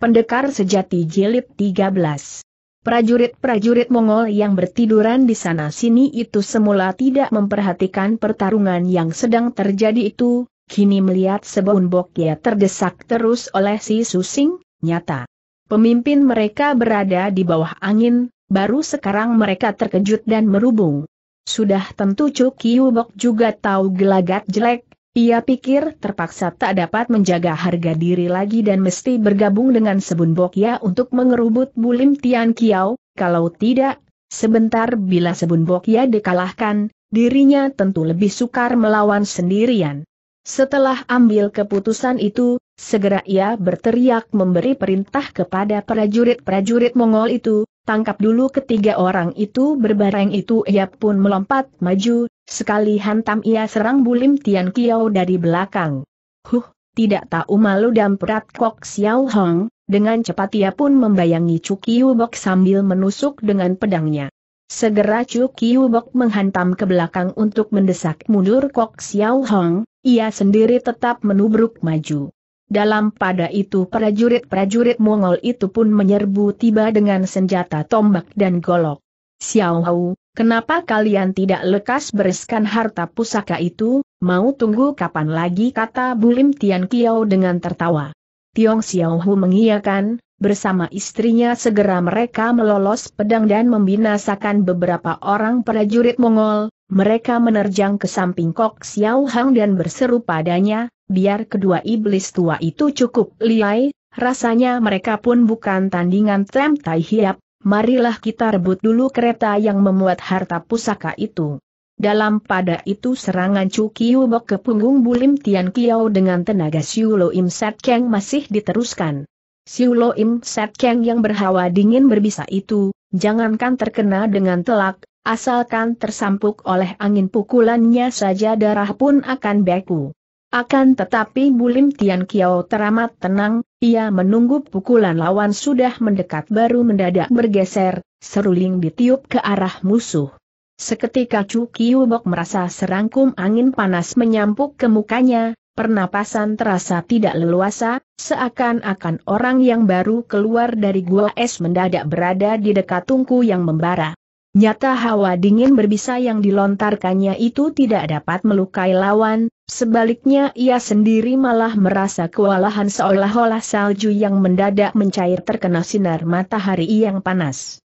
Pendekar Sejati Jilid 13 Prajurit-prajurit Mongol yang bertiduran di sana-sini itu semula tidak memperhatikan pertarungan yang sedang terjadi itu, kini melihat sebaun ya terdesak terus oleh si Susing, nyata. Pemimpin mereka berada di bawah angin, baru sekarang mereka terkejut dan merubung. Sudah tentu Chu Bok juga tahu gelagat jelek, ia pikir terpaksa tak dapat menjaga harga diri lagi dan mesti bergabung dengan Sebun Bokya untuk mengerubut Bulim Tian Kiao, kalau tidak, sebentar bila Sebun Bokya dikalahkan, dirinya tentu lebih sukar melawan sendirian. Setelah ambil keputusan itu, segera ia berteriak memberi perintah kepada prajurit-prajurit Mongol itu, tangkap dulu ketiga orang itu berbareng itu ia pun melompat maju, Sekali hantam ia serang Bulim Tian Kiao dari belakang. Huh, tidak tahu malu dan perat Kok Xiao Hong, dengan cepat ia pun membayangi Chu Kiu Bok sambil menusuk dengan pedangnya. Segera Chu Kiu Bok menghantam ke belakang untuk mendesak mundur Kok Xiao Hong, ia sendiri tetap menubruk maju. Dalam pada itu prajurit-prajurit Mongol itu pun menyerbu tiba dengan senjata tombak dan golok. Xiao Hong, Kenapa kalian tidak lekas bereskan harta pusaka itu, mau tunggu kapan lagi kata Bulim Tian Kiao dengan tertawa. Tiong Xiaohu mengiyakan, bersama istrinya segera mereka melolos pedang dan membinasakan beberapa orang prajurit Mongol, mereka menerjang ke samping Kok Xiao Hang dan berseru padanya, biar kedua iblis tua itu cukup liai, rasanya mereka pun bukan tandingan Tem Tai Hiap, marilah kita rebut dulu kereta yang memuat harta pusaka itu. Dalam pada itu serangan Chu Kiubok ke punggung Bulim Tian Kiao dengan tenaga Siulo Im Sat Kang masih diteruskan. Siulo Im Sat Kang yang berhawa dingin berbisa itu, jangankan terkena dengan telak, asalkan tersampuk oleh angin pukulannya saja darah pun akan beku. Akan tetapi Bulim Tian Kiao teramat tenang, ia menunggu pukulan lawan sudah mendekat baru mendadak bergeser, seruling ditiup ke arah musuh. Seketika Chu Kiubok merasa serangkum angin panas menyampuk ke mukanya, pernapasan terasa tidak leluasa, seakan-akan orang yang baru keluar dari gua es mendadak berada di dekat tungku yang membara. Nyata hawa dingin berbisa yang dilontarkannya itu tidak dapat melukai lawan, Sebaliknya ia sendiri malah merasa kewalahan seolah-olah salju yang mendadak mencair terkena sinar matahari yang panas.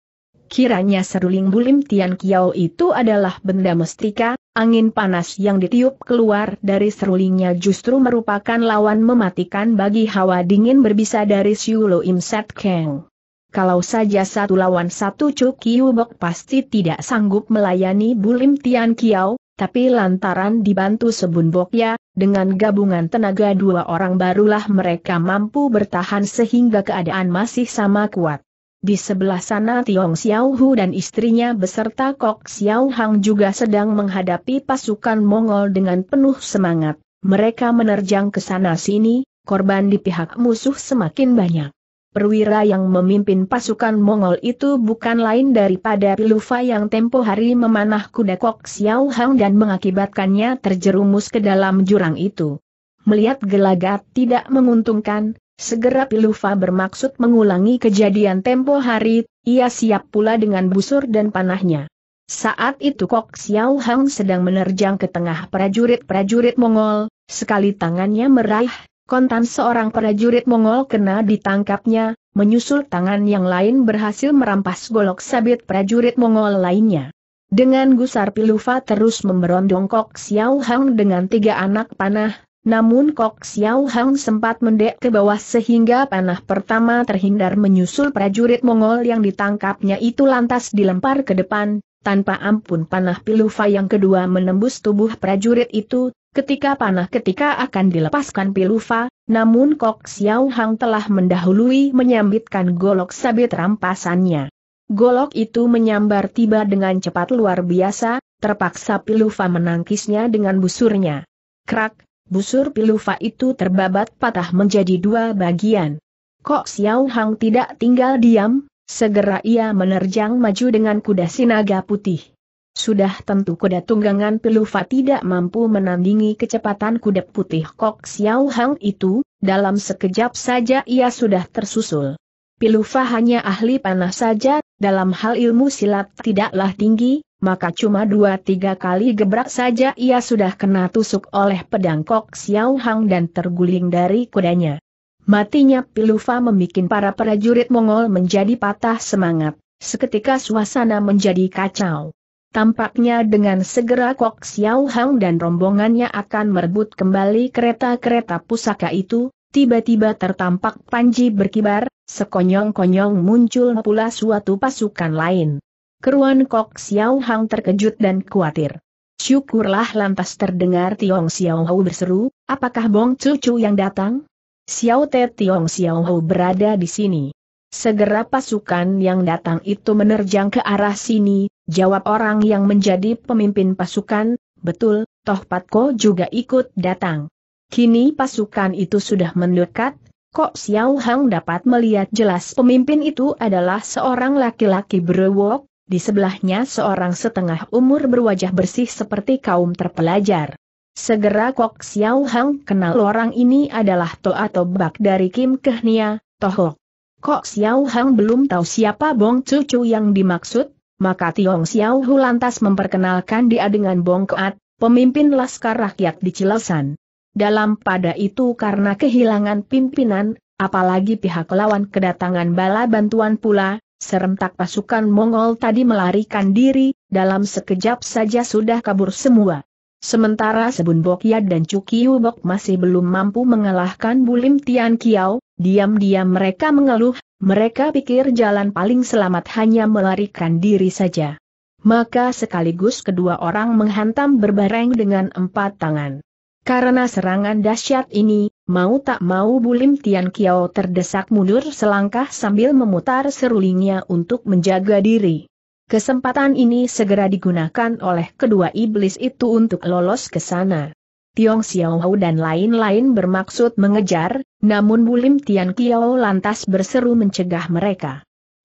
Kiranya seruling bulim Tian Kiao itu adalah benda mestika, angin panas yang ditiup keluar dari serulingnya justru merupakan lawan mematikan bagi hawa dingin berbisa dari Siulo Im Set Kang. Kalau saja satu lawan satu Chu Kiu Bok pasti tidak sanggup melayani bulim Tian Kiao, tapi lantaran dibantu Sebun Bokya, dengan gabungan tenaga dua orang barulah mereka mampu bertahan sehingga keadaan masih sama kuat. Di sebelah sana Tiong Xiaohu dan istrinya beserta Kok Xiao Hang juga sedang menghadapi pasukan Mongol dengan penuh semangat. Mereka menerjang ke sana sini, korban di pihak musuh semakin banyak perwira yang memimpin pasukan Mongol itu bukan lain daripada Pilufa yang tempo hari memanah kuda Kok Xiao Hang dan mengakibatkannya terjerumus ke dalam jurang itu. Melihat gelagat tidak menguntungkan, segera Pilufa bermaksud mengulangi kejadian tempo hari, ia siap pula dengan busur dan panahnya. Saat itu Kok Xiao Hang sedang menerjang ke tengah prajurit-prajurit Mongol, sekali tangannya meraih, Kontan seorang prajurit Mongol kena ditangkapnya, menyusul tangan yang lain berhasil merampas golok sabit prajurit Mongol lainnya. Dengan gusar Pilufa terus memberondong Kok Xiao Hang dengan tiga anak panah, namun Kok Xiao Hang sempat mendek ke bawah sehingga panah pertama terhindar menyusul prajurit Mongol yang ditangkapnya itu lantas dilempar ke depan, tanpa ampun panah Pilufa yang kedua menembus tubuh prajurit itu, Ketika panah ketika akan dilepaskan Pilufa, namun Kok Xiao Hang telah mendahului menyambitkan golok sabit rampasannya. Golok itu menyambar tiba dengan cepat luar biasa, terpaksa Pilufa menangkisnya dengan busurnya. Krak, busur Pilufa itu terbabat patah menjadi dua bagian. Kok Xiao Hang tidak tinggal diam, segera ia menerjang maju dengan kuda sinaga putih. Sudah tentu kuda tunggangan Pilufa tidak mampu menandingi kecepatan kuda putih Kok Xiao Hang itu, dalam sekejap saja ia sudah tersusul. Pilufa hanya ahli panah saja, dalam hal ilmu silat tidaklah tinggi, maka cuma dua tiga kali gebrak saja ia sudah kena tusuk oleh pedang Kok Xiao Hang dan terguling dari kudanya. Matinya Pilufa membuat para prajurit Mongol menjadi patah semangat, seketika suasana menjadi kacau. Tampaknya dengan segera Kok Xiao Hang dan rombongannya akan merebut kembali kereta-kereta pusaka itu, tiba-tiba tertampak Panji berkibar, sekonyong-konyong muncul pula suatu pasukan lain. Keruan Kok Xiao Hang terkejut dan khawatir. Syukurlah lantas terdengar Tiong Xiao Hou berseru, apakah Bong Cucu yang datang? Xiao Te Tiong Xiao Hou berada di sini. Segera pasukan yang datang itu menerjang ke arah sini, Jawab orang yang menjadi pemimpin pasukan, betul, Toh Patko juga ikut datang. Kini pasukan itu sudah mendekat, Kok Xiao Hang dapat melihat jelas pemimpin itu adalah seorang laki-laki berwok, di sebelahnya seorang setengah umur berwajah bersih seperti kaum terpelajar. Segera Kok Xiao Hang kenal orang ini adalah atau Bak dari Kim Kehnia, Tohok. Kok Xiao Hang belum tahu siapa Bong Cucu yang dimaksud, maka Tiong Xiao Hu lantas memperkenalkan dia dengan Bong Keat, pemimpin Laskar Rakyat di Cilesan. Dalam pada itu karena kehilangan pimpinan, apalagi pihak lawan kedatangan bala bantuan pula, serentak pasukan Mongol tadi melarikan diri, dalam sekejap saja sudah kabur semua. Sementara Sebun Bok Yad dan Cukiu Bok masih belum mampu mengalahkan Bulim Tian Kiao, diam-diam mereka mengeluh, mereka pikir jalan paling selamat hanya melarikan diri saja. Maka sekaligus kedua orang menghantam berbareng dengan empat tangan. Karena serangan dahsyat ini, mau tak mau Bulim Tian Kiao terdesak mundur selangkah sambil memutar serulingnya untuk menjaga diri. Kesempatan ini segera digunakan oleh kedua iblis itu untuk lolos ke sana. Tiong Xiaohou dan lain-lain bermaksud mengejar, namun Bulim Tian Kiao lantas berseru mencegah mereka.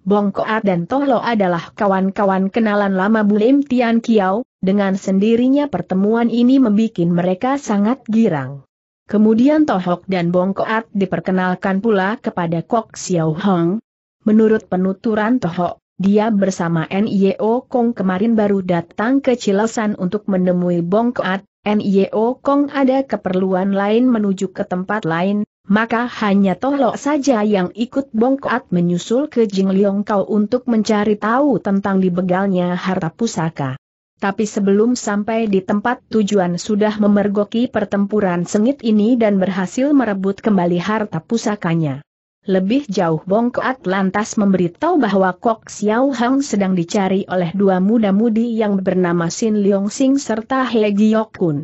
Bong Koat dan Tohlo adalah kawan-kawan kenalan lama Bulim Tian Kiao, dengan sendirinya pertemuan ini membuat mereka sangat girang. Kemudian Tohok dan Bong Koat diperkenalkan pula kepada Kok Xiao Hong. Menurut penuturan Tohok, dia bersama NIO Kong kemarin baru datang ke Cilesan untuk menemui Bong Koat, NIO Kong ada keperluan lain menuju ke tempat lain, maka hanya Tohlok saja yang ikut Bong Koat menyusul ke Jing Liong Kau untuk mencari tahu tentang dibegalnya harta pusaka. Tapi sebelum sampai di tempat tujuan sudah memergoki pertempuran sengit ini dan berhasil merebut kembali harta pusakanya. Lebih jauh Koat lantas memberitahu bahwa Kok Xiao Hang sedang dicari oleh dua muda-mudi yang bernama Sin Leong Sing serta He Giok Kun.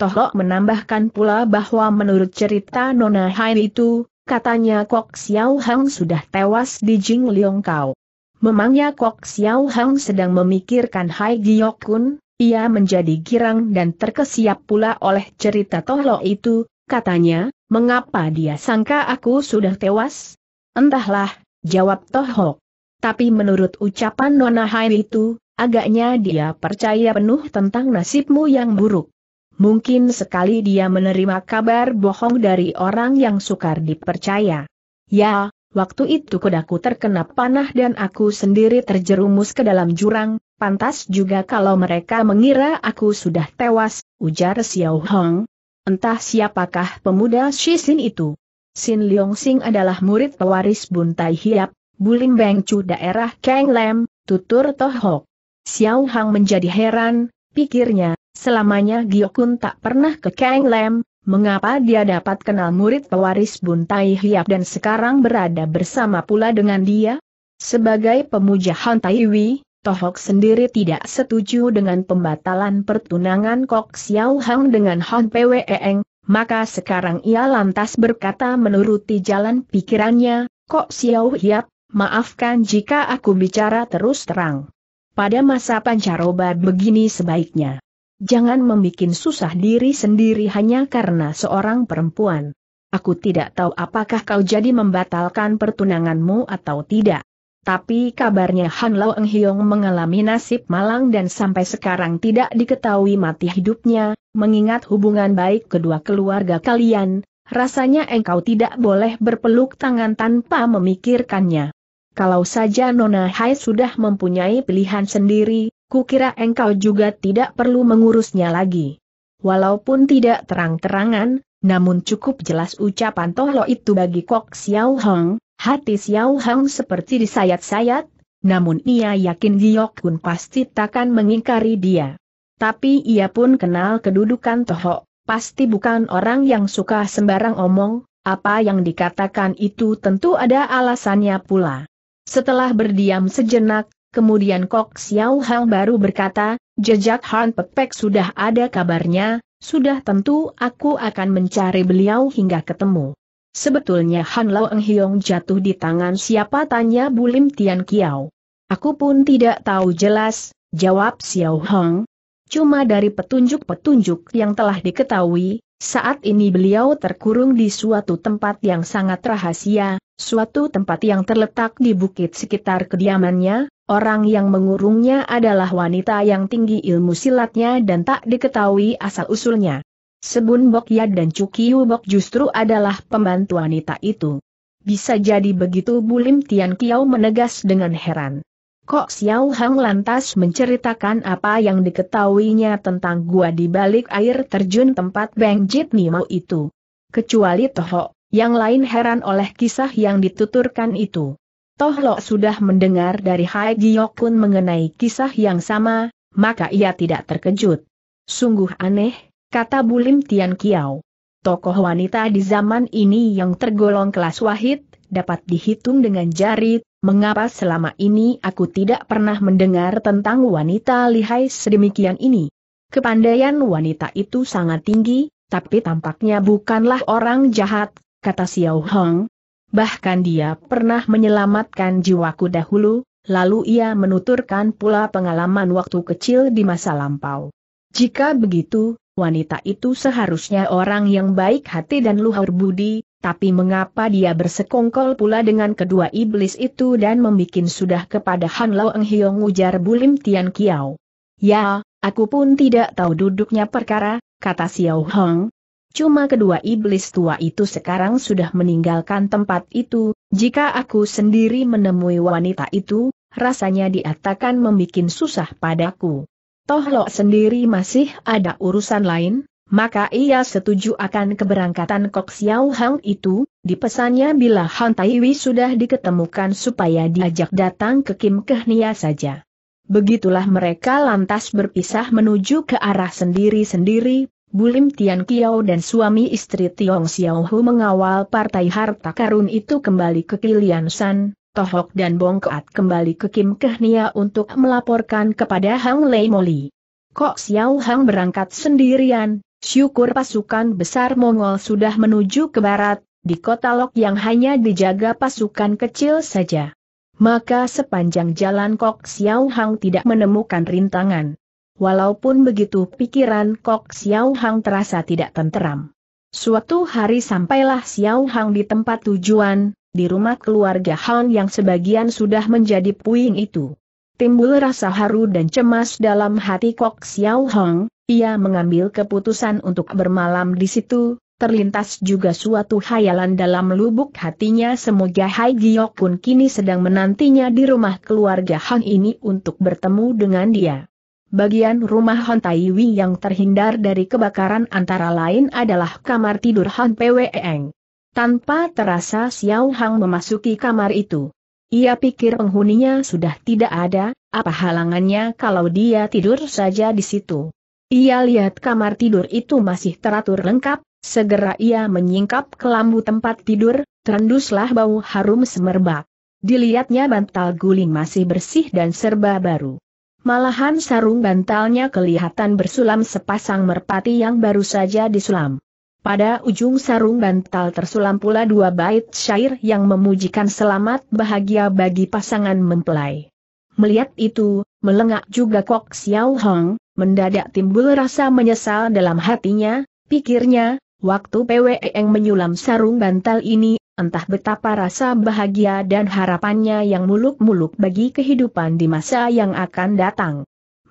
Tohok menambahkan pula bahwa menurut cerita Nona Hai itu, katanya Kok Xiao Hang sudah tewas di Jing Leong Kau. Memangnya Kok Xiao Hang sedang memikirkan Hai Giok Kun, ia menjadi girang dan terkesiap pula oleh cerita Tohlo itu, katanya, Mengapa dia sangka aku sudah tewas? Entahlah, jawab Tohok. Tapi menurut ucapan Nona Hai itu, agaknya dia percaya penuh tentang nasibmu yang buruk. Mungkin sekali dia menerima kabar bohong dari orang yang sukar dipercaya. Ya, waktu itu kudaku terkena panah dan aku sendiri terjerumus ke dalam jurang, pantas juga kalau mereka mengira aku sudah tewas, ujar Xiao Hong, Entah siapakah pemuda Shi Xin itu. Sin Leong Sing adalah murid pewaris Buntai Hiap, Bulim Beng Chu daerah Kang Lam, tutur Tohok. Xiao Hang menjadi heran, pikirnya, selamanya Giokun tak pernah ke Kang Lam, mengapa dia dapat kenal murid pewaris Buntai Hiap dan sekarang berada bersama pula dengan dia? Sebagai pemuja Han Wei? Tohok sendiri tidak setuju dengan pembatalan pertunangan Kok Xiao Hang dengan Hon Pwe Eng, maka sekarang ia lantas berkata menuruti jalan pikirannya, Kok Xiao Hiap, maafkan jika aku bicara terus terang. Pada masa pancaroba begini sebaiknya. Jangan membuat susah diri sendiri hanya karena seorang perempuan. Aku tidak tahu apakah kau jadi membatalkan pertunanganmu atau tidak. Tapi kabarnya Han Lao Eng Hiong mengalami nasib malang dan sampai sekarang tidak diketahui mati hidupnya, mengingat hubungan baik kedua keluarga kalian, rasanya engkau tidak boleh berpeluk tangan tanpa memikirkannya. Kalau saja Nona Hai sudah mempunyai pilihan sendiri, kukira engkau juga tidak perlu mengurusnya lagi. Walaupun tidak terang-terangan, namun cukup jelas ucapan Tohlo itu bagi Kok Xiao Hong, hati Xiao Hong seperti disayat-sayat, namun ia yakin Giok Kun pasti takkan mengingkari dia. Tapi ia pun kenal kedudukan Toho, pasti bukan orang yang suka sembarang omong, apa yang dikatakan itu tentu ada alasannya pula. Setelah berdiam sejenak, Kemudian Kok Xiao Hang baru berkata, jejak Han Pepek sudah ada kabarnya, sudah tentu aku akan mencari beliau hingga ketemu. Sebetulnya Han Lao Eng Hiong jatuh di tangan siapa tanya Bulim Tian Kiao. Aku pun tidak tahu jelas, jawab Xiao Hong. Cuma dari petunjuk-petunjuk yang telah diketahui, saat ini beliau terkurung di suatu tempat yang sangat rahasia, suatu tempat yang terletak di bukit sekitar kediamannya, Orang yang mengurungnya adalah wanita yang tinggi ilmu silatnya dan tak diketahui asal-usulnya. Sebun Bok Yad dan Cukiu Bok justru adalah pembantu wanita itu. Bisa jadi begitu Bulim Tian Kiao menegas dengan heran. Kok Xiao Hang lantas menceritakan apa yang diketahuinya tentang gua di balik air terjun tempat Beng Jit Nimo itu. Kecuali Toho, yang lain heran oleh kisah yang dituturkan itu. Toh Lo sudah mendengar dari Hai Giokun mengenai kisah yang sama, maka ia tidak terkejut. Sungguh aneh, kata Bulim Tian Kiao. Tokoh wanita di zaman ini yang tergolong kelas wahid, dapat dihitung dengan jari, mengapa selama ini aku tidak pernah mendengar tentang wanita lihai sedemikian ini. Kepandaian wanita itu sangat tinggi, tapi tampaknya bukanlah orang jahat, kata Xiao Hong, bahkan dia pernah menyelamatkan jiwaku dahulu, lalu ia menuturkan pula pengalaman waktu kecil di masa lampau. Jika begitu, wanita itu seharusnya orang yang baik hati dan luhur budi, tapi mengapa dia bersekongkol pula dengan kedua iblis itu dan membuat sudah kepada Han Lao Eng Hiong ujar Bulim Tian Kiao. Ya, aku pun tidak tahu duduknya perkara, kata Xiao Hong, Cuma kedua iblis tua itu sekarang sudah meninggalkan tempat itu, jika aku sendiri menemui wanita itu, rasanya diatakan membuat susah padaku. Toh Tohlok sendiri masih ada urusan lain, maka ia setuju akan keberangkatan Kok Xiao Hang itu, dipesannya bila Han Taiwi sudah diketemukan supaya diajak datang ke Kim Kehnia saja. Begitulah mereka lantas berpisah menuju ke arah sendiri-sendiri, Bulim Tian Kiao dan suami istri Tiong Xiao Hu mengawal partai harta karun itu kembali ke Kilian San, Tohok dan Bongkoat kembali ke Kim Kehnia untuk melaporkan kepada Hang Lei Moli. Kok Xiao Hang berangkat sendirian, syukur pasukan besar Mongol sudah menuju ke barat, di kota Lok yang hanya dijaga pasukan kecil saja. Maka sepanjang jalan Kok Xiao Hang tidak menemukan rintangan. Walaupun begitu pikiran Kok Xiao Hang terasa tidak tenteram. Suatu hari sampailah Xiao Hang di tempat tujuan, di rumah keluarga Han yang sebagian sudah menjadi puing itu. Timbul rasa haru dan cemas dalam hati Kok Xiao Hang, ia mengambil keputusan untuk bermalam di situ, terlintas juga suatu hayalan dalam lubuk hatinya semoga Hai Giok pun kini sedang menantinya di rumah keluarga Han ini untuk bertemu dengan dia. Bagian rumah Han Taiwi yang terhindar dari kebakaran antara lain adalah kamar tidur Han Pweng. Tanpa terasa Xiao Hang memasuki kamar itu. Ia pikir penghuninya sudah tidak ada, apa halangannya kalau dia tidur saja di situ. Ia lihat kamar tidur itu masih teratur lengkap, segera ia menyingkap kelambu tempat tidur, terenduslah bau harum semerbak. Dilihatnya bantal guling masih bersih dan serba baru. Malahan sarung bantalnya kelihatan bersulam sepasang merpati yang baru saja disulam. Pada ujung sarung bantal tersulam pula dua bait syair yang memujikan selamat bahagia bagi pasangan mempelai. Melihat itu, melengak juga Kok Xiao Hong, mendadak timbul rasa menyesal dalam hatinya, pikirnya, waktu PWE yang menyulam sarung bantal ini entah betapa rasa bahagia dan harapannya yang muluk-muluk bagi kehidupan di masa yang akan datang.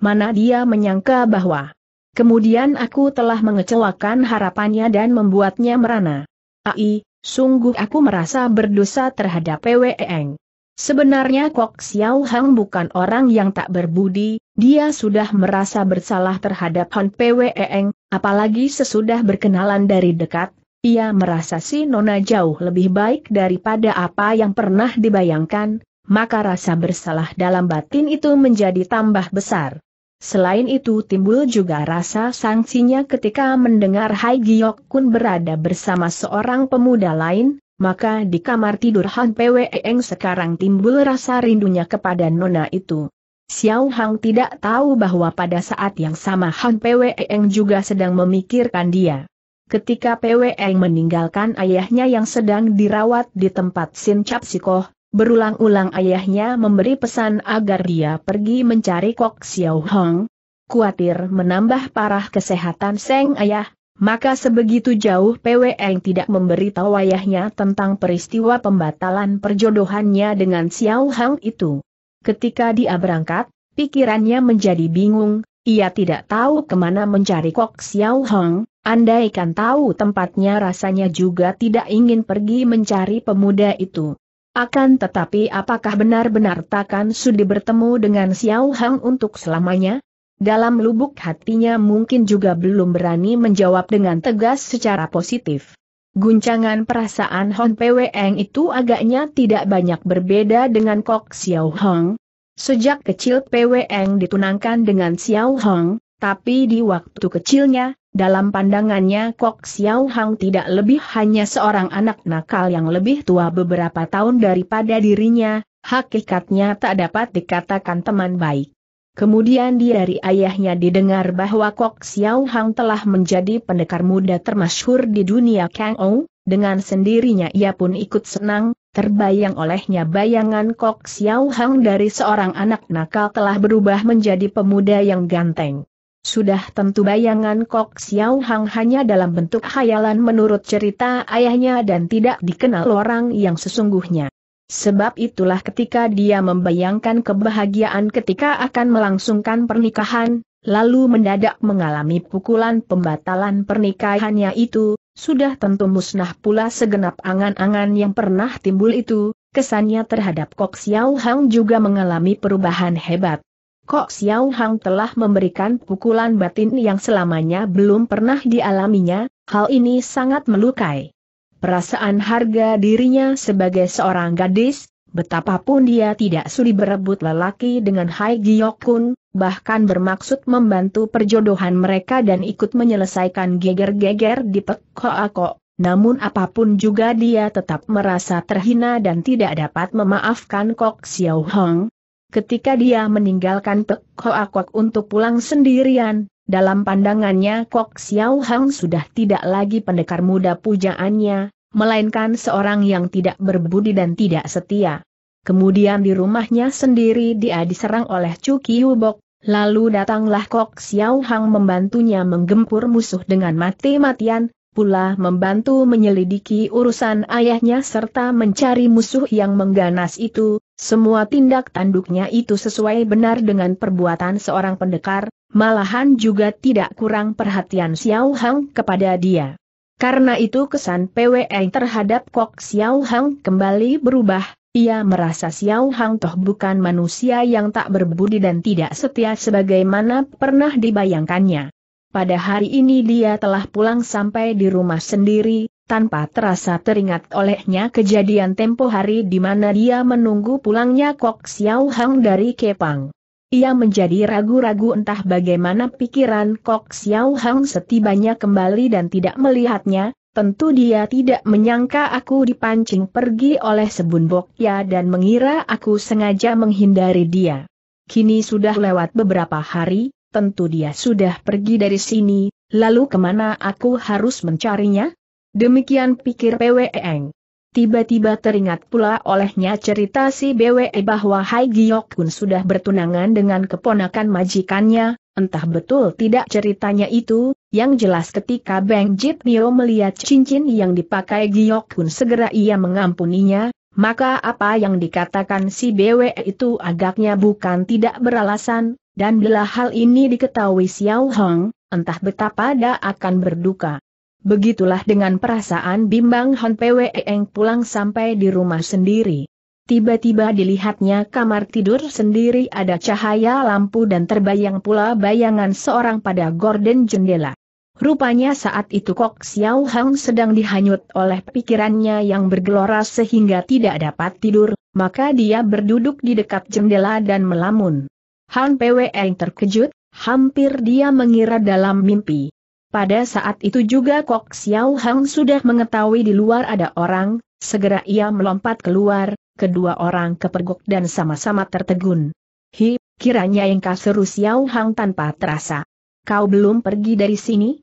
Mana dia menyangka bahwa kemudian aku telah mengecewakan harapannya dan membuatnya merana. Ai, sungguh aku merasa berdosa terhadap Eng. Sebenarnya Kok Xiao Hang bukan orang yang tak berbudi, dia sudah merasa bersalah terhadap Han Pweng, apalagi sesudah berkenalan dari dekat, ia merasa si Nona jauh lebih baik daripada apa yang pernah dibayangkan, maka rasa bersalah dalam batin itu menjadi tambah besar. Selain itu timbul juga rasa sangsinya ketika mendengar Hai Giok Kun berada bersama seorang pemuda lain, maka di kamar tidur Han Eng sekarang timbul rasa rindunya kepada Nona itu. Xiao Hang tidak tahu bahwa pada saat yang sama Han Eng juga sedang memikirkan dia. Ketika Pweng meninggalkan ayahnya yang sedang dirawat di tempat Sincap Sikoh, berulang-ulang ayahnya memberi pesan agar dia pergi mencari Kok Xiao Hong. Kuatir menambah parah kesehatan Seng ayah, maka sebegitu jauh Pweng tidak memberitahu ayahnya tentang peristiwa pembatalan perjodohannya dengan Xiao Hong itu. Ketika dia berangkat, pikirannya menjadi bingung, ia tidak tahu kemana mencari Kok Xiao Hong, Andaikan tahu tempatnya rasanya juga tidak ingin pergi mencari pemuda itu. Akan tetapi apakah benar-benar takkan Sudi bertemu dengan Xiao Hang untuk selamanya? Dalam lubuk hatinya mungkin juga belum berani menjawab dengan tegas secara positif. Guncangan perasaan Hon Pweng itu agaknya tidak banyak berbeda dengan Kok Xiao Hang. Sejak kecil Pweng ditunangkan dengan Xiao Hang, tapi di waktu kecilnya, dalam pandangannya Kok Xiao Hang tidak lebih hanya seorang anak nakal yang lebih tua beberapa tahun daripada dirinya, hakikatnya tak dapat dikatakan teman baik. Kemudian dari ayahnya didengar bahwa Kok Xiao Hang telah menjadi pendekar muda termasyhur di dunia Kang Ou, dengan sendirinya ia pun ikut senang, terbayang olehnya bayangan Kok Xiao Hang dari seorang anak nakal telah berubah menjadi pemuda yang ganteng. Sudah tentu bayangan Kok Xiao Hang hanya dalam bentuk khayalan menurut cerita ayahnya dan tidak dikenal orang yang sesungguhnya. Sebab itulah ketika dia membayangkan kebahagiaan ketika akan melangsungkan pernikahan, lalu mendadak mengalami pukulan pembatalan pernikahannya itu, sudah tentu musnah pula segenap angan-angan yang pernah timbul itu, kesannya terhadap Kok Xiao Hang juga mengalami perubahan hebat. Kok Xiao Hang telah memberikan pukulan batin yang selamanya belum pernah dialaminya, hal ini sangat melukai. Perasaan harga dirinya sebagai seorang gadis, betapapun dia tidak sudi berebut lelaki dengan Hai Kun, bahkan bermaksud membantu perjodohan mereka dan ikut menyelesaikan geger-geger di Pek Ako. Namun apapun juga dia tetap merasa terhina dan tidak dapat memaafkan Kok Xiao Hong, Ketika dia meninggalkan Pek Hoa Kok untuk pulang sendirian, dalam pandangannya Kok Xiao Hang sudah tidak lagi pendekar muda pujaannya, melainkan seorang yang tidak berbudi dan tidak setia. Kemudian di rumahnya sendiri dia diserang oleh Chu Kiubok, lalu datanglah Kok Xiao Hang membantunya menggempur musuh dengan mati-matian, pula membantu menyelidiki urusan ayahnya serta mencari musuh yang mengganas itu, semua tindak tanduknya itu sesuai benar dengan perbuatan seorang pendekar, malahan juga tidak kurang perhatian Xiao Hang kepada dia. Karena itu kesan PWI terhadap Kok Xiao Hang kembali berubah, ia merasa Xiao Hang toh bukan manusia yang tak berbudi dan tidak setia sebagaimana pernah dibayangkannya. Pada hari ini dia telah pulang sampai di rumah sendiri, tanpa terasa teringat olehnya kejadian tempo hari di mana dia menunggu pulangnya Kok Xiao Hang dari Kepang. Ia menjadi ragu-ragu entah bagaimana pikiran Kok Xiao Hang setibanya kembali dan tidak melihatnya, tentu dia tidak menyangka aku dipancing pergi oleh Sebun Ya dan mengira aku sengaja menghindari dia. Kini sudah lewat beberapa hari, tentu dia sudah pergi dari sini, lalu kemana aku harus mencarinya? Demikian pikir Eng. Tiba-tiba teringat pula olehnya cerita si BWE bahwa Hai Giokun Kun sudah bertunangan dengan keponakan majikannya, entah betul tidak ceritanya itu, yang jelas ketika Bang Jit Mio melihat cincin yang dipakai Giokun Kun segera ia mengampuninya, maka apa yang dikatakan si BWE itu agaknya bukan tidak beralasan, dan bila hal ini diketahui Xiao Hong, entah betapa dia akan berduka. Begitulah dengan perasaan bimbang Han Pwe Eng pulang sampai di rumah sendiri. Tiba-tiba dilihatnya kamar tidur sendiri ada cahaya lampu dan terbayang pula bayangan seorang pada gorden jendela. Rupanya saat itu Kok Xiao Hong sedang dihanyut oleh pikirannya yang bergelora sehingga tidak dapat tidur, maka dia berduduk di dekat jendela dan melamun. Han Pweng terkejut, hampir dia mengira dalam mimpi. Pada saat itu juga Kok Xiao Hang sudah mengetahui di luar ada orang, segera ia melompat keluar, kedua orang kepergok dan sama-sama tertegun. Hi, kiranya yang seru Xiao Hang tanpa terasa. Kau belum pergi dari sini?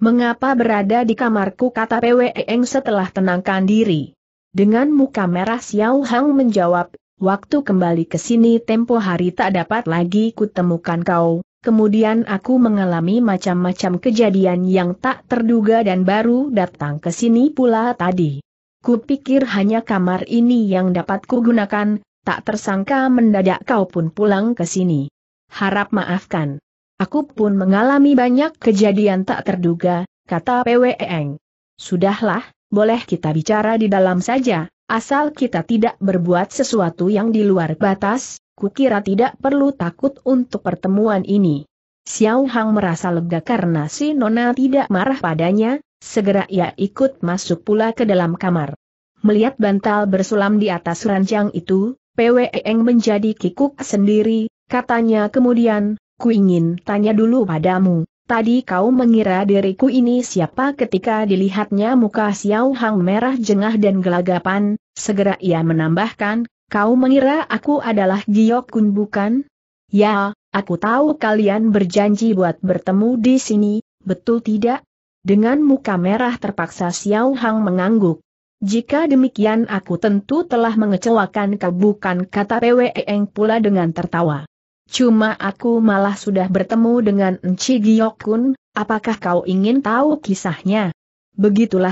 Mengapa berada di kamarku kata Pweng setelah tenangkan diri. Dengan muka merah Xiao Hang menjawab, waktu kembali ke sini tempo hari tak dapat lagi kutemukan kau, kemudian aku mengalami macam-macam kejadian yang tak terduga dan baru datang ke sini pula tadi. Kupikir hanya kamar ini yang dapat kugunakan, tak tersangka mendadak kau pun pulang ke sini. Harap maafkan. Aku pun mengalami banyak kejadian tak terduga, kata Eng. Sudahlah, boleh kita bicara di dalam saja, Asal kita tidak berbuat sesuatu yang di luar batas, kukira tidak perlu takut untuk pertemuan ini. Xiao Hang merasa lega karena si Nona tidak marah padanya, segera ia ikut masuk pula ke dalam kamar. Melihat bantal bersulam di atas ranjang itu, Eng menjadi kikuk sendiri, katanya kemudian, ku ingin tanya dulu padamu, Tadi kau mengira diriku ini siapa ketika dilihatnya muka Xiao Hang merah jengah dan gelagapan, segera ia menambahkan, kau mengira aku adalah Giok Kun bukan? Ya, aku tahu kalian berjanji buat bertemu di sini, betul tidak? Dengan muka merah terpaksa Xiao Hang mengangguk. Jika demikian aku tentu telah mengecewakan kau bukan kata Pwe Eng pula dengan tertawa. Cuma aku malah sudah bertemu dengan Enci Giokun, apakah kau ingin tahu kisahnya? Begitulah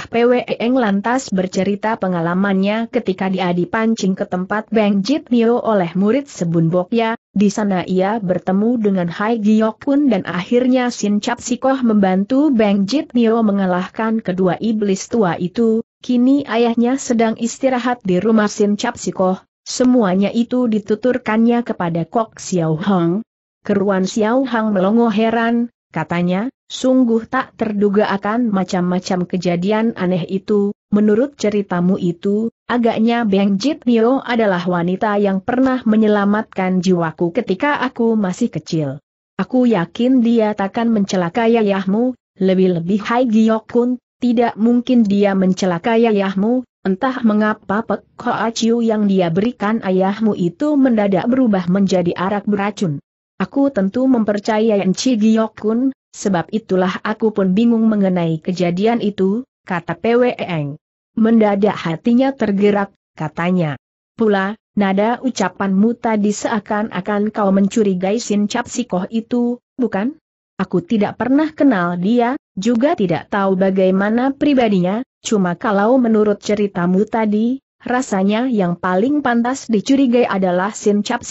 Eng lantas bercerita pengalamannya ketika dia dipancing ke tempat Beng Jit Nio oleh murid Sebun Bokya, di sana ia bertemu dengan Hai Giokun dan akhirnya Sin Cap Sikoh membantu Beng Jit Nio mengalahkan kedua iblis tua itu, kini ayahnya sedang istirahat di rumah Sin Cap Sikoh, Semuanya itu dituturkannya kepada Kok Xiao Hong. Keruan Xiao Hang melongo heran, katanya, sungguh tak terduga akan macam-macam kejadian aneh itu, menurut ceritamu itu, agaknya Beng Jit Mio adalah wanita yang pernah menyelamatkan jiwaku ketika aku masih kecil. Aku yakin dia takkan mencelakai ayahmu, lebih-lebih Hai Giok Kun, tidak mungkin dia mencelakai ayahmu, Entah mengapa Pek Hoa Chiu yang dia berikan ayahmu itu mendadak berubah menjadi arak beracun. Aku tentu mempercayai Enci Kun, sebab itulah aku pun bingung mengenai kejadian itu, kata Pweng. Mendadak hatinya tergerak, katanya. Pula, nada ucapanmu tadi seakan-akan kau mencurigai Sin Cap Sikoh itu, bukan? Aku tidak pernah kenal dia, juga tidak tahu bagaimana pribadinya, Cuma kalau menurut ceritamu tadi, rasanya yang paling pantas dicurigai adalah Sin Cap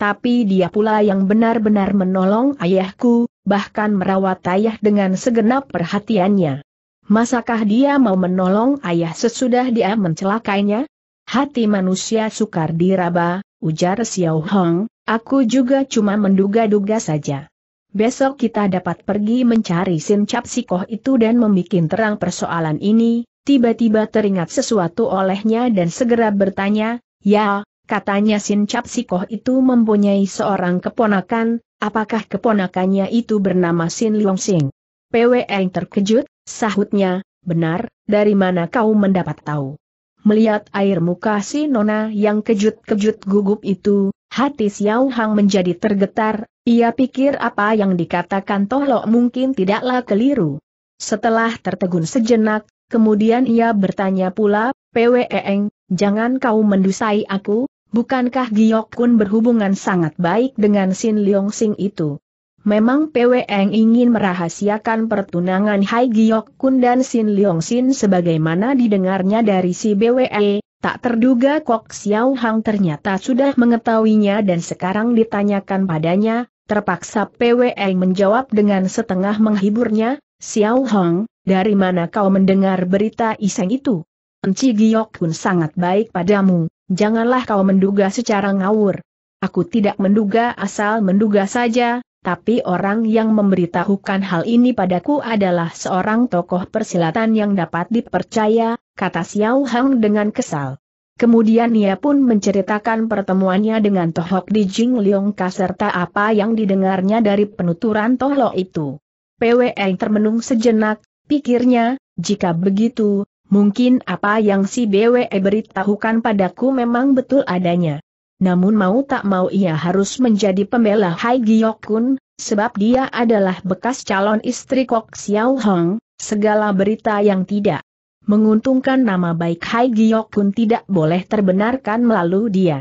Tapi dia pula yang benar-benar menolong ayahku, bahkan merawat ayah dengan segenap perhatiannya. Masakah dia mau menolong ayah sesudah dia mencelakainya? Hati manusia sukar diraba, ujar Xiao Hong, aku juga cuma menduga-duga saja. Besok kita dapat pergi mencari Sin Cap itu dan membuat terang persoalan ini, tiba-tiba teringat sesuatu olehnya dan segera bertanya, ya, katanya Sin Cap itu mempunyai seorang keponakan, apakah keponakannya itu bernama Sin Leong Sing? yang terkejut, sahutnya, benar, dari mana kau mendapat tahu? Melihat air muka si Nona yang kejut-kejut gugup itu, Hati Xiao Hang menjadi tergetar, ia pikir apa yang dikatakan Tohlo mungkin tidaklah keliru. Setelah tertegun sejenak, kemudian ia bertanya pula, PWEeng, jangan kau mendusai aku, bukankah Giok Kun berhubungan sangat baik dengan Sin Leong Sing itu? Memang Pweeng ingin merahasiakan pertunangan Hai Giok Kun dan Sin Leong Sin sebagaimana didengarnya dari si BWE, e. Tak terduga Kok Xiao Hang ternyata sudah mengetahuinya dan sekarang ditanyakan padanya, terpaksa PWE menjawab dengan setengah menghiburnya, Xiao Hang, dari mana kau mendengar berita iseng itu? Enci Giok pun sangat baik padamu, janganlah kau menduga secara ngawur. Aku tidak menduga asal menduga saja, tapi orang yang memberitahukan hal ini padaku adalah seorang tokoh persilatan yang dapat dipercaya, kata Xiao Hang dengan kesal. Kemudian ia pun menceritakan pertemuannya dengan Tohok di Jing Liong Ka serta apa yang didengarnya dari penuturan Tohlo itu. PWE termenung sejenak, pikirnya, jika begitu, mungkin apa yang si BWE beritahukan padaku memang betul adanya namun mau tak mau ia harus menjadi pembela Hai Giok Kun, sebab dia adalah bekas calon istri Kok Xiao Hong, segala berita yang tidak menguntungkan nama baik Hai Giok Kun tidak boleh terbenarkan melalui dia.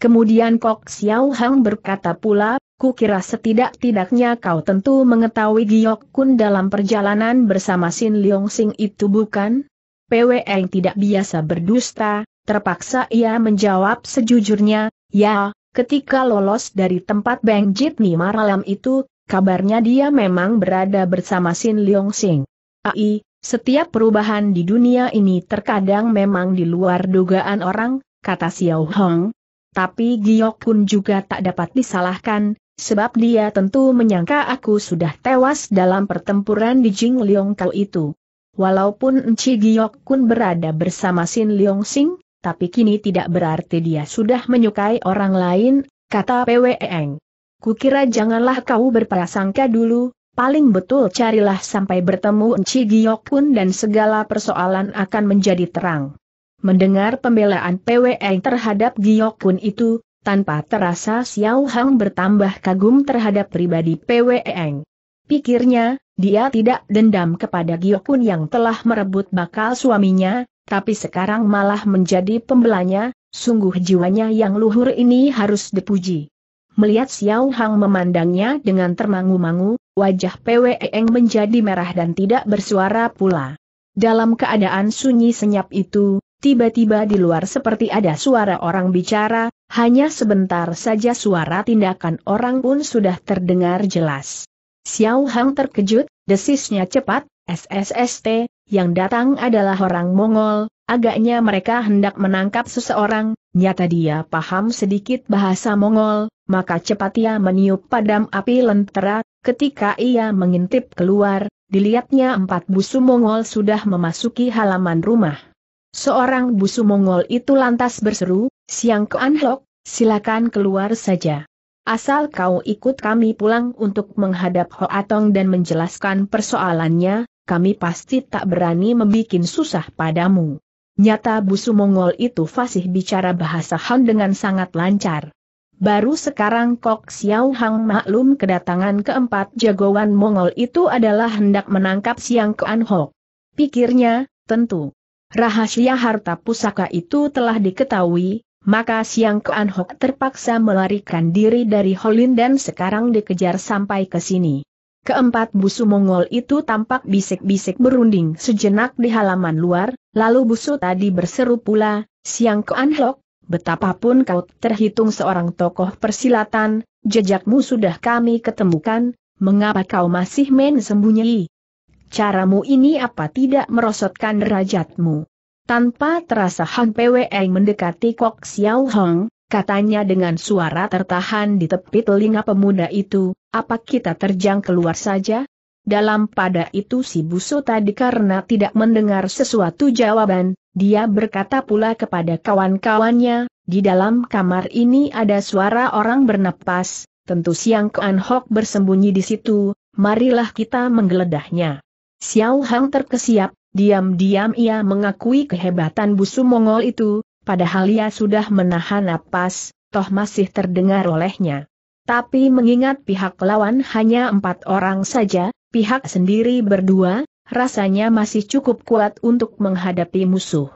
Kemudian Kok Xiao Hong berkata pula, kukira setidak-tidaknya kau tentu mengetahui Giok Kun dalam perjalanan bersama Sin Leong Sing itu bukan? yang tidak biasa berdusta, Terpaksa ia menjawab sejujurnya, ya, ketika lolos dari tempat Bang Jitni Maralam itu, kabarnya dia memang berada bersama Sin Leong Sing. AI, setiap perubahan di dunia ini terkadang memang di luar dugaan orang, kata Xiao Hong. Tapi Giok pun juga tak dapat disalahkan, sebab dia tentu menyangka aku sudah tewas dalam pertempuran di Jing Leong Kau itu. Walaupun Enci Giok pun berada bersama Sin Leong Sing, tapi kini tidak berarti dia sudah menyukai orang lain, kata Ku e Kukira janganlah kau berprasangka dulu, paling betul carilah sampai bertemu Enci pun dan segala persoalan akan menjadi terang. Mendengar pembelaan PWE terhadap pun itu, tanpa terasa Xiao Hang bertambah kagum terhadap pribadi PWE. Pikirnya, dia tidak dendam kepada Giokun yang telah merebut bakal suaminya, tapi sekarang malah menjadi pembelanya, sungguh jiwanya yang luhur ini harus dipuji. Melihat Xiao Hang memandangnya dengan termangu-mangu, wajah Eng menjadi merah dan tidak bersuara pula. Dalam keadaan sunyi senyap itu, tiba-tiba di luar seperti ada suara orang bicara, hanya sebentar saja suara tindakan orang pun sudah terdengar jelas. Xiao Hang terkejut, desisnya cepat, SSST, yang datang adalah orang Mongol, agaknya mereka hendak menangkap seseorang, nyata dia paham sedikit bahasa Mongol, maka cepat ia meniup padam api lentera, ketika ia mengintip keluar, dilihatnya empat busu Mongol sudah memasuki halaman rumah. Seorang busu Mongol itu lantas berseru, Siang Kuan Anhok, silakan keluar saja. Asal kau ikut kami pulang untuk menghadap Hoatong dan menjelaskan persoalannya, kami pasti tak berani membikin susah padamu. Nyata busu Mongol itu fasih bicara bahasa Han dengan sangat lancar. Baru sekarang Kok Xiao Hang maklum kedatangan keempat jagoan Mongol itu adalah hendak menangkap Siang Kuan Ho. Pikirnya, tentu. Rahasia harta pusaka itu telah diketahui, maka Siang Kuan Ho terpaksa melarikan diri dari Holin dan sekarang dikejar sampai ke sini. Keempat busu Mongol itu tampak bisik-bisik berunding sejenak di halaman luar, lalu busu tadi berseru pula, Siang Kuan betapapun kau terhitung seorang tokoh persilatan, jejakmu sudah kami ketemukan, mengapa kau masih main sembunyi? Caramu ini apa tidak merosotkan derajatmu? Tanpa terasa Han Pwe mendekati Kok Xiao Hong, katanya dengan suara tertahan di tepi telinga pemuda itu, apa kita terjang keluar saja? Dalam pada itu si busu tadi karena tidak mendengar sesuatu jawaban, dia berkata pula kepada kawan-kawannya, di dalam kamar ini ada suara orang bernapas, tentu Siang Kuan Hok bersembunyi di situ, marilah kita menggeledahnya. Xiao Hang terkesiap, diam-diam ia mengakui kehebatan busu Mongol itu, padahal ia sudah menahan napas, toh masih terdengar olehnya. Tapi mengingat pihak lawan hanya empat orang saja, pihak sendiri berdua, rasanya masih cukup kuat untuk menghadapi musuh.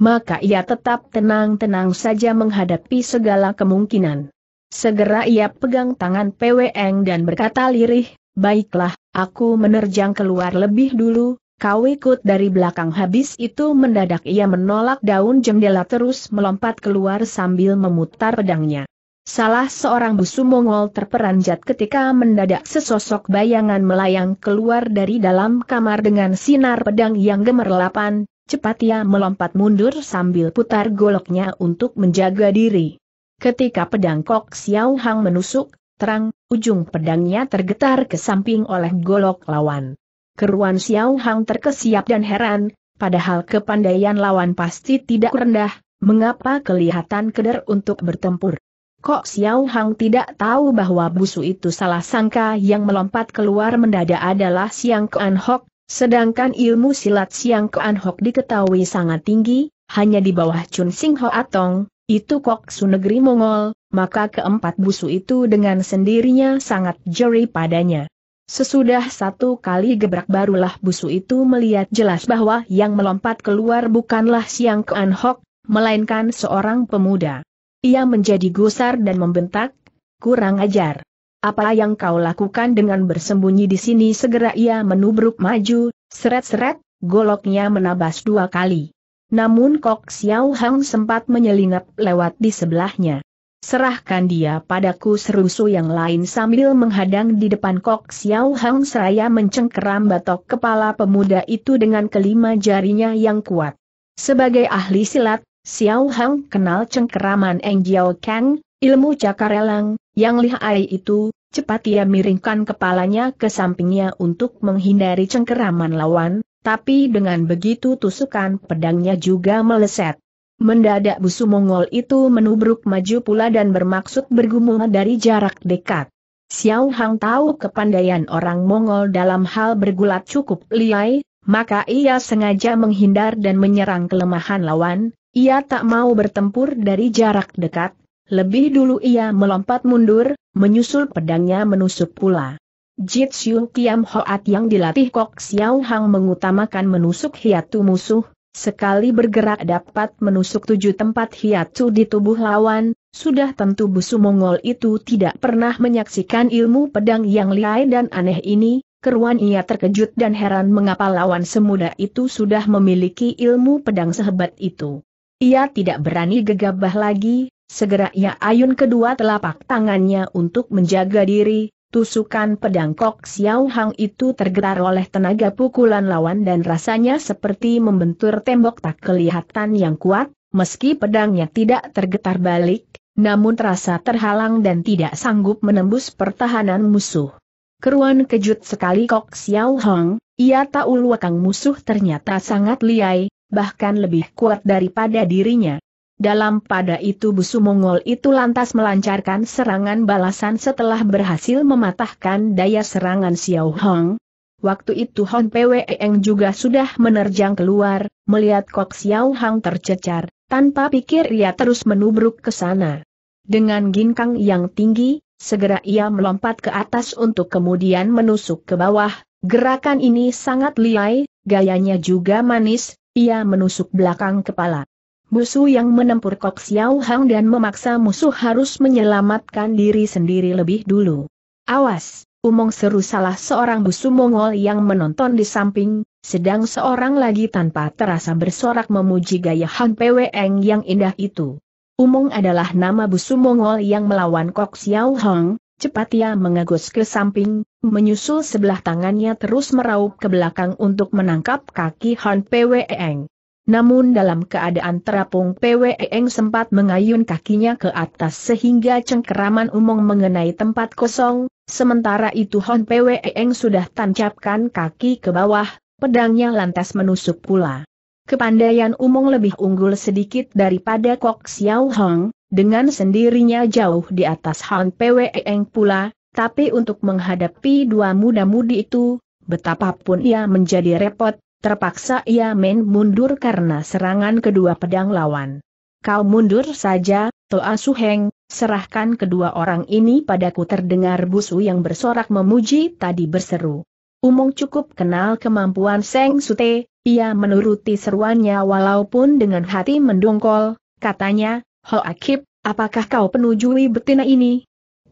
Maka ia tetap tenang-tenang saja menghadapi segala kemungkinan. Segera ia pegang tangan PWN dan berkata lirih, Baiklah, aku menerjang keluar lebih dulu, Kau ikut dari belakang habis itu mendadak ia menolak daun jendela terus melompat keluar sambil memutar pedangnya. Salah seorang busu Mongol terperanjat ketika mendadak sesosok bayangan melayang keluar dari dalam kamar dengan sinar pedang yang gemerlapan, cepat ia melompat mundur sambil putar goloknya untuk menjaga diri. Ketika pedang Kok Xiao Hang menusuk, terang, ujung pedangnya tergetar ke samping oleh golok lawan. Keruan Xiao Hang terkesiap dan heran, padahal kepandaian lawan pasti tidak rendah, mengapa kelihatan keder untuk bertempur. Kok Xiao Hang tidak tahu bahwa busu itu salah sangka yang melompat keluar mendadak adalah Siang Kean Hok, sedangkan ilmu silat Siang Kean Hok diketahui sangat tinggi, hanya di bawah Chun Sing Ho Atong, itu kok su negeri Mongol, maka keempat busu itu dengan sendirinya sangat jeri padanya. Sesudah satu kali gebrak barulah busu itu melihat jelas bahwa yang melompat keluar bukanlah Siang Ke Anhok, melainkan seorang pemuda. Ia menjadi gusar dan membentak, kurang ajar. Apa yang kau lakukan dengan bersembunyi di sini segera ia menubruk maju, seret-seret, goloknya menabas dua kali. Namun Kok Xiao Hang sempat menyelinap lewat di sebelahnya. Serahkan dia padaku seru Su yang lain sambil menghadang di depan kok Xiao Hang seraya mencengkeram batok kepala pemuda itu dengan kelima jarinya yang kuat. Sebagai ahli silat, Xiao Hang kenal cengkeraman Eng Jiao Kang, ilmu cakarelang, yang lihai itu, cepat ia miringkan kepalanya ke sampingnya untuk menghindari cengkeraman lawan, tapi dengan begitu tusukan pedangnya juga meleset. Mendadak busu Mongol itu menubruk maju pula dan bermaksud bergumul dari jarak dekat. Xiao Hang tahu kepandaian orang Mongol dalam hal bergulat cukup liai, maka ia sengaja menghindar dan menyerang kelemahan lawan, ia tak mau bertempur dari jarak dekat, lebih dulu ia melompat mundur, menyusul pedangnya menusuk pula. Jitsu Kiam Hoat yang dilatih Kok Xiao Hang mengutamakan menusuk hiatu musuh, Sekali bergerak dapat menusuk tujuh tempat hiatu di tubuh lawan, sudah tentu busu Mongol itu tidak pernah menyaksikan ilmu pedang yang lihai dan aneh ini, keruan ia terkejut dan heran mengapa lawan semuda itu sudah memiliki ilmu pedang sehebat itu. Ia tidak berani gegabah lagi, segera ia ayun kedua telapak tangannya untuk menjaga diri, Tusukan pedang Kok Xiao Hang itu tergetar oleh tenaga pukulan lawan dan rasanya seperti membentur tembok tak kelihatan yang kuat, meski pedangnya tidak tergetar balik, namun terasa terhalang dan tidak sanggup menembus pertahanan musuh. Keruan kejut sekali Kok Xiao Hang, ia tahu luakang musuh ternyata sangat liai, bahkan lebih kuat daripada dirinya. Dalam pada itu busu Mongol itu lantas melancarkan serangan balasan setelah berhasil mematahkan daya serangan Xiao Hong. Waktu itu Hon Pweng juga sudah menerjang keluar, melihat kok Xiao Hong tercecar, tanpa pikir ia terus menubruk ke sana. Dengan ginkang yang tinggi, segera ia melompat ke atas untuk kemudian menusuk ke bawah, gerakan ini sangat liai, gayanya juga manis, ia menusuk belakang kepala. Musuh yang menempur Kok Xiao Hang dan memaksa musuh harus menyelamatkan diri sendiri lebih dulu. Awas, umong seru salah seorang busu Mongol yang menonton di samping, sedang seorang lagi tanpa terasa bersorak memuji gaya Han Peweng yang indah itu. Umong adalah nama busu Mongol yang melawan Kok Xiao Hang, cepat ia mengagus ke samping, menyusul sebelah tangannya terus meraup ke belakang untuk menangkap kaki Han Pweng. Namun dalam keadaan terapung Pwe Eng sempat mengayun kakinya ke atas sehingga cengkeraman umum mengenai tempat kosong, sementara itu Hon Pwe Eng sudah tancapkan kaki ke bawah, pedangnya lantas menusuk pula. Kepandaian umum lebih unggul sedikit daripada Kok Xiao Hong, dengan sendirinya jauh di atas Hon Pwe Eng pula, tapi untuk menghadapi dua muda-mudi itu, betapapun ia menjadi repot, Terpaksa ia men mundur karena serangan kedua pedang lawan. Kau mundur saja, Toa Suheng, serahkan kedua orang ini padaku terdengar busu yang bersorak memuji tadi berseru. Umum cukup kenal kemampuan Seng Sute, ia menuruti seruannya walaupun dengan hati mendongkol, katanya, Ho Akib, apakah kau penujui betina ini?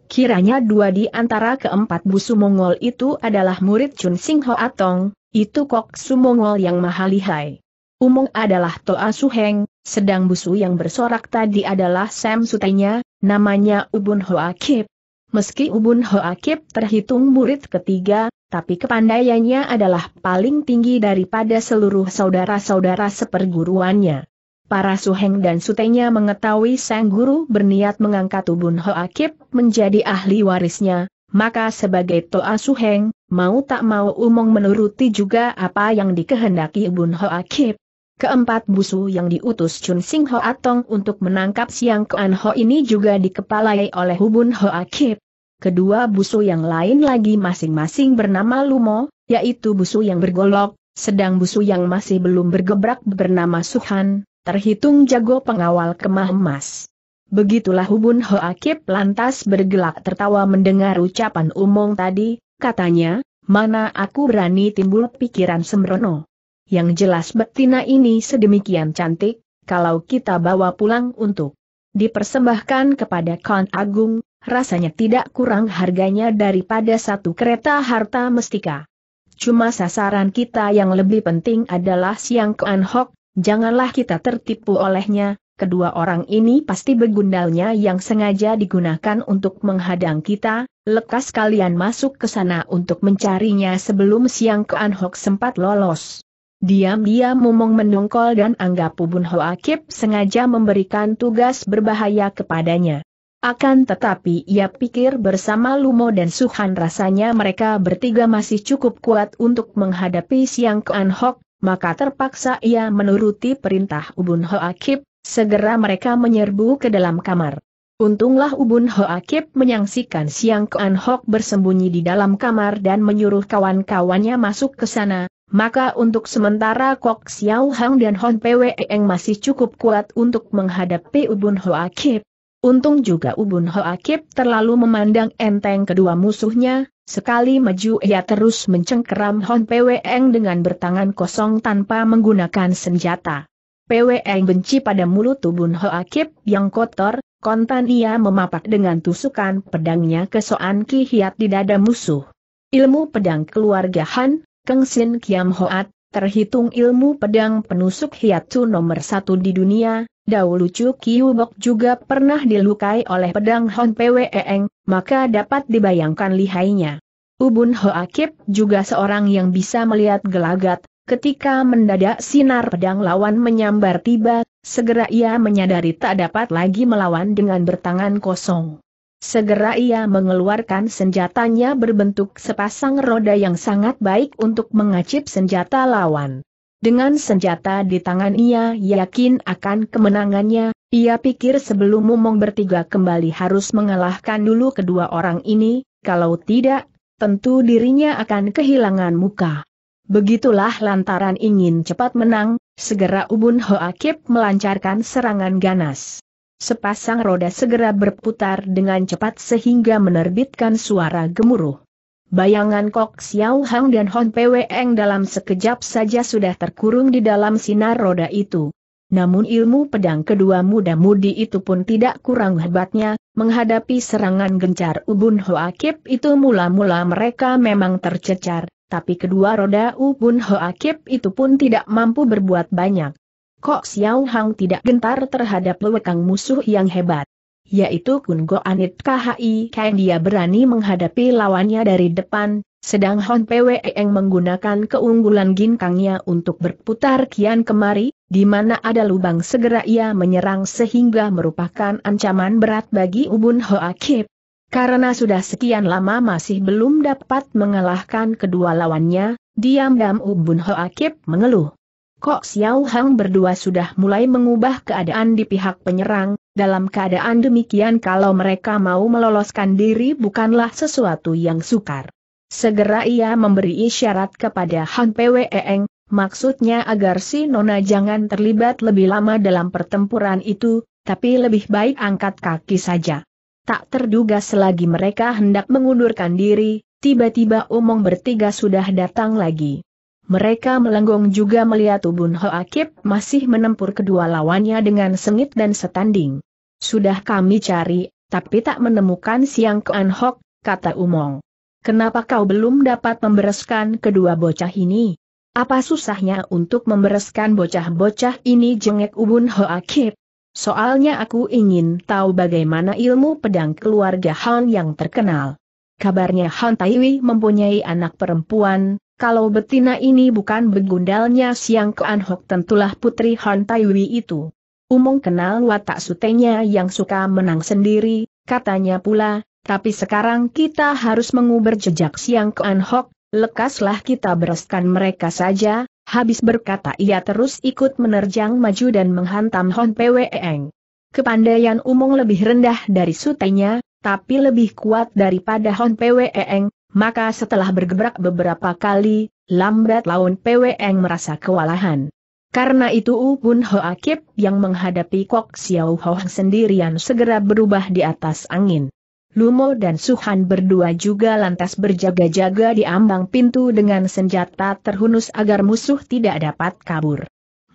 Kiranya dua di antara keempat busu Mongol itu adalah murid Chun Sing Ho Atong, itu Kok Sumongol yang mahalihai. lihai. Umong adalah Toa Suheng, sedang busu yang bersorak tadi adalah Sam Sutenya, namanya Ubun Hoakip. Meski Ubun Hoakip terhitung murid ketiga, tapi kepandaiannya adalah paling tinggi daripada seluruh saudara-saudara seperguruannya. Para Suheng dan Sutenya mengetahui sang guru berniat mengangkat Ubun Hoakip menjadi ahli warisnya, maka sebagai Toa Suheng, mau tak mau Umong menuruti juga apa yang dikehendaki Bun Hoa Kip. Keempat busu yang diutus Chun Sing Hoa Tong untuk menangkap Siang Kuan Ho ini juga dikepalai oleh Hubun Ho Kip. Kedua busu yang lain lagi masing-masing bernama Lumo, yaitu busu yang bergolok, sedang busu yang masih belum bergebrak bernama Suhan, terhitung jago pengawal kemah emas. Begitulah Hubun akip lantas bergelak tertawa mendengar ucapan umong tadi, katanya, mana aku berani timbul pikiran sembrono. Yang jelas betina ini sedemikian cantik, kalau kita bawa pulang untuk dipersembahkan kepada Khan Agung, rasanya tidak kurang harganya daripada satu kereta harta mestika. Cuma sasaran kita yang lebih penting adalah Siang Kuan Hok, janganlah kita tertipu olehnya, kedua orang ini pasti begundalnya yang sengaja digunakan untuk menghadang kita, lekas kalian masuk ke sana untuk mencarinya sebelum siang ke Anhok sempat lolos. Diam-diam Mumong menungkol dan anggap Bun Hoakip sengaja memberikan tugas berbahaya kepadanya. Akan tetapi ia pikir bersama Lumo dan Suhan rasanya mereka bertiga masih cukup kuat untuk menghadapi Siang Ke Anhok, maka terpaksa ia menuruti perintah Ubun Hoakip, Segera mereka menyerbu ke dalam kamar. Untunglah Ubun Ho Akip menyaksikan Siang Kean Hok bersembunyi di dalam kamar dan menyuruh kawan-kawannya masuk ke sana, maka untuk sementara Kok Xiao Hang dan Hon Eng masih cukup kuat untuk menghadapi Ubun Ho Akip. Untung juga Ubun Ho Akip terlalu memandang enteng kedua musuhnya, sekali maju ia terus mencengkeram Hon Eng dengan bertangan kosong tanpa menggunakan senjata. PWN benci pada mulut tubun Hoakip yang kotor, kontan ia memapak dengan tusukan pedangnya ke Soan Ki Hiat di dada musuh. Ilmu pedang keluarga Han, Keng Sin Kiam Hoat, terhitung ilmu pedang penusuk tu nomor satu di dunia, Dahulu Chu Kiubok juga pernah dilukai oleh pedang Hon Pweeng, maka dapat dibayangkan lihainya. Ubun Hoakip juga seorang yang bisa melihat gelagat, Ketika mendadak sinar pedang lawan menyambar tiba, segera ia menyadari tak dapat lagi melawan dengan bertangan kosong. Segera ia mengeluarkan senjatanya berbentuk sepasang roda yang sangat baik untuk mengacip senjata lawan. Dengan senjata di tangan ia yakin akan kemenangannya, ia pikir sebelum Mumong bertiga kembali harus mengalahkan dulu kedua orang ini, kalau tidak, tentu dirinya akan kehilangan muka. Begitulah lantaran ingin cepat menang, segera Ubun Hoakip melancarkan serangan ganas. Sepasang roda segera berputar dengan cepat sehingga menerbitkan suara gemuruh. Bayangan Kok Xiao Hang dan Hon Pwe Eng dalam sekejap saja sudah terkurung di dalam sinar roda itu. Namun ilmu pedang kedua muda-mudi itu pun tidak kurang hebatnya, menghadapi serangan gencar Ubun Hoakip itu mula-mula mereka memang tercecar, tapi kedua roda Ubun Bun itu pun tidak mampu berbuat banyak. Kok Xiao Hang tidak gentar terhadap lewekang musuh yang hebat. Yaitu Kun Go Anit KHI Kang dia berani menghadapi lawannya dari depan, sedang Hon e Eng menggunakan keunggulan ginkangnya untuk berputar kian kemari, di mana ada lubang segera ia menyerang sehingga merupakan ancaman berat bagi Ubun Hoa Kip. Karena sudah sekian lama masih belum dapat mengalahkan kedua lawannya, diam-diam Ubun Akib mengeluh. Kok Xiao Hang berdua sudah mulai mengubah keadaan di pihak penyerang, dalam keadaan demikian kalau mereka mau meloloskan diri bukanlah sesuatu yang sukar. Segera ia memberi isyarat kepada Han Pweeng, maksudnya agar si Nona jangan terlibat lebih lama dalam pertempuran itu, tapi lebih baik angkat kaki saja. Tak terduga selagi mereka hendak mengundurkan diri, tiba-tiba omong bertiga sudah datang lagi. Mereka melenggong juga melihat Ubun Hoakib masih menempur kedua lawannya dengan sengit dan setanding. Sudah kami cari, tapi tak menemukan Siang Kean Hok, kata Umong. Kenapa kau belum dapat membereskan kedua bocah ini? Apa susahnya untuk membereskan bocah-bocah ini jengek Ubun Hoakib? Soalnya aku ingin tahu bagaimana ilmu pedang keluarga Han yang terkenal. Kabarnya Han Taiwi mempunyai anak perempuan, kalau betina ini bukan begundalnya Siang Kuan Hok tentulah putri Han Taiwi itu. Umum kenal watak sutenya yang suka menang sendiri, katanya pula, tapi sekarang kita harus menguber jejak Siang Kuan Hok, lekaslah kita bereskan mereka saja, Habis berkata ia terus ikut menerjang maju dan menghantam Hon Pweng. Kepandaian umum lebih rendah dari sutenya, tapi lebih kuat daripada Hon Pweng, maka setelah bergebrak beberapa kali, lambat laun Pweng merasa kewalahan. Karena itu Upun Hoa Kip yang menghadapi Kok Xiao Hoang sendirian segera berubah di atas angin. Lumo dan Suhan berdua juga lantas berjaga-jaga di ambang pintu dengan senjata terhunus agar musuh tidak dapat kabur.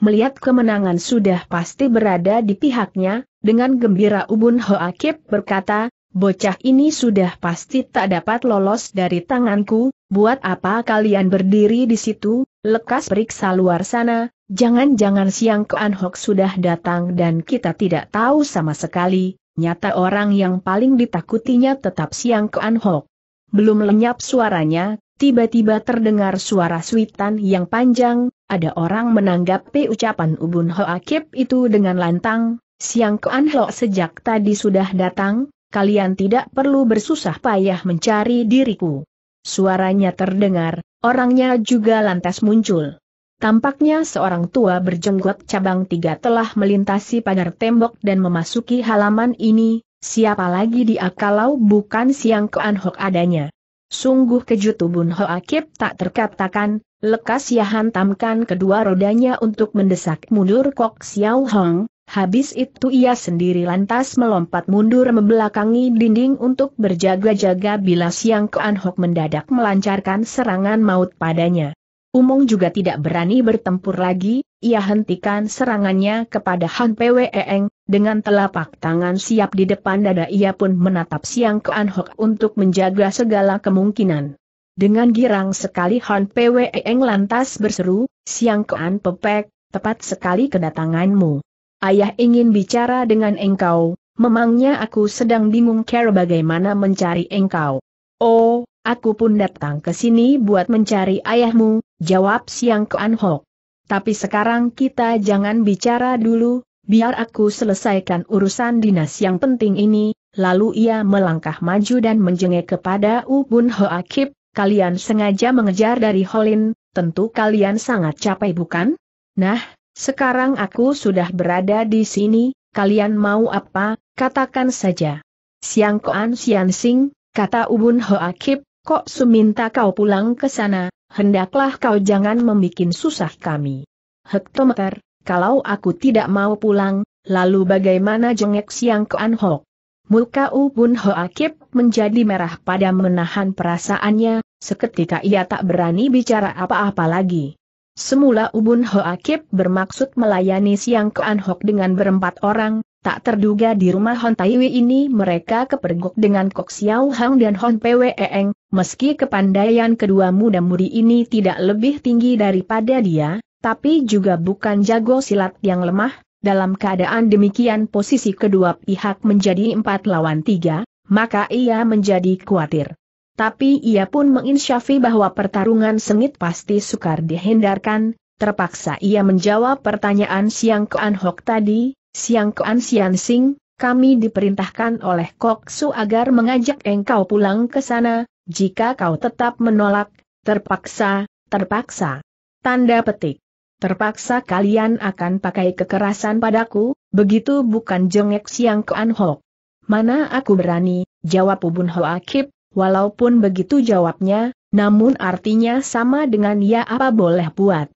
Melihat kemenangan sudah pasti berada di pihaknya, dengan gembira Ubun Hoakib berkata, bocah ini sudah pasti tak dapat lolos dari tanganku, buat apa kalian berdiri di situ, lekas periksa luar sana, jangan-jangan siang ke Anhok sudah datang dan kita tidak tahu sama sekali, Nyata orang yang paling ditakutinya tetap Siang Kuan Hok. Belum lenyap suaranya, tiba-tiba terdengar suara suitan yang panjang, ada orang menanggapi ucapan Ubun Akib itu dengan lantang, Siang Kuan Hok sejak tadi sudah datang, kalian tidak perlu bersusah payah mencari diriku. Suaranya terdengar, orangnya juga lantas muncul. Tampaknya seorang tua berjenggot cabang tiga telah melintasi pagar tembok dan memasuki halaman ini, siapa lagi dia kalau bukan siang Kean Hok adanya. Sungguh kejut tubun Ho Akib tak terkatakan, lekas ia hantamkan kedua rodanya untuk mendesak mundur Kok Xiao Hong, habis itu ia sendiri lantas melompat mundur membelakangi dinding untuk berjaga-jaga bila siang Kean Hok mendadak melancarkan serangan maut padanya. Umong juga tidak berani bertempur lagi, ia hentikan serangannya kepada Han Pweeng, dengan telapak tangan siap di depan dada ia pun menatap siang ke An Hok untuk menjaga segala kemungkinan. Dengan girang sekali Han Pweeng lantas berseru, Siang ke An Pepek, tepat sekali kedatanganmu. Ayah ingin bicara dengan engkau, memangnya aku sedang bingung cara bagaimana mencari engkau. Oh, Aku pun datang ke sini buat mencari ayahmu, jawab Siang Kuan Hok. Tapi sekarang kita jangan bicara dulu, biar aku selesaikan urusan dinas yang penting ini, lalu ia melangkah maju dan menjengek kepada Ubun Hoakib, kalian sengaja mengejar dari Holin, tentu kalian sangat capek bukan? Nah, sekarang aku sudah berada di sini, kalian mau apa, katakan saja. Siang Koan Sian Sing, kata Ubun Hoakib, Kok suminta kau pulang ke sana, hendaklah kau jangan membuat susah kami. Hektometer, kalau aku tidak mau pulang, lalu bagaimana jengek siang ke Anhok? Muka Ubun Hoakib menjadi merah pada menahan perasaannya, seketika ia tak berani bicara apa-apa lagi. Semula Ubun Hoakib bermaksud melayani siang ke Anhok dengan berempat orang, tak terduga di rumah Hon Taiwi ini mereka kepergok dengan Kok Xiao Hang dan Hon Eng. Meski kepandaian kedua muda muri ini tidak lebih tinggi daripada dia, tapi juga bukan jago silat yang lemah, dalam keadaan demikian posisi kedua pihak menjadi empat lawan tiga, maka ia menjadi khawatir. Tapi ia pun menginsyafi bahwa pertarungan sengit pasti sukar dihindarkan, terpaksa ia menjawab pertanyaan Siang Kuan Hok tadi, Siang Kuan Sian Sing, kami diperintahkan oleh Kok Su agar mengajak engkau pulang ke sana, jika kau tetap menolak, terpaksa, terpaksa. Tanda petik. Terpaksa kalian akan pakai kekerasan padaku, begitu bukan jengek siang ke Anhok. Mana aku berani, jawab Ubun Akib. walaupun begitu jawabnya, namun artinya sama dengan ya apa boleh buat.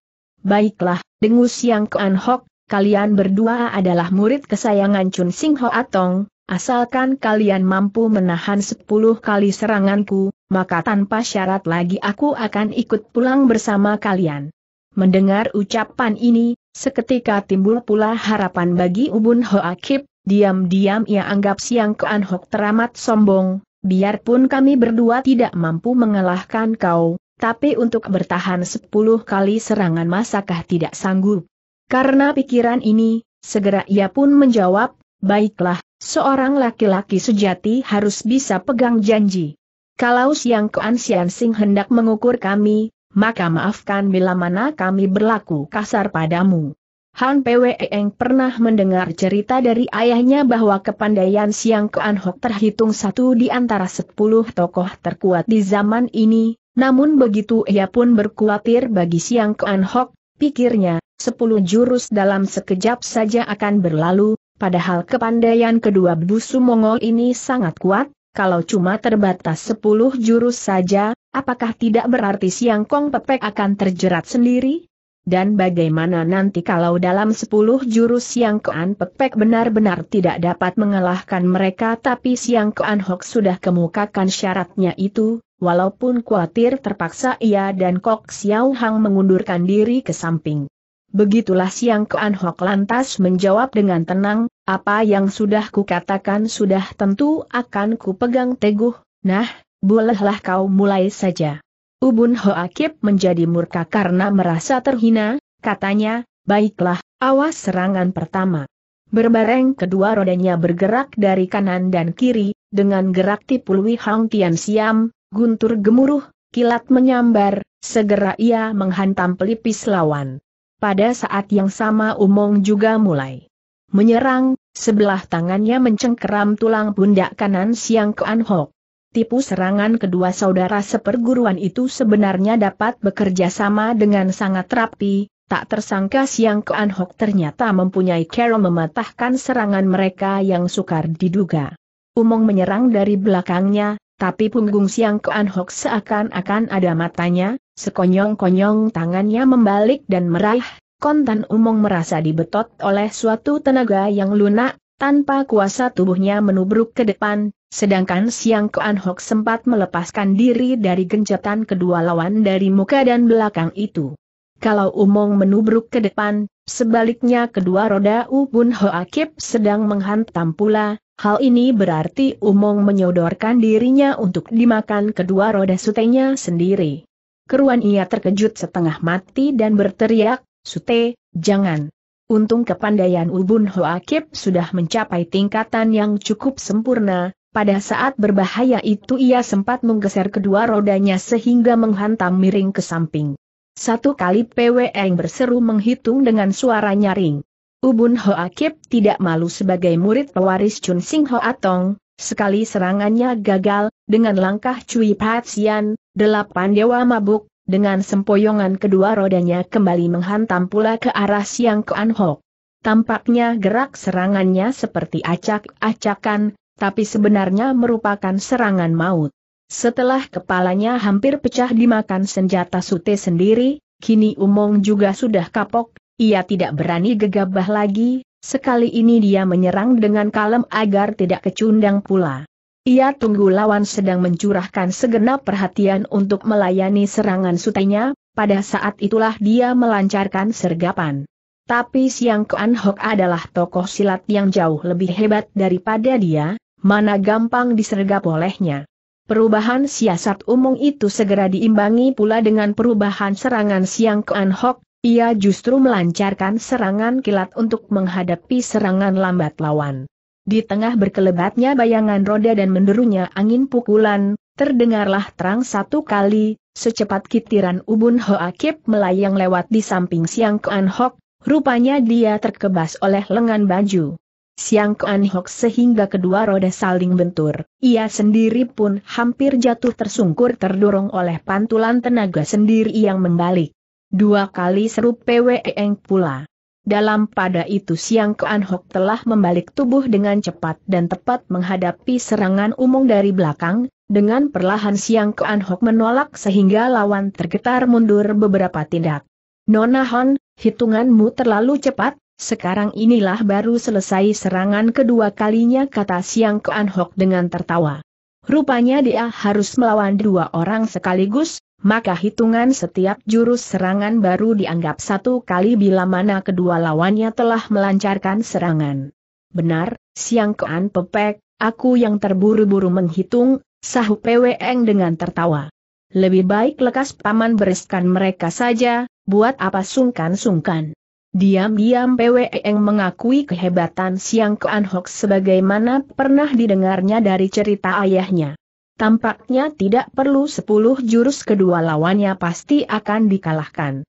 Baiklah, dengus siang ke Anhok, kalian berdua adalah murid kesayangan Chun Sing Ho Atong, asalkan kalian mampu menahan sepuluh kali seranganku, maka tanpa syarat lagi aku akan ikut pulang bersama kalian. Mendengar ucapan ini, seketika timbul pula harapan bagi Ubun Hoakib, diam-diam ia anggap Siang Kean Hok teramat sombong, biarpun kami berdua tidak mampu mengalahkan kau, tapi untuk bertahan sepuluh kali serangan masakah tidak sanggup? Karena pikiran ini, segera ia pun menjawab, baiklah, seorang laki-laki sejati harus bisa pegang janji. Kalau Siang Kuan Sian Sing hendak mengukur kami, maka maafkan bila mana kami berlaku kasar padamu. Han Eng pernah mendengar cerita dari ayahnya bahwa kepandaian Siang Kuan Hok terhitung satu di antara sepuluh tokoh terkuat di zaman ini, namun begitu ia pun berkuatir bagi Siang Kuan Hok, pikirnya, sepuluh jurus dalam sekejap saja akan berlalu, padahal kepandaian kedua busu Mongol ini sangat kuat, kalau cuma terbatas 10 jurus saja, apakah tidak berarti Siang Kong Pepek akan terjerat sendiri? Dan bagaimana nanti kalau dalam 10 jurus Siang Koan Pepek benar-benar tidak dapat mengalahkan mereka tapi Siang Koan Hok sudah kemukakan syaratnya itu, walaupun khawatir terpaksa ia dan Kok Xiao Hang mengundurkan diri ke samping. Begitulah Siang Kean Hok lantas menjawab dengan tenang, apa yang sudah kukatakan sudah tentu akan kupegang teguh, nah, bolehlah kau mulai saja. Ubun Akib menjadi murka karena merasa terhina, katanya, baiklah, awas serangan pertama. Berbareng kedua rodanya bergerak dari kanan dan kiri, dengan gerak tipu Lui Hang Tian Siam, guntur gemuruh, kilat menyambar, segera ia menghantam pelipis lawan. Pada saat yang sama Umong juga mulai menyerang, sebelah tangannya mencengkeram tulang pundak kanan Siang Kuan Hok. Tipu serangan kedua saudara seperguruan itu sebenarnya dapat bekerja sama dengan sangat rapi, tak tersangka Siang Kuan Hok ternyata mempunyai cara mematahkan serangan mereka yang sukar diduga. Umong menyerang dari belakangnya, tapi punggung Siang Koan Hok seakan-akan ada matanya, sekonyong-konyong tangannya membalik dan meraih, kontan umong merasa dibetot oleh suatu tenaga yang lunak, tanpa kuasa tubuhnya menubruk ke depan, sedangkan Siang Koan Hok sempat melepaskan diri dari gencetan kedua lawan dari muka dan belakang itu. Kalau Umong menubruk ke depan, sebaliknya kedua roda Ubun Hoakip sedang menghantam pula, Hal ini berarti Umong menyodorkan dirinya untuk dimakan kedua roda sutenya sendiri. Keruan ia terkejut setengah mati dan berteriak, Sute, jangan. Untung kepandaian Ubun Hoakib sudah mencapai tingkatan yang cukup sempurna, pada saat berbahaya itu ia sempat menggeser kedua rodanya sehingga menghantam miring ke samping. Satu kali PWN berseru menghitung dengan suara nyaring. Ubun Hoa Kip tidak malu sebagai murid pewaris Chun Sing Hoa Tong, sekali serangannya gagal, dengan langkah Cui Sian, delapan dewa mabuk, dengan sempoyongan kedua rodanya kembali menghantam pula ke arah Siang Kuan Ho. Tampaknya gerak serangannya seperti acak-acakan, tapi sebenarnya merupakan serangan maut. Setelah kepalanya hampir pecah dimakan senjata sute sendiri, kini Umong juga sudah kapok, ia tidak berani gegabah lagi, sekali ini dia menyerang dengan kalem agar tidak kecundang pula. Ia tunggu lawan sedang mencurahkan segenap perhatian untuk melayani serangan sutenya, pada saat itulah dia melancarkan sergapan. Tapi Siang Kuan Hok adalah tokoh silat yang jauh lebih hebat daripada dia, mana gampang disergap olehnya. Perubahan siasat umum itu segera diimbangi pula dengan perubahan serangan Siang Kuan Hok, ia justru melancarkan serangan kilat untuk menghadapi serangan lambat lawan. Di tengah berkelebatnya bayangan roda dan menderunya angin pukulan, terdengarlah terang satu kali, secepat kitiran ubun Hoakip melayang lewat di samping Siang Kuan Hok, rupanya dia terkebas oleh lengan baju. Siang Kuan Hok sehingga kedua roda saling bentur. Ia sendiri pun hampir jatuh tersungkur terdorong oleh pantulan tenaga sendiri yang membalik. Dua kali seru PWEng pula. Dalam pada itu siang Kean Hok telah membalik tubuh dengan cepat dan tepat menghadapi serangan umum dari belakang, dengan perlahan siang Kean Hok menolak sehingga lawan tergetar mundur beberapa tindak. Nona Hon, hitunganmu terlalu cepat, sekarang inilah baru selesai serangan kedua kalinya kata Siang Kean Hok dengan tertawa. Rupanya dia harus melawan dua orang sekaligus, maka hitungan setiap jurus serangan baru dianggap satu kali bila mana kedua lawannya telah melancarkan serangan. Benar, siang kean pepek, aku yang terburu-buru menghitung, sahut PWN dengan tertawa. Lebih baik lekas paman bereskan mereka saja, buat apa sungkan-sungkan. Diam-diam yang e mengakui kehebatan Siang Kuan Hok sebagaimana pernah didengarnya dari cerita ayahnya. Tampaknya tidak perlu sepuluh jurus kedua lawannya pasti akan dikalahkan.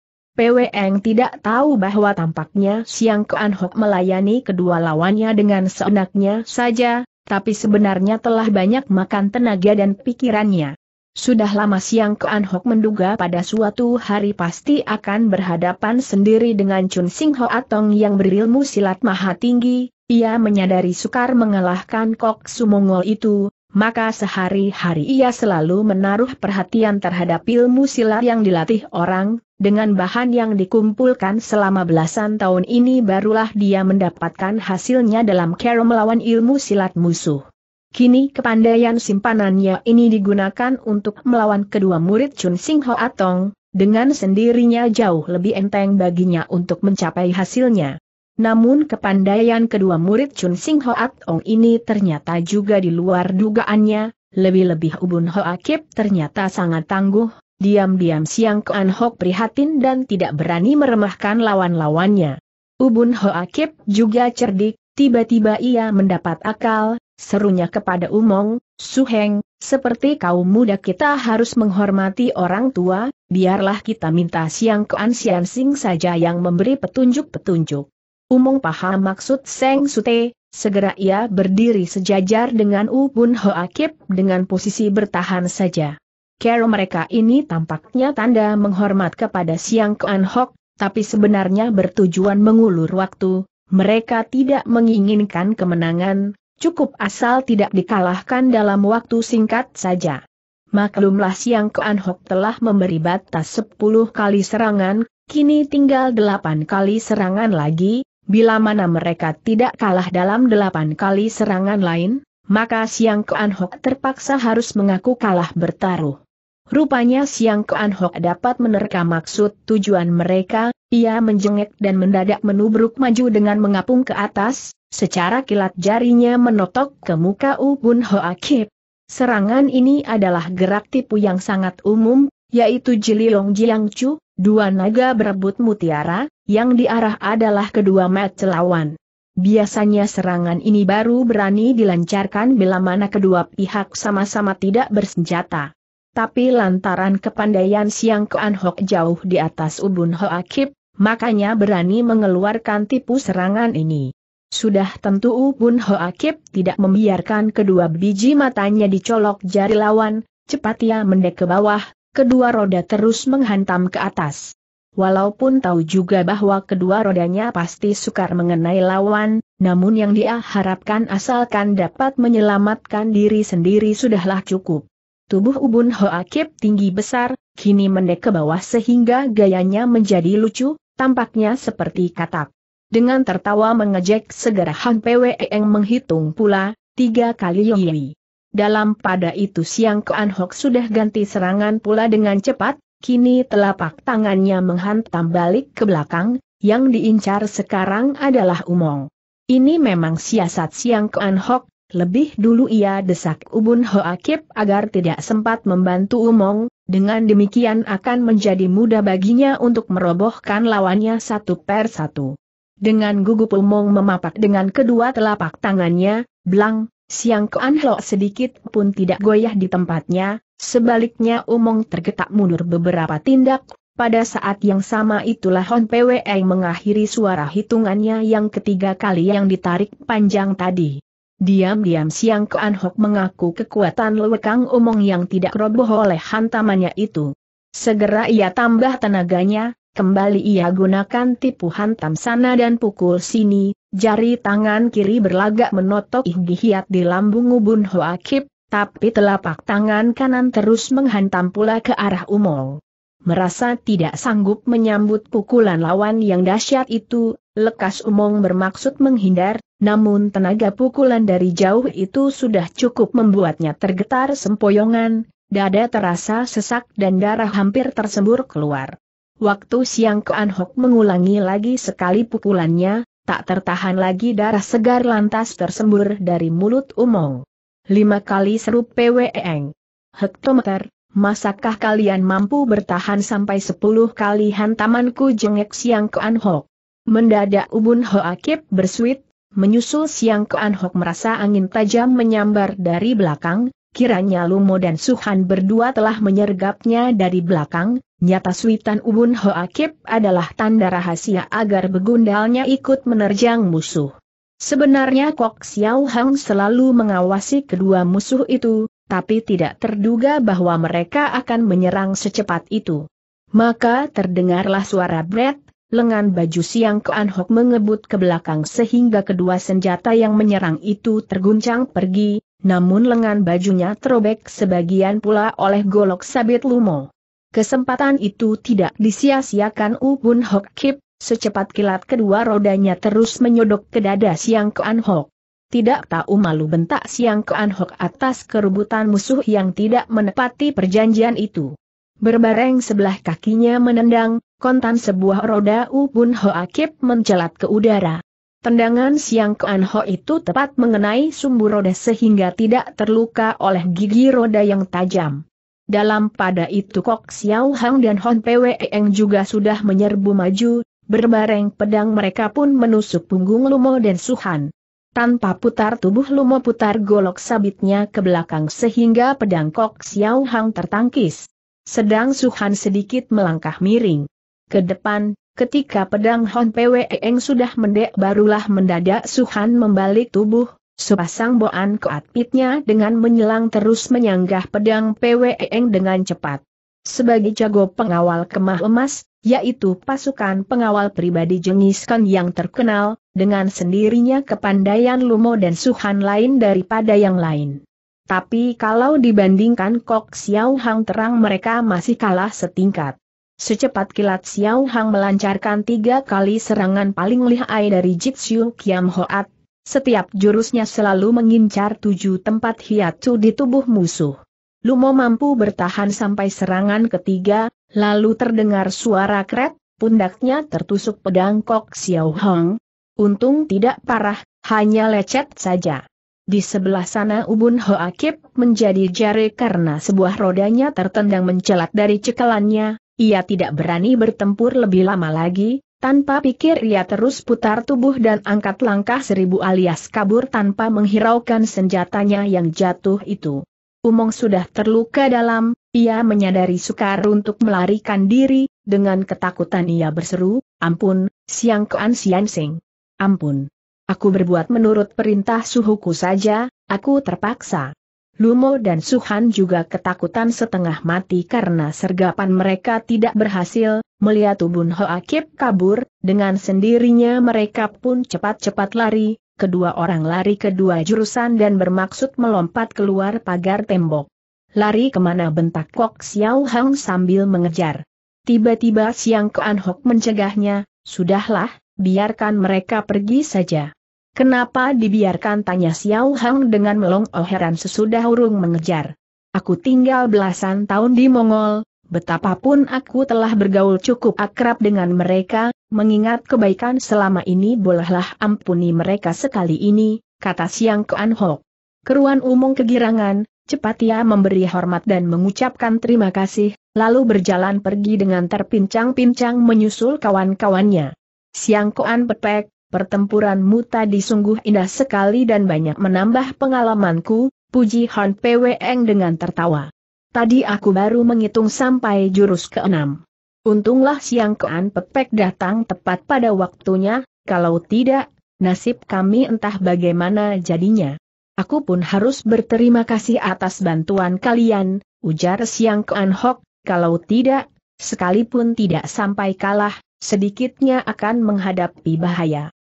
Eng tidak tahu bahwa tampaknya Siang Kuan Hok melayani kedua lawannya dengan seenaknya saja, tapi sebenarnya telah banyak makan tenaga dan pikirannya. Sudah lama siang Kean Hok menduga pada suatu hari pasti akan berhadapan sendiri dengan Chun Sing Ho Atong yang berilmu silat maha tinggi, ia menyadari sukar mengalahkan Kok Sumongol itu, maka sehari-hari ia selalu menaruh perhatian terhadap ilmu silat yang dilatih orang, dengan bahan yang dikumpulkan selama belasan tahun ini barulah dia mendapatkan hasilnya dalam cara melawan ilmu silat musuh. Kini kepandaian simpanannya ini digunakan untuk melawan kedua murid Chun Sing Ho Atong, dengan sendirinya jauh lebih enteng baginya untuk mencapai hasilnya. Namun kepandaian kedua murid Chun Sing Ho Atong ini ternyata juga di luar dugaannya, lebih-lebih Ubun Ho Akip ternyata sangat tangguh, diam-diam Siang Kuan Hok prihatin dan tidak berani meremehkan lawan-lawannya. Ubun Ho Akip juga cerdik, tiba-tiba ia mendapat akal, Serunya kepada Umong, Suheng, seperti kaum muda kita harus menghormati orang tua, biarlah kita minta Siang Kean Ansian Sing saja yang memberi petunjuk-petunjuk. Umong paham maksud Seng Sute, segera ia berdiri sejajar dengan U Bun Hoakip dengan posisi bertahan saja. Kero mereka ini tampaknya tanda menghormat kepada Siang Kean Hok, tapi sebenarnya bertujuan mengulur waktu, mereka tidak menginginkan kemenangan, cukup asal tidak dikalahkan dalam waktu singkat saja. Maklumlah Siang Kean Hok telah memberi batas 10 kali serangan, kini tinggal 8 kali serangan lagi, bila mana mereka tidak kalah dalam 8 kali serangan lain, maka Siang Kean Hok terpaksa harus mengaku kalah bertaruh. Rupanya Siang Kean Hok dapat menerka maksud tujuan mereka, ia menjengek dan mendadak menubruk maju dengan mengapung ke atas, Secara kilat jarinya menotok ke muka Ubun Hoakip. Serangan ini adalah gerak tipu yang sangat umum, yaitu Jililong Jiangcu, dua naga berebut mutiara, yang diarah adalah kedua mata lawan. Biasanya serangan ini baru berani dilancarkan bila mana kedua pihak sama-sama tidak bersenjata. Tapi lantaran kepandaian Siang Kuan Hok jauh di atas Ubun Hoakip, makanya berani mengeluarkan tipu serangan ini. Sudah tentu ubun ho akib tidak membiarkan kedua biji matanya dicolok jari lawan, cepat ia mendek ke bawah, kedua roda terus menghantam ke atas. Walaupun tahu juga bahwa kedua rodanya pasti sukar mengenai lawan, namun yang dia harapkan asalkan dapat menyelamatkan diri sendiri sudahlah cukup. Tubuh Ubun ho akib tinggi besar, kini mendek ke bawah sehingga gayanya menjadi lucu, tampaknya seperti katak. Dengan tertawa mengejek segera Han yang menghitung pula, tiga kali Yoi. Dalam pada itu siang Ke Hok sudah ganti serangan pula dengan cepat, kini telapak tangannya menghantam balik ke belakang, yang diincar sekarang adalah Umong. Ini memang siasat siang Ke Hok, lebih dulu ia desak Ubun ho akip agar tidak sempat membantu Umong, dengan demikian akan menjadi mudah baginya untuk merobohkan lawannya satu per satu. Dengan gugup umong memapak dengan kedua telapak tangannya, Blang, Siang ke sedikit pun tidak goyah di tempatnya, sebaliknya umong tergetak mundur beberapa tindak, pada saat yang sama itulah Hon Pwe mengakhiri suara hitungannya yang ketiga kali yang ditarik panjang tadi. Diam-diam Siang ke anhok mengaku kekuatan lewekang umong yang tidak roboh oleh hantamannya itu. Segera ia tambah tenaganya, Kembali ia gunakan tipu hantam sana dan pukul sini, jari tangan kiri berlagak menotok Ihgihiat di lambung ubun Hoakib, tapi telapak tangan kanan terus menghantam pula ke arah umong. Merasa tidak sanggup menyambut pukulan lawan yang dahsyat itu, lekas Umong bermaksud menghindar, namun tenaga pukulan dari jauh itu sudah cukup membuatnya tergetar sempoyongan, dada terasa sesak dan darah hampir tersembur keluar. Waktu siang ke Anhok mengulangi lagi sekali pukulannya, tak tertahan lagi darah segar lantas tersembur dari mulut Umong. Lima kali seru PWEng. Hektometer, masakah kalian mampu bertahan sampai sepuluh kali hantamanku jengek siang ke Anhok? Mendadak Ubun Hoakip bersuit, menyusul siang ke Anhok merasa angin tajam menyambar dari belakang, Kiranya Lumo dan Suhan berdua telah menyergapnya dari belakang, nyata suitan Ubun Hoakip adalah tanda rahasia agar begundalnya ikut menerjang musuh. Sebenarnya Kok Xiao Hang selalu mengawasi kedua musuh itu, tapi tidak terduga bahwa mereka akan menyerang secepat itu. Maka terdengarlah suara Brett, lengan baju siang Koan Hok mengebut ke belakang sehingga kedua senjata yang menyerang itu terguncang pergi, namun lengan bajunya terobek sebagian pula oleh golok sabit lumo. Kesempatan itu tidak disia-siakan Ubun Hok Kip, secepat kilat kedua rodanya terus menyodok ke dada Siang Kuan Hok. Tidak tahu malu bentak Siang Kuan Hok atas kerebutan musuh yang tidak menepati perjanjian itu. Berbareng sebelah kakinya menendang, kontan sebuah roda Ubun Kip mencelat ke udara. Tendangan Siang Kuan Ho itu tepat mengenai sumbu roda sehingga tidak terluka oleh gigi roda yang tajam. Dalam pada itu Kok Xiao Hang dan Hon Pwe Eng juga sudah menyerbu maju, berbareng pedang mereka pun menusuk punggung Lumo dan Suhan. Tanpa putar tubuh Lumo putar golok sabitnya ke belakang sehingga pedang Kok Xiao Hang tertangkis. Sedang Suhan sedikit melangkah miring. Ke depan, Ketika pedang Hon Pwe Eng sudah mendek barulah mendadak Suhan membalik tubuh, sepasang boan ke pitnya dengan menyelang terus menyanggah pedang Pwe Eng dengan cepat. Sebagai jago pengawal kemah emas, yaitu pasukan pengawal pribadi jengis yang terkenal, dengan sendirinya kepandaian Lumo dan Suhan lain daripada yang lain. Tapi kalau dibandingkan Kok Xiao Hang terang mereka masih kalah setingkat. Secepat kilat Xiao Hang melancarkan tiga kali serangan paling lihai dari Jitsu Kiam Hoat. Setiap jurusnya selalu mengincar tujuh tempat hiatu di tubuh musuh. Lumo mampu bertahan sampai serangan ketiga, lalu terdengar suara kret, pundaknya tertusuk pedang Kok Xiao Hang. Untung tidak parah, hanya lecet saja. Di sebelah sana Ubun Hoakip menjadi jari karena sebuah rodanya tertendang mencelat dari cekalannya, ia tidak berani bertempur lebih lama lagi, tanpa pikir ia terus putar tubuh dan angkat langkah seribu alias kabur tanpa menghiraukan senjatanya yang jatuh itu. Umong sudah terluka dalam, ia menyadari sukar untuk melarikan diri, dengan ketakutan ia berseru, ampun, siang kean sian sing. Ampun. Aku berbuat menurut perintah suhuku saja, aku terpaksa. Lumo dan Suhan juga ketakutan setengah mati karena sergapan mereka tidak berhasil, melihat tubuh Ho Akip kabur, dengan sendirinya mereka pun cepat-cepat lari, kedua orang lari kedua jurusan dan bermaksud melompat keluar pagar tembok. Lari kemana bentak Kok Xiao Hang sambil mengejar. Tiba-tiba Siang Kuan Hok mencegahnya, sudahlah, biarkan mereka pergi saja. Kenapa dibiarkan tanya Xiao Hang dengan melongoh heran sesudah hurung mengejar. Aku tinggal belasan tahun di Mongol, betapapun aku telah bergaul cukup akrab dengan mereka, mengingat kebaikan selama ini bolehlah ampuni mereka sekali ini, kata Siang Kuan Hok. Keruan umum kegirangan, cepat ia memberi hormat dan mengucapkan terima kasih, lalu berjalan pergi dengan terpincang-pincang menyusul kawan-kawannya. Siang Kuan Pepek, pertempuranmu tadi sungguh indah sekali dan banyak menambah pengalamanku, puji Han Pweng dengan tertawa. Tadi aku baru menghitung sampai jurus keenam. Untunglah siang Kean Pepek datang tepat pada waktunya, kalau tidak, nasib kami entah bagaimana jadinya. Aku pun harus berterima kasih atas bantuan kalian, ujar Siang Kean Hok, kalau tidak, sekalipun tidak sampai kalah, sedikitnya akan menghadapi bahaya.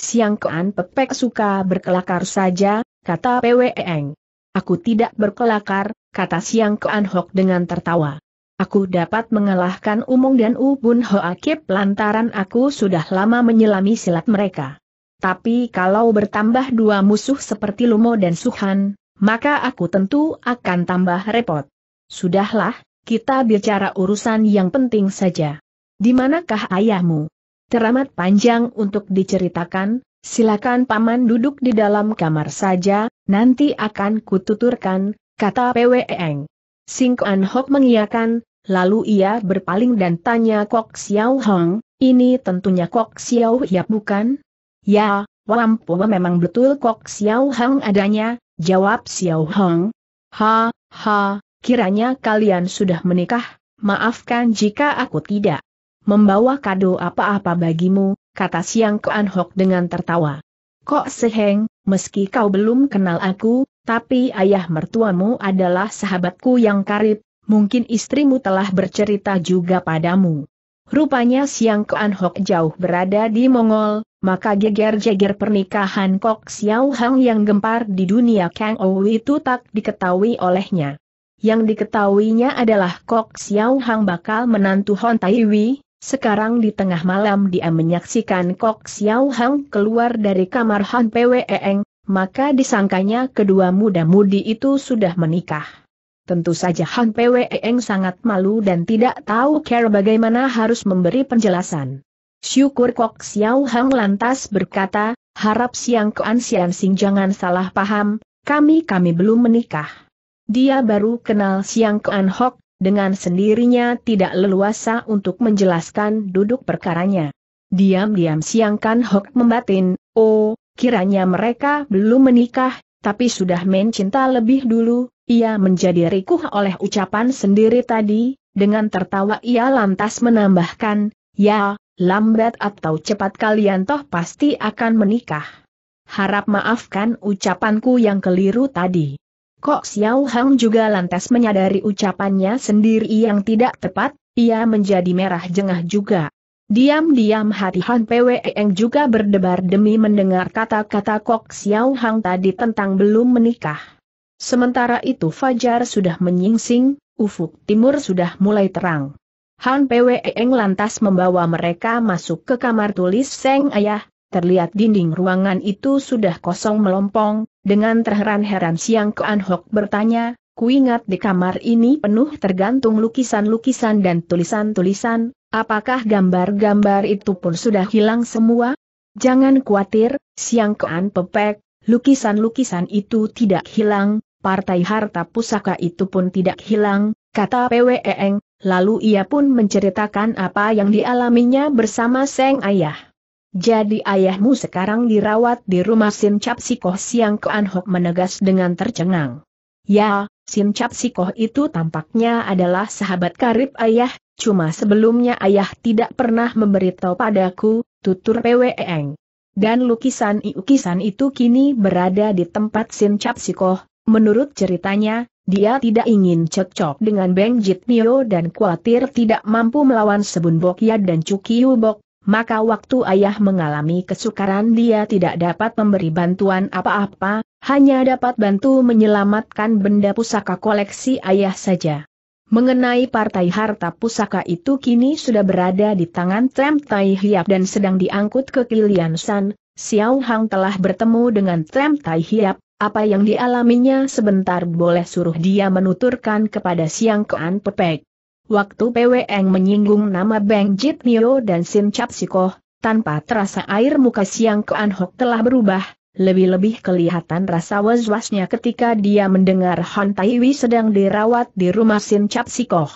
Siang kean Pepek suka berkelakar saja, kata e Eng. Aku tidak berkelakar, kata Siang Hok dengan tertawa. Aku dapat mengalahkan Umong dan Ubun Hoakip lantaran aku sudah lama menyelami silat mereka. Tapi kalau bertambah dua musuh seperti Lumo dan Suhan, maka aku tentu akan tambah repot. Sudahlah, kita bicara urusan yang penting saja. Di manakah ayahmu? teramat panjang untuk diceritakan, silakan paman duduk di dalam kamar saja, nanti akan kututurkan, kata e Eng. Sing An Hok mengiyakan, lalu ia berpaling dan tanya Kok Xiao Hong, ini tentunya Kok Xiao Hiap bukan? Ya, Wampu memang betul Kok Xiao Hong adanya, jawab Xiao Hong. Ha, ha, kiranya kalian sudah menikah, maafkan jika aku tidak membawa kado apa-apa bagimu, kata Siang Kuan Hok dengan tertawa. Kok seheng, meski kau belum kenal aku, tapi ayah mertuamu adalah sahabatku yang karib, mungkin istrimu telah bercerita juga padamu. Rupanya Siang Kuan Hok jauh berada di Mongol, maka geger-geger pernikahan Kok Xiao Hang yang gempar di dunia Kang Ou itu tak diketahui olehnya. Yang diketahuinya adalah Kok Xiao Hang bakal menantu Hon Tai Wei, sekarang di tengah malam dia menyaksikan Kok Xiao Hang keluar dari kamar Han Pweng, maka disangkanya kedua muda-mudi itu sudah menikah. Tentu saja Han Pweng sangat malu dan tidak tahu cara bagaimana harus memberi penjelasan. Syukur Kok Xiao Hang lantas berkata, harap Siang Kuan Ansian Sing jangan salah paham, kami-kami belum menikah. Dia baru kenal Siang Kuan Hok, dengan sendirinya tidak leluasa untuk menjelaskan duduk perkaranya. Diam-diam siangkan Hok membatin, oh, kiranya mereka belum menikah, tapi sudah mencinta lebih dulu, ia menjadi rikuh oleh ucapan sendiri tadi, dengan tertawa ia lantas menambahkan, ya, lambat atau cepat kalian toh pasti akan menikah. Harap maafkan ucapanku yang keliru tadi. Kok Xiao Hang juga lantas menyadari ucapannya sendiri yang tidak tepat, ia menjadi merah jengah juga. Diam-diam hati Han Eng juga berdebar demi mendengar kata-kata Kok Xiao Hang tadi tentang belum menikah. Sementara itu Fajar sudah menyingsing, ufuk timur sudah mulai terang. Han Eng lantas membawa mereka masuk ke kamar tulis Seng Ayah, terlihat dinding ruangan itu sudah kosong melompong, dengan terheran-heran Siang Kean Hok bertanya, kuingat di kamar ini penuh tergantung lukisan-lukisan dan tulisan-tulisan, apakah gambar-gambar itu pun sudah hilang semua? Jangan khawatir, Siang Kean Pepek, lukisan-lukisan itu tidak hilang, partai harta pusaka itu pun tidak hilang, kata PWEeng, lalu ia pun menceritakan apa yang dialaminya bersama Seng Ayah. Jadi ayahmu sekarang dirawat di rumah Sin Cap Sikoh Siang Kuan Hok menegas dengan tercengang. Ya, Sin Cap Sikoh itu tampaknya adalah sahabat karib ayah, cuma sebelumnya ayah tidak pernah memberitahu padaku, tutur PWEeng. Dan lukisan lukisan itu kini berada di tempat Sin Cap Sikoh, menurut ceritanya, dia tidak ingin cocok dengan Beng Jit Mio dan khawatir tidak mampu melawan Sebun Bok Yad dan Cukiu Bok, maka waktu ayah mengalami kesukaran dia tidak dapat memberi bantuan apa-apa, hanya dapat bantu menyelamatkan benda pusaka koleksi ayah saja. Mengenai partai harta pusaka itu kini sudah berada di tangan Trem Tai Hiap dan sedang diangkut ke Kilian San, Xiao Hang telah bertemu dengan Trem Tai Hiap, apa yang dialaminya sebentar boleh suruh dia menuturkan kepada Siang Kean Pepek. Waktu PWN menyinggung nama Bang Jit Nio dan Sin Cap Sikoh, tanpa terasa air muka Siang Kean Hok telah berubah, lebih-lebih kelihatan rasa was-wasnya ketika dia mendengar Han Taiwi sedang dirawat di rumah Sin Cap Sikoh.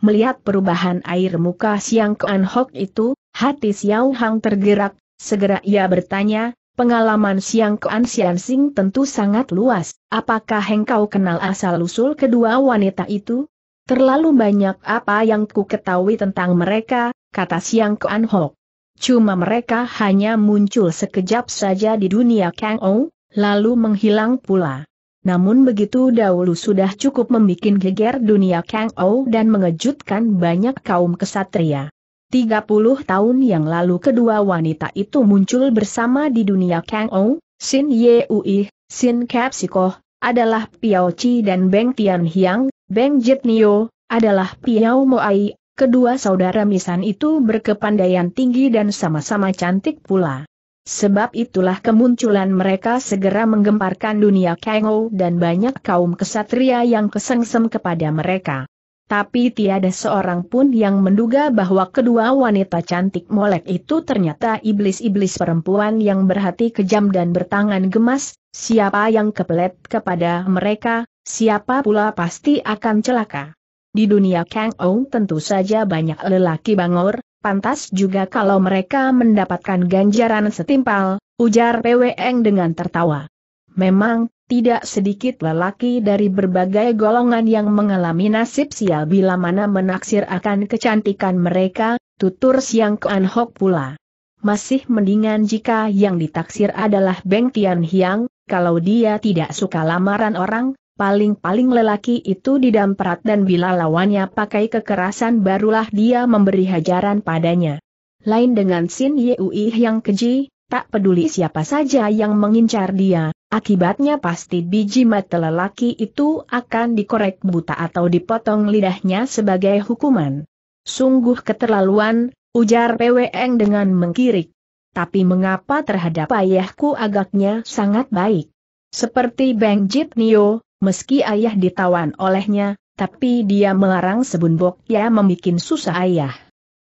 Melihat perubahan air muka Siang Kean Hok itu, hati Xiao Hang tergerak, segera ia bertanya, pengalaman Siang Kean Sian Sing tentu sangat luas, apakah engkau kenal asal-usul kedua wanita itu? Terlalu banyak apa yang ku ketahui tentang mereka, kata Siang Kuan Ho. Cuma mereka hanya muncul sekejap saja di dunia Kang Ou, lalu menghilang pula. Namun begitu dahulu sudah cukup membuat geger dunia Kang Ou dan mengejutkan banyak kaum kesatria. 30 tahun yang lalu kedua wanita itu muncul bersama di dunia Kang Ou, Sin Ye Ui, Sin Kapsikoh, adalah Piao Chi dan Beng Tian Hiang, Beng Nio adalah Piao Moai, kedua saudara misan itu berkepandaian tinggi dan sama-sama cantik pula. Sebab itulah kemunculan mereka segera menggemparkan dunia Kango dan banyak kaum kesatria yang kesengsem kepada mereka. Tapi tiada seorang pun yang menduga bahwa kedua wanita cantik molek itu ternyata iblis-iblis perempuan yang berhati kejam dan bertangan gemas, siapa yang kepelet kepada mereka, Siapa pula pasti akan celaka. Di dunia Kang Ong tentu saja banyak lelaki bangor, pantas juga kalau mereka mendapatkan ganjaran setimpal, ujar PWN dengan tertawa. Memang, tidak sedikit lelaki dari berbagai golongan yang mengalami nasib sial bila mana menaksir akan kecantikan mereka, tutur Siang Kuan Hok pula. Masih mendingan jika yang ditaksir adalah Beng Tian Hiang, kalau dia tidak suka lamaran orang, paling-paling lelaki itu didamperat dan bila lawannya pakai kekerasan barulah dia memberi hajaran padanya. Lain dengan Sin Yui yang keji, tak peduli siapa saja yang mengincar dia, akibatnya pasti biji mata lelaki itu akan dikorek buta atau dipotong lidahnya sebagai hukuman. Sungguh keterlaluan, ujar PWN dengan mengkirik. Tapi mengapa terhadap ayahku agaknya sangat baik? Seperti Bang Jit Nio, meski ayah ditawan olehnya, tapi dia melarang sebunbok ya membuat susah ayah.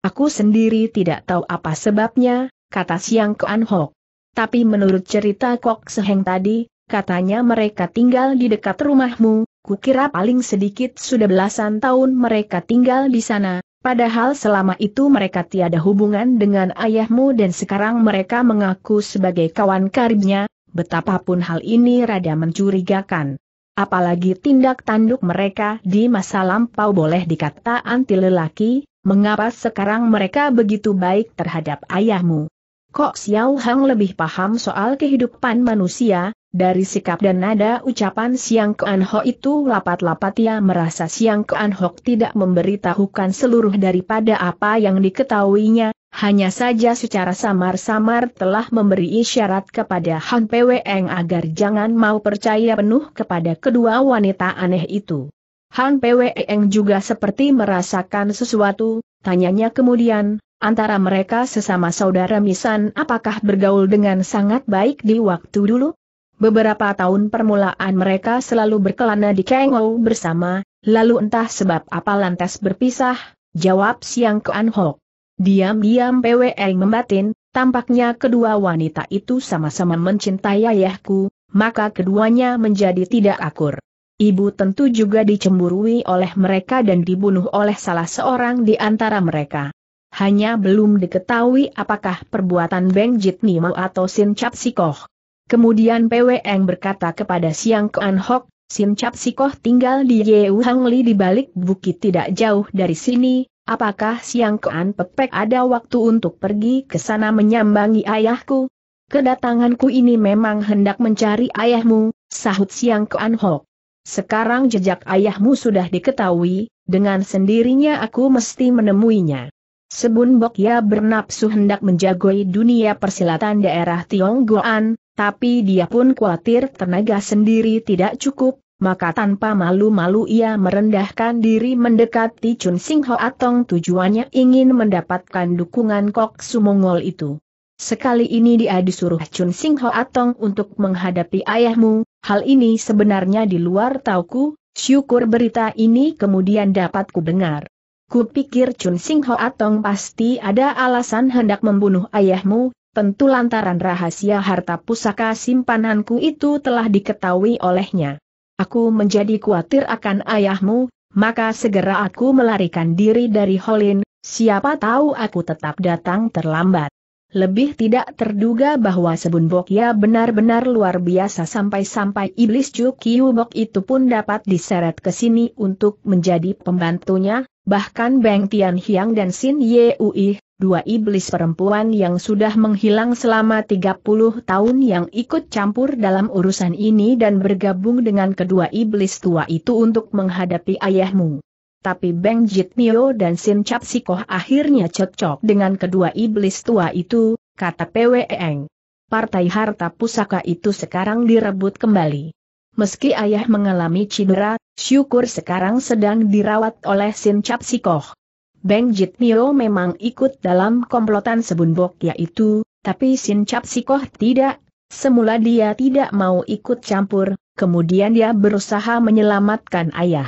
Aku sendiri tidak tahu apa sebabnya, kata Siang Ke Hok. Tapi menurut cerita Kok Seheng tadi, katanya mereka tinggal di dekat rumahmu, kukira paling sedikit sudah belasan tahun mereka tinggal di sana, padahal selama itu mereka tiada hubungan dengan ayahmu dan sekarang mereka mengaku sebagai kawan karibnya, betapapun hal ini rada mencurigakan. Apalagi tindak tanduk mereka di masa lampau boleh dikata anti lelaki, mengapa sekarang mereka begitu baik terhadap ayahmu? Kok Xiao Hang lebih paham soal kehidupan manusia, dari sikap dan nada ucapan Siang Kuan Ho itu lapat-lapat ia merasa Siang Kuan Ho tidak memberitahukan seluruh daripada apa yang diketahuinya, hanya saja secara samar-samar telah memberi isyarat kepada Han Peweng agar jangan mau percaya penuh kepada kedua wanita aneh itu. Han Peweng juga seperti merasakan sesuatu, tanyanya kemudian, antara mereka sesama saudara Misan apakah bergaul dengan sangat baik di waktu dulu? Beberapa tahun permulaan mereka selalu berkelana di Kengou bersama, lalu entah sebab apa lantas berpisah, jawab Siang Kuan Hok. Diam-diam PWE membatin, tampaknya kedua wanita itu sama-sama mencintai ayahku, maka keduanya menjadi tidak akur. Ibu tentu juga dicemburui oleh mereka dan dibunuh oleh salah seorang di antara mereka. Hanya belum diketahui apakah perbuatan Beng Jitni atau Sin Chap Sikoh. Kemudian yang berkata kepada Siang Kuan Hok, Sin Chap tinggal di Yeu Hang di balik bukit tidak jauh dari sini, Apakah Siang Kean Pepek ada waktu untuk pergi ke sana menyambangi ayahku? Kedatanganku ini memang hendak mencari ayahmu, sahut Siang Kean Hok. Sekarang jejak ayahmu sudah diketahui, dengan sendirinya aku mesti menemuinya. Sebun bok ya bernapsu hendak menjagoi dunia persilatan daerah Tionggoan, tapi dia pun khawatir tenaga sendiri tidak cukup, maka tanpa malu-malu ia merendahkan diri mendekati Chun Sing Ho Atong tujuannya ingin mendapatkan dukungan Kok Sumongol itu. Sekali ini dia disuruh Chun Sing Ho Atong untuk menghadapi ayahmu, hal ini sebenarnya di luar tauku, syukur berita ini kemudian dapat ku dengar. Kupikir Chun Sing Ho Atong pasti ada alasan hendak membunuh ayahmu, tentu lantaran rahasia harta pusaka simpananku itu telah diketahui olehnya aku menjadi khawatir akan ayahmu, maka segera aku melarikan diri dari Holin, siapa tahu aku tetap datang terlambat. Lebih tidak terduga bahwa Sebun Bokya benar-benar luar biasa sampai-sampai iblis Jukiu Bok itu pun dapat diseret ke sini untuk menjadi pembantunya, bahkan Beng Tian Hiang dan Sin Uih, dua iblis perempuan yang sudah menghilang selama 30 tahun yang ikut campur dalam urusan ini dan bergabung dengan kedua iblis tua itu untuk menghadapi ayahmu. Tapi Beng Mio dan Sin Chap Sikoh akhirnya cocok dengan kedua iblis tua itu, kata Eng. Partai harta pusaka itu sekarang direbut kembali. Meski ayah mengalami cedera, syukur sekarang sedang dirawat oleh Sin Chap Sikoh. Beng Jit Mio memang ikut dalam komplotan sebunbok yaitu, tapi Sin Cap Sikoh tidak. Semula dia tidak mau ikut campur, kemudian dia berusaha menyelamatkan ayah.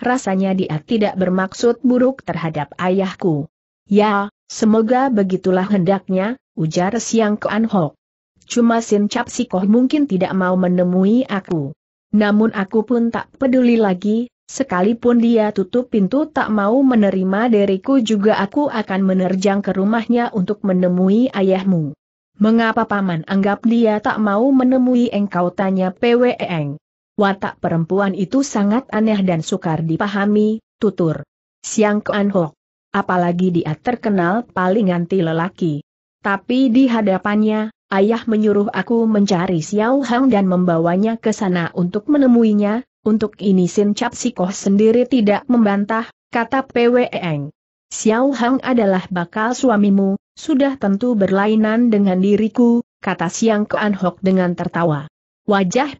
Rasanya dia tidak bermaksud buruk terhadap ayahku. Ya, semoga begitulah hendaknya, ujar Siang Kuan Hok. Cuma Sin Cap Sikoh mungkin tidak mau menemui aku. Namun aku pun tak peduli lagi, Sekalipun dia tutup pintu tak mau menerima diriku juga aku akan menerjang ke rumahnya untuk menemui ayahmu. Mengapa paman anggap dia tak mau menemui engkau tanya eng. Watak perempuan itu sangat aneh dan sukar dipahami, tutur. Siang Kuan Anhok. Apalagi dia terkenal paling anti lelaki. Tapi di hadapannya, ayah menyuruh aku mencari Xiao Hang dan membawanya ke sana untuk menemuinya, untuk ini Sin Cap Sikoh sendiri tidak membantah, kata Eng. Xiao Hang adalah bakal suamimu, sudah tentu berlainan dengan diriku, kata Siang Kean Hok dengan tertawa. Wajah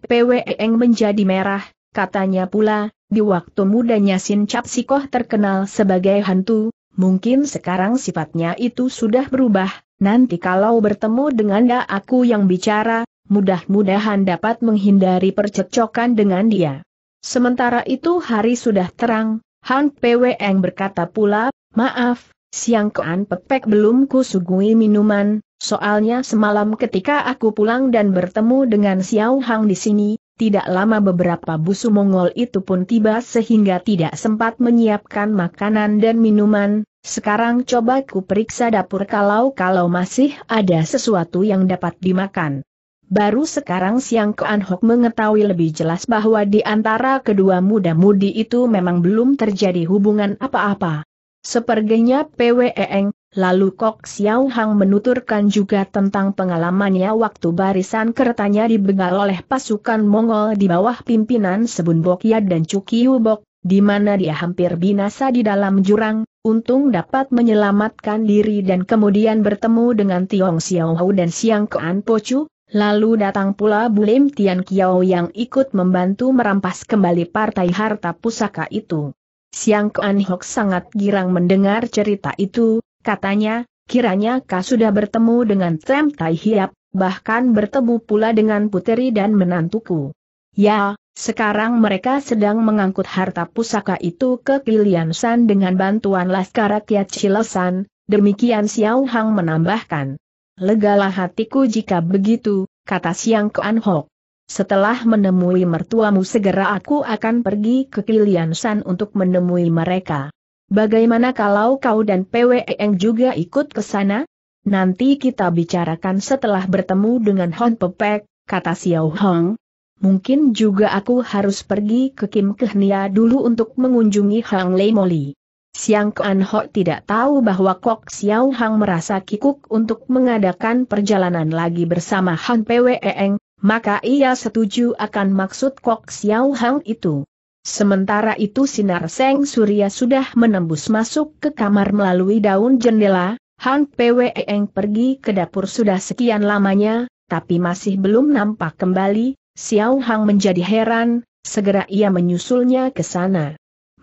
Eng menjadi merah, katanya pula, di waktu mudanya Sin Cap Sikoh terkenal sebagai hantu, mungkin sekarang sifatnya itu sudah berubah, nanti kalau bertemu dengan da aku yang bicara, mudah-mudahan dapat menghindari percecokan dengan dia. Sementara itu hari sudah terang, Han Peweng berkata pula, maaf, siang kean pepek belum kusugui minuman, soalnya semalam ketika aku pulang dan bertemu dengan Xiao Hang di sini, tidak lama beberapa busu Mongol itu pun tiba sehingga tidak sempat menyiapkan makanan dan minuman, sekarang coba ku periksa dapur kalau-kalau masih ada sesuatu yang dapat dimakan. Baru sekarang siang Kuan Hok mengetahui lebih jelas bahwa di antara kedua muda-mudi itu memang belum terjadi hubungan apa-apa. Sepertinya Eng, lalu Kok Xiao Hang menuturkan juga tentang pengalamannya waktu barisan keretanya dibegal oleh pasukan Mongol di bawah pimpinan Sebun Bokyat dan Cukiu Bok, di mana dia hampir binasa di dalam jurang, untung dapat menyelamatkan diri dan kemudian bertemu dengan Tiong Xiao Hao dan Siang Kean Pochu, Lalu datang pula Bulim Tian Kiao yang ikut membantu merampas kembali partai harta pusaka itu. Siang Kuan Hok sangat girang mendengar cerita itu, katanya, kiranya kau sudah bertemu dengan Tem Tai Hiap, bahkan bertemu pula dengan puteri dan menantuku. Ya, sekarang mereka sedang mengangkut harta pusaka itu ke Kiliansan dengan bantuan Laskar Rakyat Silasan. demikian Xiao Hang menambahkan. Legalah hatiku jika begitu, kata Siang Kuan Hok. Setelah menemui mertuamu segera aku akan pergi ke Kilian San untuk menemui mereka. Bagaimana kalau kau dan PWEng juga ikut ke sana? Nanti kita bicarakan setelah bertemu dengan Hon Pepek, kata Xiao Hong. Mungkin juga aku harus pergi ke Kim Kehnia dulu untuk mengunjungi Hang Lei Moli. Siang Kuan Ho tidak tahu bahwa Kok Xiao Hang merasa kikuk untuk mengadakan perjalanan lagi bersama Han Pweeng, maka ia setuju akan maksud Kok Xiao Hang itu. Sementara itu sinar Seng Surya sudah menembus masuk ke kamar melalui daun jendela, Han Pweeng pergi ke dapur sudah sekian lamanya, tapi masih belum nampak kembali, Xiao Hang menjadi heran, segera ia menyusulnya ke sana.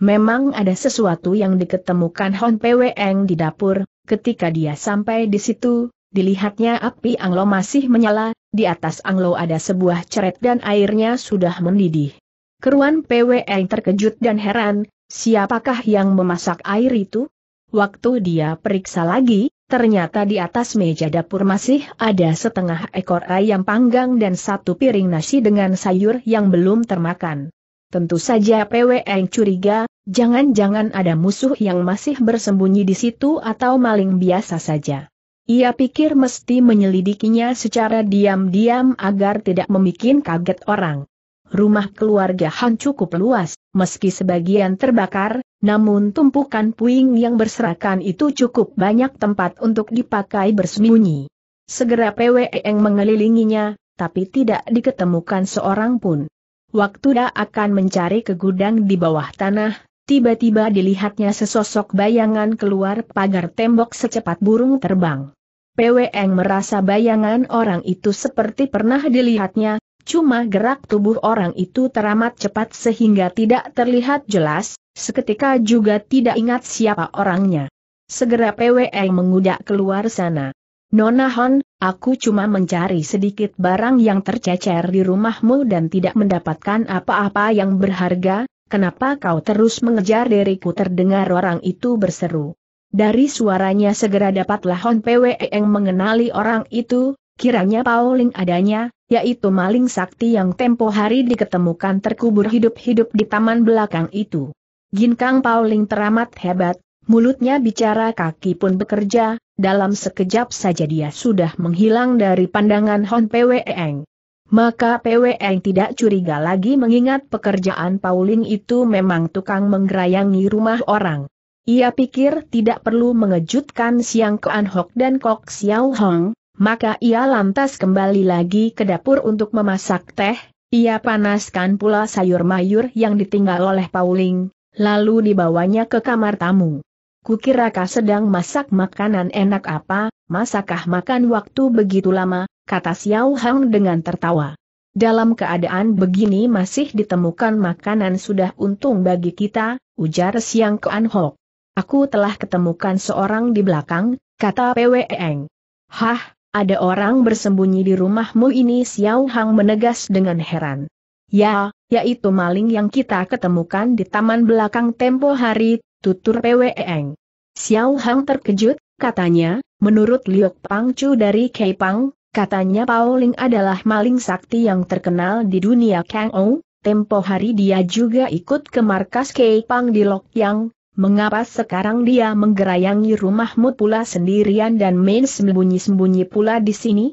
Memang ada sesuatu yang diketemukan Hon Peweng di dapur, ketika dia sampai di situ, dilihatnya api anglo masih menyala, di atas anglo ada sebuah ceret dan airnya sudah mendidih. Keruan Peweng terkejut dan heran, siapakah yang memasak air itu? Waktu dia periksa lagi, ternyata di atas meja dapur masih ada setengah ekor ayam panggang dan satu piring nasi dengan sayur yang belum termakan. Tentu saja PWN curiga, jangan-jangan ada musuh yang masih bersembunyi di situ atau maling biasa saja. Ia pikir mesti menyelidikinya secara diam-diam agar tidak membuat kaget orang. Rumah keluarga Han cukup luas, meski sebagian terbakar, namun tumpukan puing yang berserakan itu cukup banyak tempat untuk dipakai bersembunyi. Segera yang mengelilinginya, tapi tidak diketemukan seorang pun waktu dia akan mencari ke gudang di bawah tanah, tiba-tiba dilihatnya sesosok bayangan keluar pagar tembok secepat burung terbang. Peweng merasa bayangan orang itu seperti pernah dilihatnya, cuma gerak tubuh orang itu teramat cepat sehingga tidak terlihat jelas, seketika juga tidak ingat siapa orangnya. Segera Peweng mengudak keluar sana. Nona Hon, aku cuma mencari sedikit barang yang tercecer di rumahmu dan tidak mendapatkan apa-apa yang berharga, kenapa kau terus mengejar diriku terdengar orang itu berseru. Dari suaranya segera dapatlah Hon yang mengenali orang itu, kiranya Pauling adanya, yaitu maling sakti yang tempo hari diketemukan terkubur hidup-hidup di taman belakang itu. Ginkang Pauling teramat hebat, Mulutnya bicara kaki pun bekerja, dalam sekejap saja dia sudah menghilang dari pandangan Hon Pweeng. Maka Pweeng tidak curiga lagi mengingat pekerjaan Pauling itu memang tukang menggerayangi rumah orang. Ia pikir tidak perlu mengejutkan Siang ke Hok dan Kok Xiao Hong, maka ia lantas kembali lagi ke dapur untuk memasak teh, ia panaskan pula sayur mayur yang ditinggal oleh Pauling, lalu dibawanya ke kamar tamu. Kukira kau sedang masak makanan enak apa, masakah makan waktu begitu lama, kata Xiao Hang dengan tertawa. Dalam keadaan begini masih ditemukan makanan sudah untung bagi kita, ujar Siang Kuan Hok. Aku telah ketemukan seorang di belakang, kata Pwe Eng. Hah, ada orang bersembunyi di rumahmu ini Xiao Hang menegas dengan heran. Ya, yaitu maling yang kita ketemukan di taman belakang tempo hari, tutur Eng. Xiao Hang terkejut, katanya, menurut Liok Pang Chu dari Keipang, katanya Pauling adalah maling sakti yang terkenal di dunia Kang Ou, tempo hari dia juga ikut ke markas Keipang di Lok Yang, mengapa sekarang dia menggerayangi rumahmu pula sendirian dan main sembunyi-sembunyi pula di sini?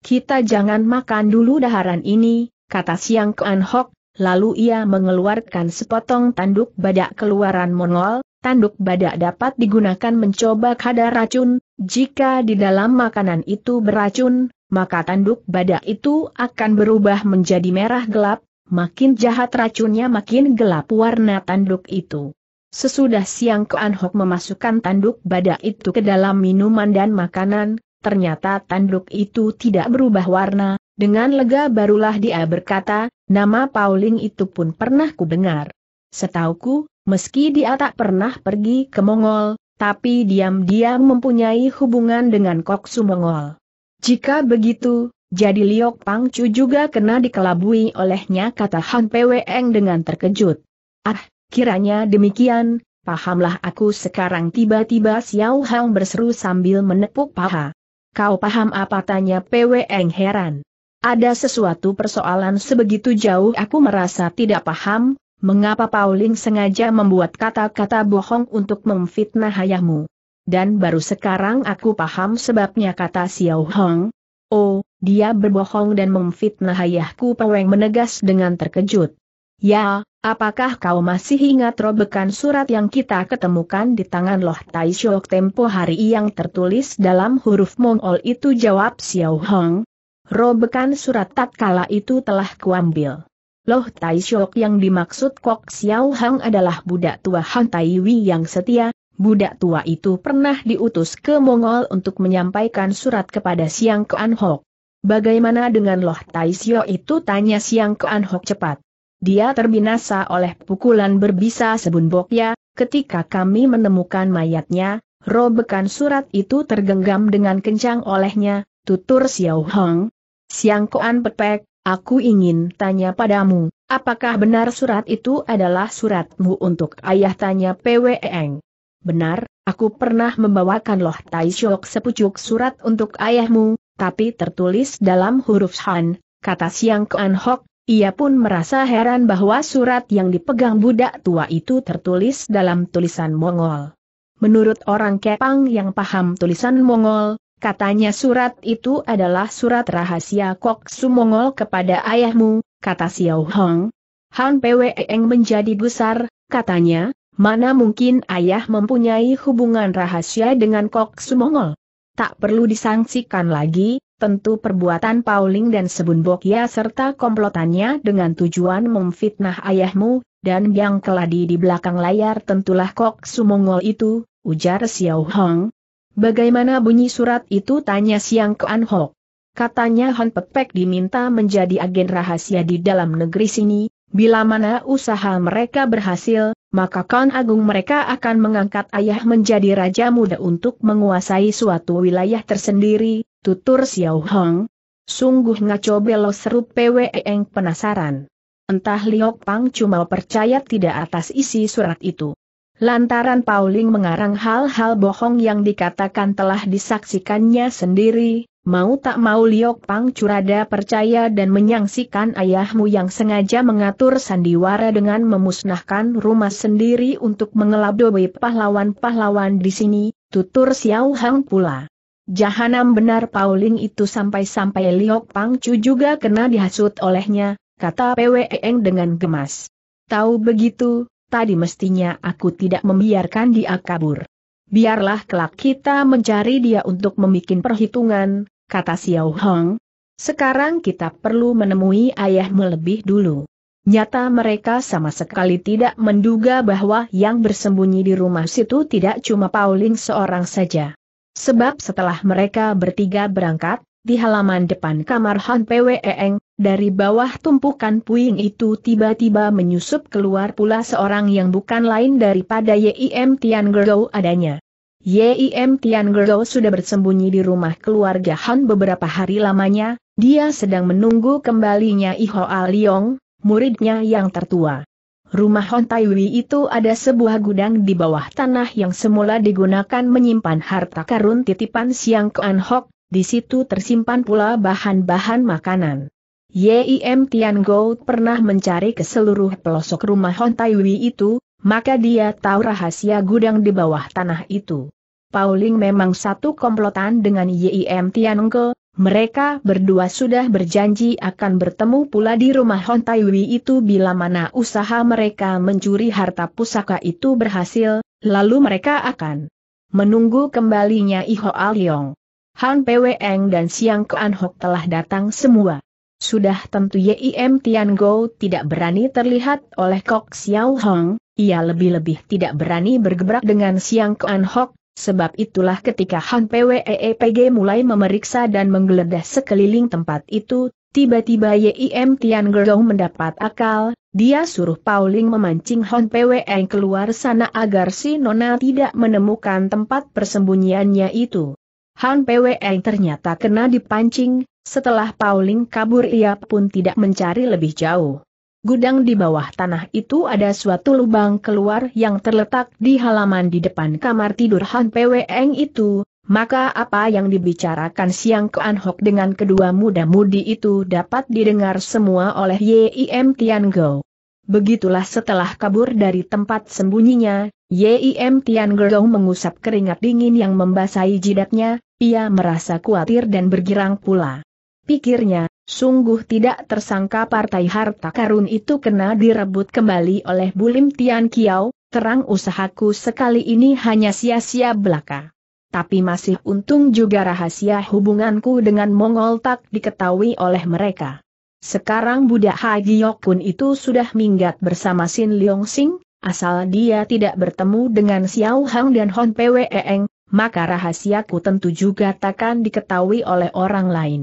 Kita jangan makan dulu daharan ini, kata Siang Kuan Hok, lalu ia mengeluarkan sepotong tanduk badak keluaran Mongol, tanduk badak dapat digunakan mencoba kadar racun, jika di dalam makanan itu beracun, maka tanduk badak itu akan berubah menjadi merah gelap, makin jahat racunnya makin gelap warna tanduk itu. Sesudah siang Koan Hok memasukkan tanduk badak itu ke dalam minuman dan makanan, ternyata tanduk itu tidak berubah warna, dengan lega barulah dia berkata, nama Pauling itu pun pernah ku dengar. Setauku, Meski dia tak pernah pergi ke Mongol, tapi diam-diam mempunyai hubungan dengan Koksu Mongol. Jika begitu, jadi Liok Pangcu juga kena dikelabui olehnya kata Han Pweng dengan terkejut. Ah, kiranya demikian, pahamlah aku sekarang tiba-tiba Xiao Hang berseru sambil menepuk paha. Kau paham apa tanya Pweng heran. Ada sesuatu persoalan sebegitu jauh aku merasa tidak paham, Mengapa Pauling sengaja membuat kata-kata bohong untuk memfitnah ayahmu? Dan baru sekarang aku paham sebabnya kata Xiao Hong. Oh, dia berbohong dan memfitnah ayahku Peweng menegas dengan terkejut. Ya, apakah kau masih ingat robekan surat yang kita ketemukan di tangan Loh Tai Shok tempo hari yang tertulis dalam huruf Mongol itu jawab Xiao Hong? Robekan surat tatkala itu telah kuambil. Loh Tai Shok yang dimaksud Kok Xiao Hang adalah budak tua Han Tai Wei yang setia, budak tua itu pernah diutus ke Mongol untuk menyampaikan surat kepada Siang Kean Hok. Bagaimana dengan Loh Tai Shok itu tanya Siang Kean Hok cepat. Dia terbinasa oleh pukulan berbisa sebun bokya, ketika kami menemukan mayatnya, robekan surat itu tergenggam dengan kencang olehnya, tutur Xiao Hang. Siang An Pepek, Aku ingin tanya padamu, apakah benar surat itu adalah suratmu untuk ayah tanya PWEng? Benar, aku pernah membawakan loh Shok sepucuk surat untuk ayahmu, tapi tertulis dalam huruf Han, kata Siang Kuan Hok, ia pun merasa heran bahwa surat yang dipegang budak tua itu tertulis dalam tulisan Mongol. Menurut orang Kepang yang paham tulisan Mongol, Katanya surat itu adalah surat rahasia Kok Sumongol kepada ayahmu, kata Xiao Hong. Han Eng menjadi besar, katanya, mana mungkin ayah mempunyai hubungan rahasia dengan Kok Sumongol? Tak perlu disangsikan lagi, tentu perbuatan Pauling dan Sebun Bokya serta komplotannya dengan tujuan memfitnah ayahmu, dan yang keladi di belakang layar tentulah Kok Sumongol itu, ujar Xiao Hong, Bagaimana bunyi surat itu tanya Siang ke Ho. Katanya Han Pepek diminta menjadi agen rahasia di dalam negeri sini, bila mana usaha mereka berhasil, maka Kan Agung mereka akan mengangkat ayah menjadi raja muda untuk menguasai suatu wilayah tersendiri, tutur Xiao Hong. Sungguh ngaco belo seru PWEeng penasaran. Entah Liok Pang cuma percaya tidak atas isi surat itu. Lantaran Pauling mengarang hal-hal bohong yang dikatakan telah disaksikannya sendiri, mau tak mau Liok Pang Curada percaya dan menyangsikan ayahmu yang sengaja mengatur sandiwara dengan memusnahkan rumah sendiri untuk mengelabui pahlawan-pahlawan di sini, tutur Xiao Hang pula. Jahanam benar Pauling itu sampai-sampai Liok Pang Chu juga kena dihasut olehnya, kata Eng dengan gemas. Tahu begitu, tadi mestinya aku tidak membiarkan dia kabur. Biarlah kelak kita mencari dia untuk membuat perhitungan, kata Xiao Hong. Sekarang kita perlu menemui ayahmu lebih dulu. Nyata mereka sama sekali tidak menduga bahwa yang bersembunyi di rumah situ tidak cuma Pauling seorang saja. Sebab setelah mereka bertiga berangkat, di halaman depan kamar Han Pweng, e dari bawah tumpukan puing itu tiba-tiba menyusup keluar pula seorang yang bukan lain daripada Yim Tian Gerou adanya. Yim Tian Gerou sudah bersembunyi di rumah keluarga Han beberapa hari lamanya, dia sedang menunggu kembalinya Iho Liong, muridnya yang tertua. Rumah Hon Taiwi itu ada sebuah gudang di bawah tanah yang semula digunakan menyimpan harta karun titipan Siang Ke Hok, di situ tersimpan pula bahan-bahan makanan. Yim Tian Go pernah mencari ke seluruh pelosok rumah Hon Tai Wei itu, maka dia tahu rahasia gudang di bawah tanah itu. Pauling memang satu komplotan dengan Yim Tian Go, mereka berdua sudah berjanji akan bertemu pula di rumah Hon Tai Wei itu bila mana usaha mereka mencuri harta pusaka itu berhasil, lalu mereka akan menunggu kembalinya Iho Al Yong, Han Pei Weng dan Siang Kuan Hok telah datang semua. Sudah tentu Yim Tian Gou tidak berani terlihat oleh Kok Xiao Hong, ia lebih-lebih tidak berani bergebrak dengan Siang Kuan Hok, sebab itulah ketika Han PWEEPG mulai memeriksa dan menggeledah sekeliling tempat itu, tiba-tiba Yim Tian Gou mendapat akal, dia suruh Pauling memancing Han PWE keluar sana agar si Nona tidak menemukan tempat persembunyiannya itu. Han PWE ternyata kena dipancing, setelah Pauling kabur ia pun tidak mencari lebih jauh. Gudang di bawah tanah itu ada suatu lubang keluar yang terletak di halaman di depan kamar tidur Han Pweng itu, maka apa yang dibicarakan siang ke Anhok dengan kedua muda-mudi itu dapat didengar semua oleh Yim Tian Go. Begitulah setelah kabur dari tempat sembunyinya, Yim Tian Go mengusap keringat dingin yang membasahi jidatnya, ia merasa khawatir dan bergirang pula. Pikirnya, sungguh tidak tersangka partai harta karun itu kena direbut kembali oleh Bulim Tian Kiao, terang usahaku sekali ini hanya sia-sia belaka. Tapi masih untung juga rahasia hubunganku dengan Mongol tak diketahui oleh mereka. Sekarang budak Haji Yokun itu sudah minggat bersama Sin Leong Sing, asal dia tidak bertemu dengan Xiao Hang dan Hon Pweeng, maka rahasiaku tentu juga takkan diketahui oleh orang lain.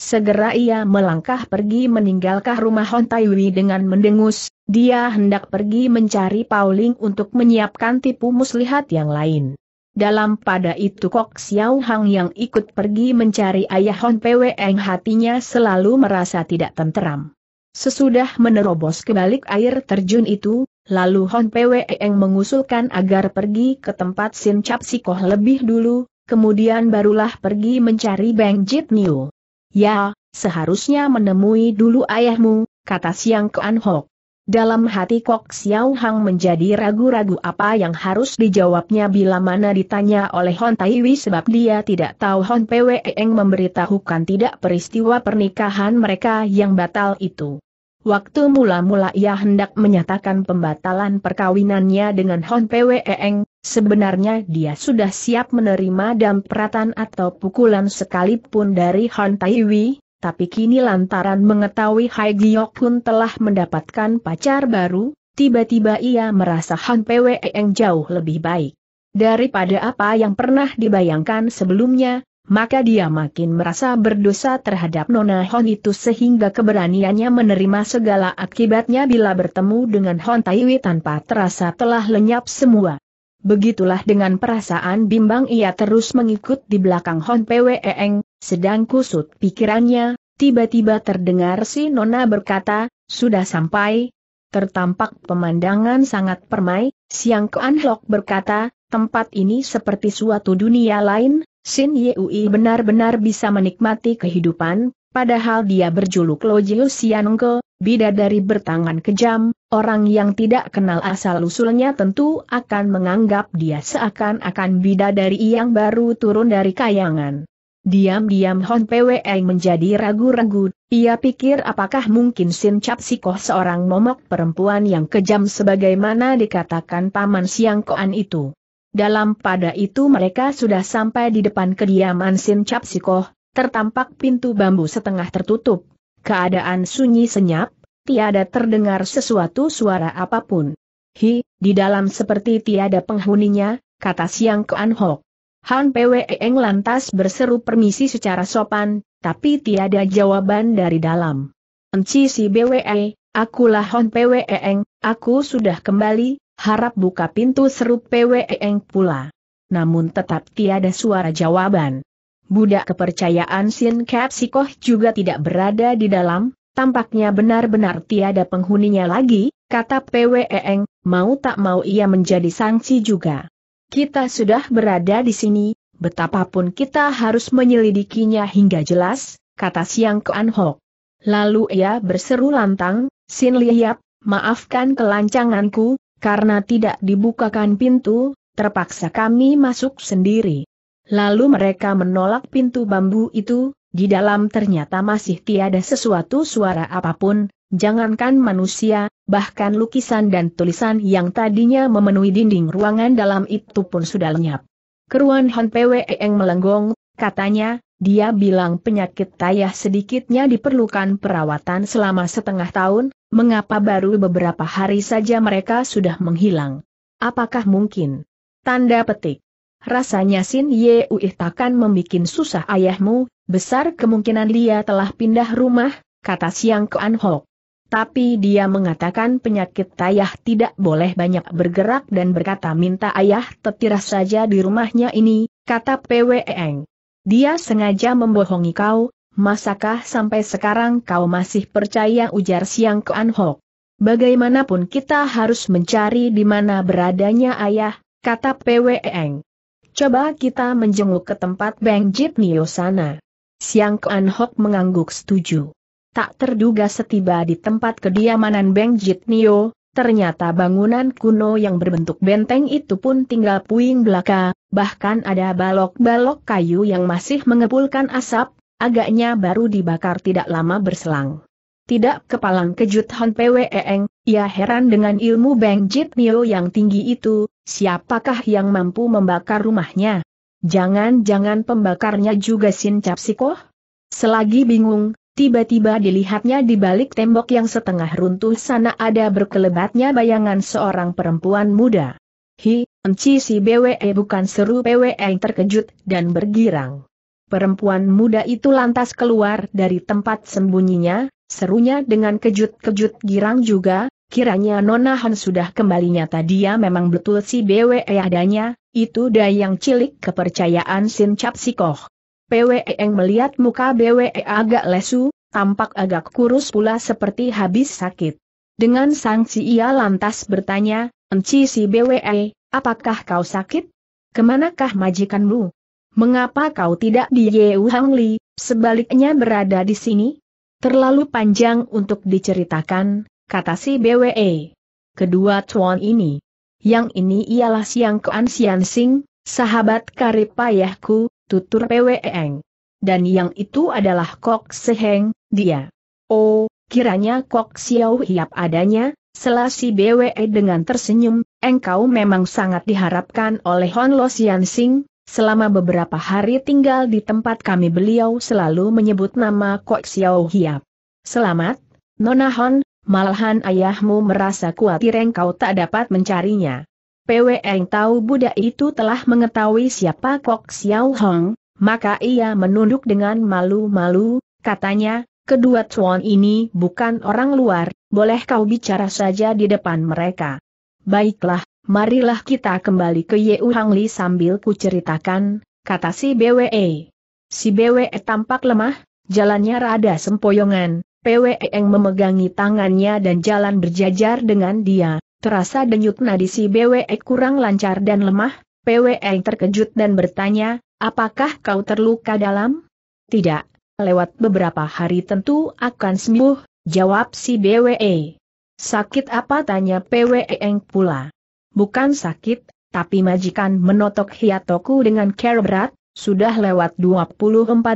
Segera ia melangkah pergi meninggalkan rumah Hon Taiwi dengan mendengus, dia hendak pergi mencari Pauling untuk menyiapkan tipu muslihat yang lain. Dalam pada itu Kok Xiao Hang yang ikut pergi mencari ayah Hon Eng hatinya selalu merasa tidak tenteram. Sesudah menerobos kebalik air terjun itu, lalu Hon Eng mengusulkan agar pergi ke tempat Sin Cap Sikoh lebih dulu, kemudian barulah pergi mencari Bang Jit Niu. Ya, seharusnya menemui dulu ayahmu, kata Siang Kuan Hok. Dalam hati Kok Xiao Hang menjadi ragu-ragu apa yang harus dijawabnya bila mana ditanya oleh Hon Tai Wei sebab dia tidak tahu Hon Eng memberitahukan tidak peristiwa pernikahan mereka yang batal itu. Waktu mula-mula ia hendak menyatakan pembatalan perkawinannya dengan Hon Eng. Sebenarnya dia sudah siap menerima dampratan atau pukulan sekalipun dari Han Taiwi, tapi kini lantaran mengetahui Hai Giok pun telah mendapatkan pacar baru, tiba-tiba ia merasa Han Pwe yang jauh lebih baik. Daripada apa yang pernah dibayangkan sebelumnya, maka dia makin merasa berdosa terhadap Nona Hon itu sehingga keberaniannya menerima segala akibatnya bila bertemu dengan Hon Taiwi tanpa terasa telah lenyap semua. Begitulah dengan perasaan bimbang ia terus mengikut di belakang Hon Eng, sedang kusut pikirannya, tiba-tiba terdengar si Nona berkata, sudah sampai. Tertampak pemandangan sangat permai, Siang Kuan Lok berkata, tempat ini seperti suatu dunia lain, Sin Yui benar-benar bisa menikmati kehidupan, Padahal dia berjuluk Lojiu bida bidadari bertangan kejam, orang yang tidak kenal asal-usulnya tentu akan menganggap dia seakan-akan bidadari yang baru turun dari kayangan. Diam-diam Hon Pwe menjadi ragu-ragu, ia pikir apakah mungkin Sin Cap Sikoh seorang momok perempuan yang kejam sebagaimana dikatakan Paman Siang Koan itu. Dalam pada itu mereka sudah sampai di depan kediaman Sin Cap Sikoh, tertampak pintu bambu setengah tertutup. Keadaan sunyi senyap, tiada terdengar sesuatu suara apapun. Hi, di dalam seperti tiada penghuninya, kata Siang ke Hok. Han Pwe Eng lantas berseru permisi secara sopan, tapi tiada jawaban dari dalam. Enci si Bwe, akulah Han Pwe Eng, aku sudah kembali, harap buka pintu seru Pwe Eng pula. Namun tetap tiada suara jawaban budak kepercayaan Sin Kapsikoh juga tidak berada di dalam, tampaknya benar-benar tiada penghuninya lagi, kata e Eng. mau tak mau ia menjadi sanksi juga. Kita sudah berada di sini, betapapun kita harus menyelidikinya hingga jelas, kata Siang Kuan Hok. Lalu ia berseru lantang, Sin Liap, maafkan kelancanganku, karena tidak dibukakan pintu, terpaksa kami masuk sendiri. Lalu mereka menolak pintu bambu itu, di dalam ternyata masih tiada sesuatu suara apapun, jangankan manusia, bahkan lukisan dan tulisan yang tadinya memenuhi dinding ruangan dalam itu pun sudah lenyap. Keruan Han Eng melenggong, katanya, dia bilang penyakit tayah sedikitnya diperlukan perawatan selama setengah tahun, mengapa baru beberapa hari saja mereka sudah menghilang? Apakah mungkin? Tanda petik. Rasanya Sin Ye Ui takkan membuat susah ayahmu, besar kemungkinan dia telah pindah rumah, kata Siang Kuan Ho. Tapi dia mengatakan penyakit ayah tidak boleh banyak bergerak dan berkata minta ayah tetirah saja di rumahnya ini, kata Eng. Dia sengaja membohongi kau, masakah sampai sekarang kau masih percaya ujar Siang Kuan Ho? Bagaimanapun kita harus mencari di mana beradanya ayah, kata Eng. Coba kita menjenguk ke tempat Bang Jip Nio sana. Siang Kuan Hok mengangguk setuju. Tak terduga setiba di tempat kediamanan Bang Jip Nio, ternyata bangunan kuno yang berbentuk benteng itu pun tinggal puing belaka, bahkan ada balok-balok kayu yang masih mengepulkan asap, agaknya baru dibakar tidak lama berselang. Tidak kepalang kejut Han Pweeng, ia heran dengan ilmu Bang Jip Nio yang tinggi itu, siapakah yang mampu membakar rumahnya? Jangan-jangan pembakarnya juga Sin Capsikoh? Selagi bingung, tiba-tiba dilihatnya di balik tembok yang setengah runtuh sana ada berkelebatnya bayangan seorang perempuan muda. Hi, enci si BWE eh, bukan seru PWE yang eh, terkejut dan bergirang. Perempuan muda itu lantas keluar dari tempat sembunyinya, serunya dengan kejut-kejut girang juga, Kiranya Nona Han sudah kembali nyata dia memang betul si BWE adanya, itu dayang cilik kepercayaan Sin Cap Sikoh. PWE yang melihat muka BWE agak lesu, tampak agak kurus pula seperti habis sakit. Dengan sanksi ia lantas bertanya, Enci si BWE, apakah kau sakit? Kemanakah majikanmu? Mengapa kau tidak di Yeu li? sebaliknya berada di sini? Terlalu panjang untuk diceritakan, kata si BWE. Kedua tuan ini. Yang ini ialah Siang Kuan Sian Sing, sahabat karib payahku, tutur e Eng. Dan yang itu adalah Kok Seheng, dia. Oh, kiranya Kok Xiao Hiap adanya, selasi BWE dengan tersenyum, engkau memang sangat diharapkan oleh Hon Lo Sian Sing, Selama beberapa hari tinggal di tempat kami beliau selalu menyebut nama Kok Xiao Hiap. Selamat, Nona Hon, Malahan ayahmu merasa khawatir engkau tak dapat mencarinya. PW Eng tahu budak itu telah mengetahui siapa Kok Xiao Hong, maka ia menunduk dengan malu-malu, katanya, kedua tuan ini bukan orang luar, boleh kau bicara saja di depan mereka. Baiklah, marilah kita kembali ke Yeu Hang Li sambil kuceritakan, kata si BWE. Si BWE tampak lemah, jalannya rada sempoyongan, Eng memegangi tangannya dan jalan berjajar dengan dia, terasa denyut nadi si BWE kurang lancar dan lemah, Eng terkejut dan bertanya, apakah kau terluka dalam? Tidak, lewat beberapa hari tentu akan sembuh, jawab si BWE. Sakit apa tanya Eng pula. Bukan sakit, tapi majikan menotok hiatoku dengan care berat, sudah lewat 24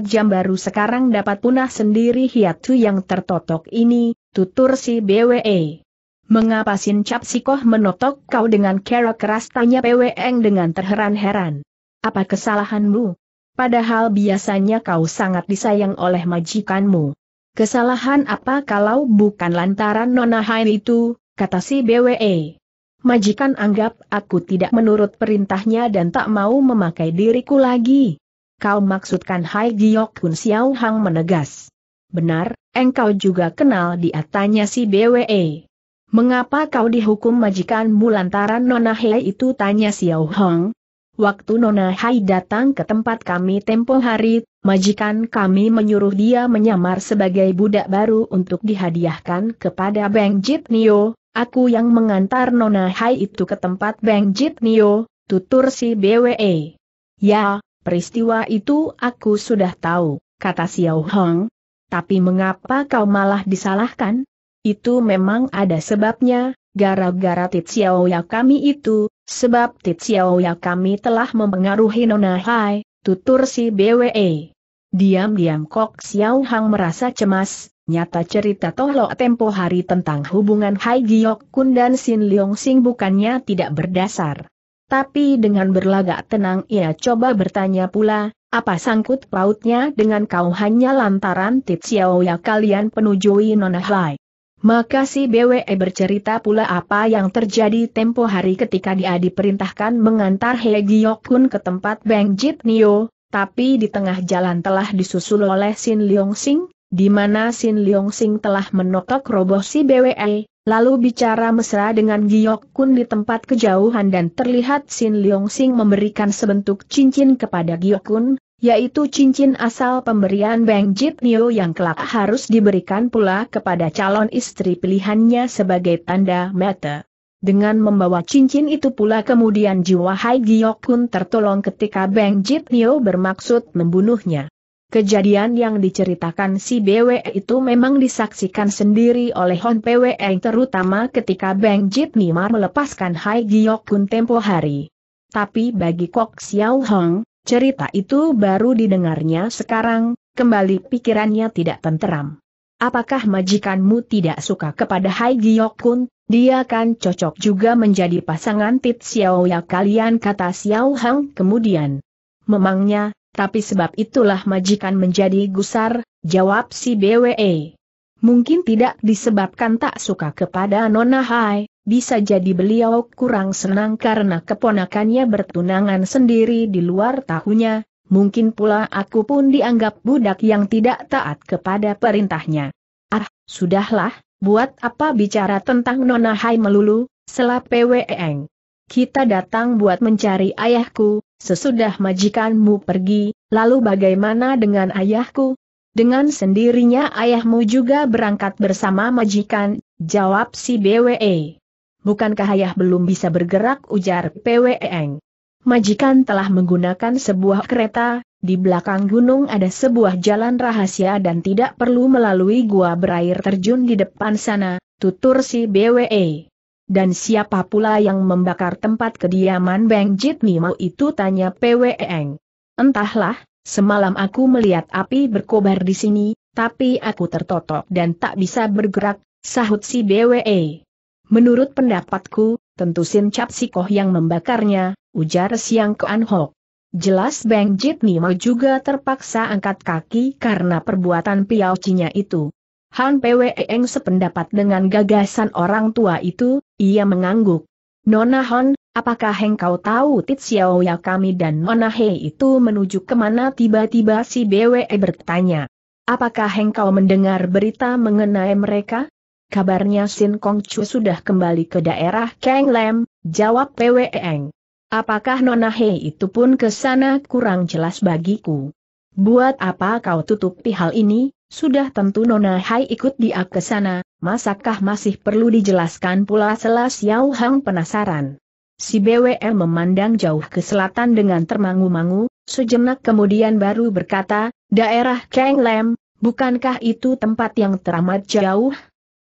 jam baru sekarang dapat punah sendiri hiatu yang tertotok ini, tutur si BWE. Mengapa Sincap Sikoh menotok kau dengan kera keras tanya PWeng dengan terheran-heran? Apa kesalahanmu? Padahal biasanya kau sangat disayang oleh majikanmu. Kesalahan apa kalau bukan lantaran Nona Hain itu, kata si BWE majikan anggap aku tidak menurut perintahnya dan tak mau memakai diriku lagi. Kau maksudkan Hai Giok Kun Xiao Hang menegas. Benar, engkau juga kenal dia tanya si BWE. Mengapa kau dihukum majikan mulantaran Nona Hai itu tanya Xiao Hong? Waktu Nona Hai datang ke tempat kami tempo hari, majikan kami menyuruh dia menyamar sebagai budak baru untuk dihadiahkan kepada Bang Jit Nio, Aku yang mengantar Nona Hai itu ke tempat Bang Jit Nio, tutur si BWE. Ya, peristiwa itu aku sudah tahu, kata Xiao Hong. Tapi mengapa kau malah disalahkan? Itu memang ada sebabnya, gara-gara Titsiao ya kami itu, sebab Titsiao ya kami telah mempengaruhi Nona Hai, tutur si BWE. Diam-diam Kok Xiao Hang merasa cemas, Nyata cerita Tohlo tempo hari tentang hubungan Hai Giok Kun dan Sin Leong Sing bukannya tidak berdasar. Tapi dengan berlagak tenang ia coba bertanya pula, apa sangkut pautnya dengan kau hanya lantaran Tit ya kalian penujui Nona Hai? Maka si BWE bercerita pula apa yang terjadi tempo hari ketika dia diperintahkan mengantar Hai Giok Kun ke tempat Bang Jit Nio, tapi di tengah jalan telah disusul oleh Sin Leong Sing, di mana Sin Leong Sing telah menotok roboh si BWE, lalu bicara mesra dengan Giok Kun di tempat kejauhan dan terlihat Sin Leong Sing memberikan sebentuk cincin kepada Giok Kun, yaitu cincin asal pemberian Bang Jit Nio yang kelak harus diberikan pula kepada calon istri pilihannya sebagai tanda mata. Dengan membawa cincin itu pula kemudian jiwa Hai Giok Kun tertolong ketika Bang Jit Nio bermaksud membunuhnya. Kejadian yang diceritakan si BW itu memang disaksikan sendiri oleh Hon PW terutama ketika Bang Jit Nimar melepaskan Hai Giok Kun tempo hari. Tapi bagi Kok Xiao Hong, cerita itu baru didengarnya sekarang, kembali pikirannya tidak tenteram. Apakah majikanmu tidak suka kepada Hai Giok Kun, dia kan cocok juga menjadi pasangan Tit Xiao ya kalian kata Xiao Hong kemudian. Memangnya, tapi sebab itulah majikan menjadi gusar, jawab si BWE. Mungkin tidak disebabkan tak suka kepada Nona Hai, bisa jadi beliau kurang senang karena keponakannya bertunangan sendiri di luar tahunya, mungkin pula aku pun dianggap budak yang tidak taat kepada perintahnya. Ah, sudahlah, buat apa bicara tentang Nona Hai melulu, selap PWEng. E kita datang buat mencari ayahku, sesudah majikanmu pergi, lalu bagaimana dengan ayahku? Dengan sendirinya ayahmu juga berangkat bersama majikan, jawab si BWE. Bukankah ayah belum bisa bergerak ujar Eng? Majikan telah menggunakan sebuah kereta, di belakang gunung ada sebuah jalan rahasia dan tidak perlu melalui gua berair terjun di depan sana, tutur si BWE. Dan siapa pula yang membakar tempat kediaman Beng Jit Mimo itu tanya Pwe Eng. Entahlah, semalam aku melihat api berkobar di sini, tapi aku tertotok dan tak bisa bergerak, sahut si BWE. Menurut pendapatku, tentu Sin Cap Sikoh yang membakarnya, ujar Siang Kuan Hok. Jelas Beng Jit Mimo juga terpaksa angkat kaki karena perbuatan Piao itu. Han Eng sependapat dengan gagasan orang tua itu, ia mengangguk. Nona Hon, apakah engkau tahu Tit Xiao ya kami dan Nona Hei itu menuju kemana tiba-tiba si BWE bertanya. Apakah engkau mendengar berita mengenai mereka? Kabarnya Sin Kong Chu sudah kembali ke daerah Kang Lam, jawab Eng. Apakah Nona Hei itu pun ke sana kurang jelas bagiku. Buat apa kau tutupi hal ini? Sudah tentu Nona Hai ikut dia ke sana, masakah masih perlu dijelaskan pula selas Yao Hang penasaran. Si BWM memandang jauh ke selatan dengan termangu-mangu, sejenak kemudian baru berkata, daerah Kang Lem, bukankah itu tempat yang teramat jauh?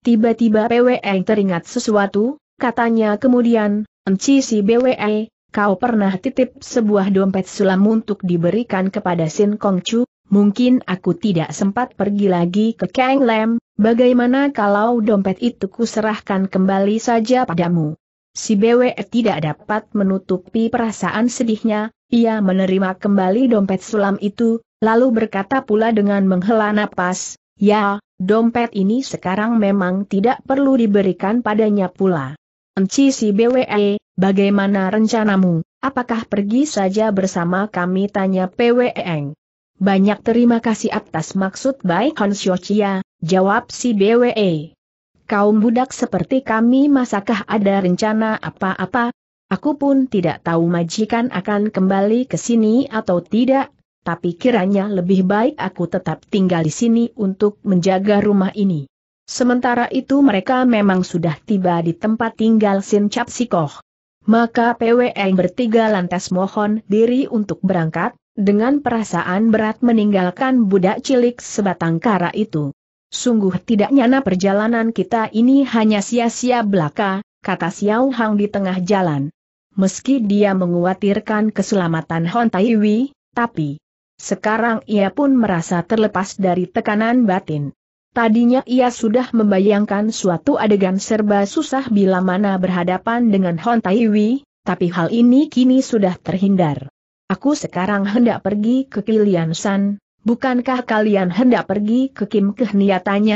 Tiba-tiba PWL teringat sesuatu, katanya kemudian, enci si BWE, kau pernah titip sebuah dompet sulam untuk diberikan kepada Sin Kong Chu, mungkin aku tidak sempat pergi lagi ke Kang Lam, bagaimana kalau dompet itu kuserahkan kembali saja padamu? Si BWE tidak dapat menutupi perasaan sedihnya, ia menerima kembali dompet sulam itu, lalu berkata pula dengan menghela napas, Ya, dompet ini sekarang memang tidak perlu diberikan padanya pula. Enci si BWE, Bagaimana rencanamu? Apakah pergi saja bersama kami? Tanya Eng. Banyak terima kasih atas maksud baik Hon Xiochia, jawab si BWE. Kaum budak seperti kami masakah ada rencana apa-apa? Aku pun tidak tahu majikan akan kembali ke sini atau tidak, tapi kiranya lebih baik aku tetap tinggal di sini untuk menjaga rumah ini. Sementara itu mereka memang sudah tiba di tempat tinggal Sin Chapsikoh. Maka PWN bertiga lantas mohon diri untuk berangkat, dengan perasaan berat meninggalkan budak cilik sebatang kara itu. Sungguh tidak nyana perjalanan kita ini hanya sia-sia belaka, kata Xiao Hang di tengah jalan. Meski dia menguatirkan keselamatan Hon Taiwi, tapi sekarang ia pun merasa terlepas dari tekanan batin. Tadinya ia sudah membayangkan suatu adegan serba susah bila mana berhadapan dengan Hon Taiwi, tapi hal ini kini sudah terhindar. Aku sekarang hendak pergi ke Kilian San, bukankah kalian hendak pergi ke Kim Keh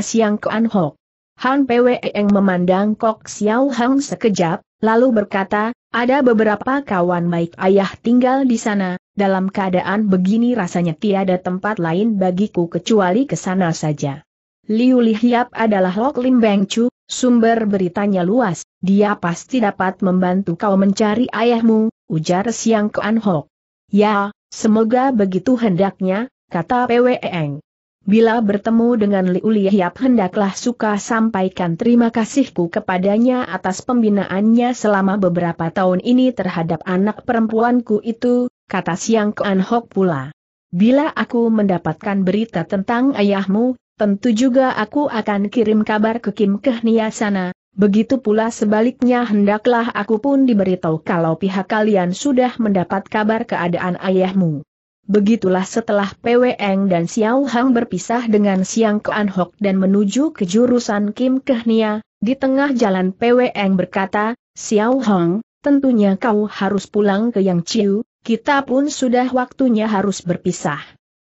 siang ke An Hok? Han Eng memandang Kok Xiao Hang sekejap, lalu berkata, ada beberapa kawan baik ayah tinggal di sana, dalam keadaan begini rasanya tiada tempat lain bagiku kecuali ke sana saja. Liu Lihiap adalah Lok Lim Beng Chu, sumber beritanya luas, dia pasti dapat membantu kau mencari ayahmu, ujar Siang Kuan Hok. Ya, semoga begitu hendaknya, kata Eng. Bila bertemu dengan Liu Lihiap hendaklah suka sampaikan terima kasihku kepadanya atas pembinaannya selama beberapa tahun ini terhadap anak perempuanku itu, kata Siang Kuan Hok pula. Bila aku mendapatkan berita tentang ayahmu, Tentu juga aku akan kirim kabar ke Kim Kehnia sana, begitu pula sebaliknya hendaklah aku pun diberitahu kalau pihak kalian sudah mendapat kabar keadaan ayahmu. Begitulah setelah Pweng dan Xiao Hang berpisah dengan Siang Kuan Hok dan menuju ke jurusan Kim Kehnia, di tengah jalan Pweng berkata, Xiao Hang, tentunya kau harus pulang ke Yang Chiu, kita pun sudah waktunya harus berpisah.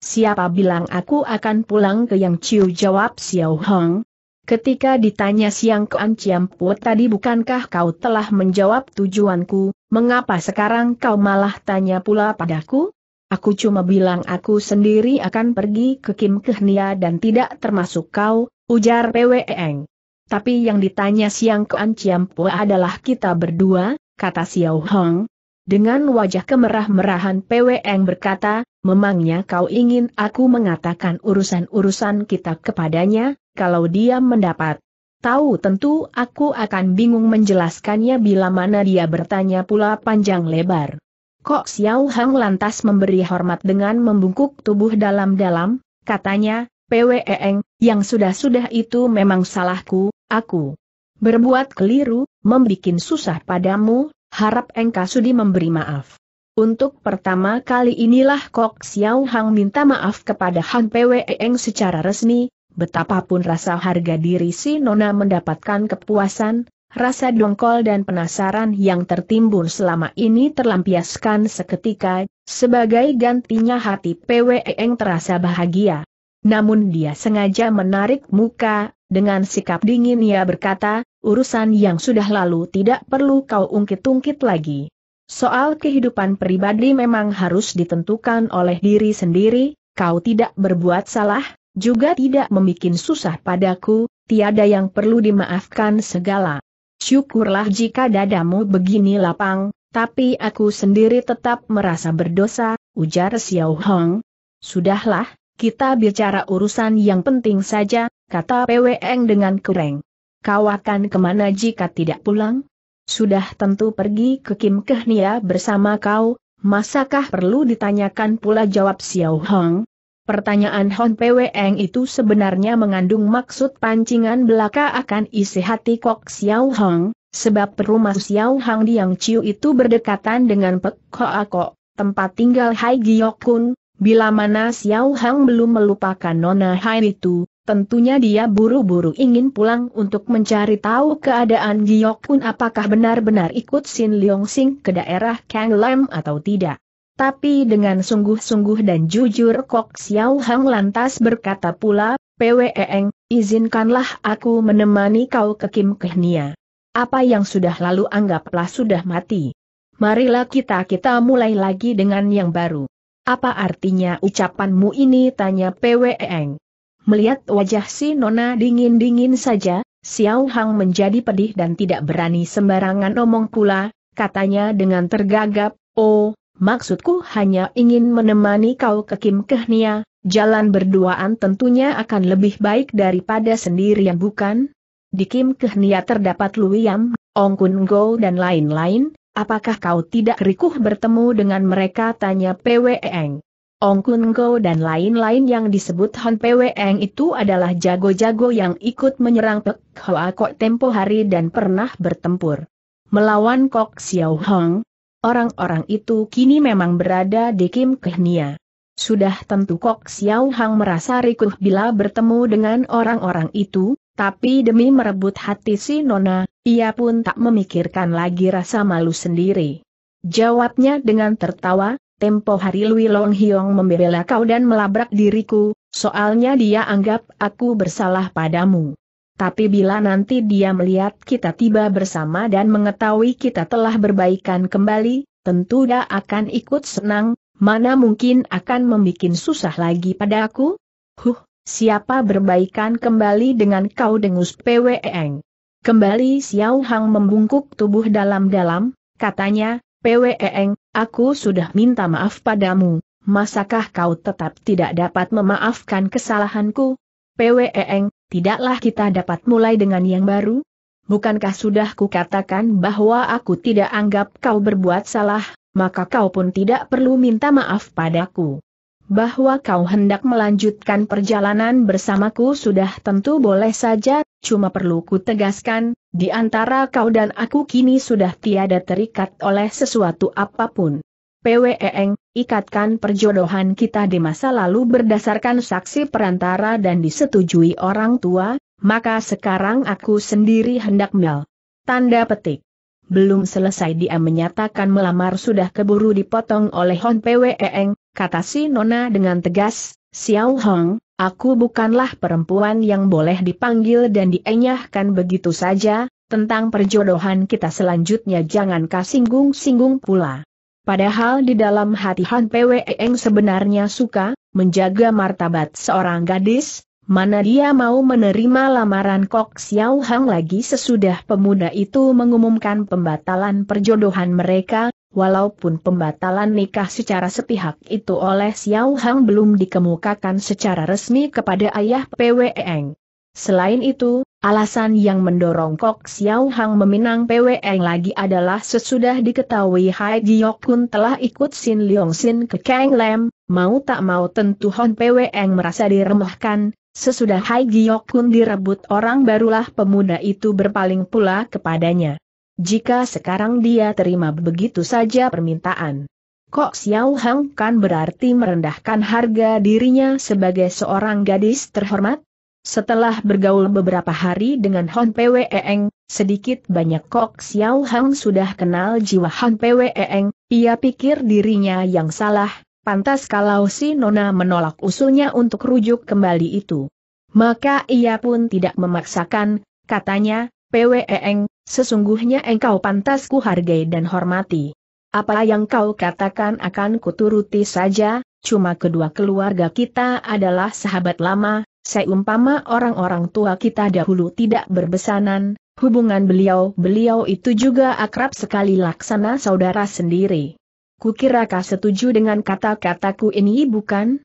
Siapa bilang aku akan pulang ke Yang Chiu jawab Xiao Hong? Ketika ditanya Siang Anciam tadi bukankah kau telah menjawab tujuanku, mengapa sekarang kau malah tanya pula padaku? Aku cuma bilang aku sendiri akan pergi ke Kim Kehnia dan tidak termasuk kau, ujar Eng. Tapi yang ditanya Siang Anciam adalah kita berdua, kata Xiao Hong. Dengan wajah kemerah-merahan Eng berkata, Memangnya kau ingin aku mengatakan urusan-urusan kita kepadanya, kalau dia mendapat? Tahu tentu aku akan bingung menjelaskannya bila mana dia bertanya pula panjang lebar. Kok Xiao Hang lantas memberi hormat dengan membungkuk tubuh dalam-dalam, katanya, PWEeng, yang sudah-sudah itu memang salahku, aku berbuat keliru, membuat susah padamu, harap engkau sudi memberi maaf. Untuk pertama kali inilah Kok Xiao Hang minta maaf kepada Han Pwe Eng secara resmi, betapapun rasa harga diri si Nona mendapatkan kepuasan, rasa dongkol dan penasaran yang tertimbun selama ini terlampiaskan seketika, sebagai gantinya hati Pwe Eng terasa bahagia. Namun dia sengaja menarik muka, dengan sikap dingin ia berkata, urusan yang sudah lalu tidak perlu kau ungkit-ungkit lagi soal kehidupan pribadi memang harus ditentukan oleh diri sendiri, kau tidak berbuat salah, juga tidak membuat susah padaku, tiada yang perlu dimaafkan segala. Syukurlah jika dadamu begini lapang, tapi aku sendiri tetap merasa berdosa, ujar Xiao Hong. Sudahlah, kita bicara urusan yang penting saja, kata Eng dengan kereng. Kau akan kemana jika tidak pulang? Sudah tentu pergi ke Kim Kehnia bersama kau, masakah perlu ditanyakan pula jawab Xiao Hong? Pertanyaan Hon Peweng itu sebenarnya mengandung maksud pancingan belaka akan isi hati Kok Xiao Hong, sebab rumah Xiao Hong di Yang Chiu itu berdekatan dengan Pek Hoa Kok, tempat tinggal Hai Giok bila mana Xiao Hong belum melupakan Nona Hai itu, Tentunya dia buru-buru ingin pulang untuk mencari tahu keadaan Giok Kun apakah benar-benar ikut Sin Leong Sing ke daerah Kang Lam atau tidak. Tapi dengan sungguh-sungguh dan jujur Kok Xiao Hang lantas berkata pula, PWEeng, izinkanlah aku menemani kau ke Kim Kehnia. Apa yang sudah lalu anggaplah sudah mati. Marilah kita-kita mulai lagi dengan yang baru. Apa artinya ucapanmu ini tanya PWEeng. Melihat wajah si Nona dingin-dingin saja, Xiao Hang menjadi pedih dan tidak berani sembarangan omong pula, katanya dengan tergagap, Oh, maksudku hanya ingin menemani kau ke Kim Kehnia, jalan berduaan tentunya akan lebih baik daripada sendirian bukan? Di Kim Kehnia terdapat Luyam, Ong Kun Go dan lain-lain, apakah kau tidak rikuh bertemu dengan mereka tanya Pwe Eng. Ong Kun Go dan lain-lain yang disebut Han Pweng itu adalah jago-jago yang ikut menyerang Pek Hoa Kok tempo hari dan pernah bertempur. Melawan Kok Xiao Hong, orang-orang itu kini memang berada di Kim Kehnia. Sudah tentu Kok Xiao Hong merasa rikuh bila bertemu dengan orang-orang itu, tapi demi merebut hati si Nona, ia pun tak memikirkan lagi rasa malu sendiri. Jawabnya dengan tertawa, Tempo hari Lui Long Hiong membela kau dan melabrak diriku, soalnya dia anggap aku bersalah padamu. Tapi bila nanti dia melihat kita tiba bersama dan mengetahui kita telah berbaikan kembali, tentu dia akan ikut senang, mana mungkin akan membuat susah lagi padaku? Huh, siapa berbaikan kembali dengan kau dengus Eng? Kembali Xiao Hang membungkuk tubuh dalam-dalam, katanya, Eng. Aku sudah minta maaf padamu, masakah kau tetap tidak dapat memaafkan kesalahanku? PWEeng, tidaklah kita dapat mulai dengan yang baru? Bukankah sudah kukatakan bahwa aku tidak anggap kau berbuat salah, maka kau pun tidak perlu minta maaf padaku. Bahwa kau hendak melanjutkan perjalanan bersamaku sudah tentu boleh saja, cuma perlu kutegaskan, di antara kau dan aku kini sudah tiada terikat oleh sesuatu apapun. PWEeng, ikatkan perjodohan kita di masa lalu berdasarkan saksi perantara dan disetujui orang tua, maka sekarang aku sendiri hendak mel. Tanda petik. Belum selesai dia menyatakan melamar sudah keburu dipotong oleh Hon PWEeng, kata si Nona dengan tegas, Xiao Hong, Aku bukanlah perempuan yang boleh dipanggil dan dienyahkan begitu saja, tentang perjodohan kita selanjutnya jangan kasinggung-singgung pula. Padahal di dalam hati Han Pwe Eng sebenarnya suka, menjaga martabat seorang gadis, mana dia mau menerima lamaran Kok Xiao Hang lagi sesudah pemuda itu mengumumkan pembatalan perjodohan mereka, walaupun pembatalan nikah secara sepihak itu oleh Xiao Hang belum dikemukakan secara resmi kepada ayah PWEng. Selain itu, alasan yang mendorong Kok Xiao Hang meminang PWEng lagi adalah sesudah diketahui Hai Jiok telah ikut Sin Leong Sin ke Kang Lam, mau tak mau tentu Hon PWEng merasa diremehkan, sesudah Hai Giyokun direbut orang barulah pemuda itu berpaling pula kepadanya. Jika sekarang dia terima begitu saja permintaan. Kok Xiao Hang kan berarti merendahkan harga dirinya sebagai seorang gadis terhormat? Setelah bergaul beberapa hari dengan Hon Pweeng, sedikit banyak Kok Xiao Hang sudah kenal jiwa Han Pweeng, ia pikir dirinya yang salah, pantas kalau si Nona menolak usulnya untuk rujuk kembali itu. Maka ia pun tidak memaksakan, katanya, Pweeng, Sesungguhnya engkau pantas kuhargai dan hormati. Apa yang kau katakan akan kuturuti saja, cuma kedua keluarga kita adalah sahabat lama, seumpama orang-orang tua kita dahulu tidak berbesanan, hubungan beliau-beliau itu juga akrab sekali laksana saudara sendiri. Kukira kau setuju dengan kata-kataku ini bukan?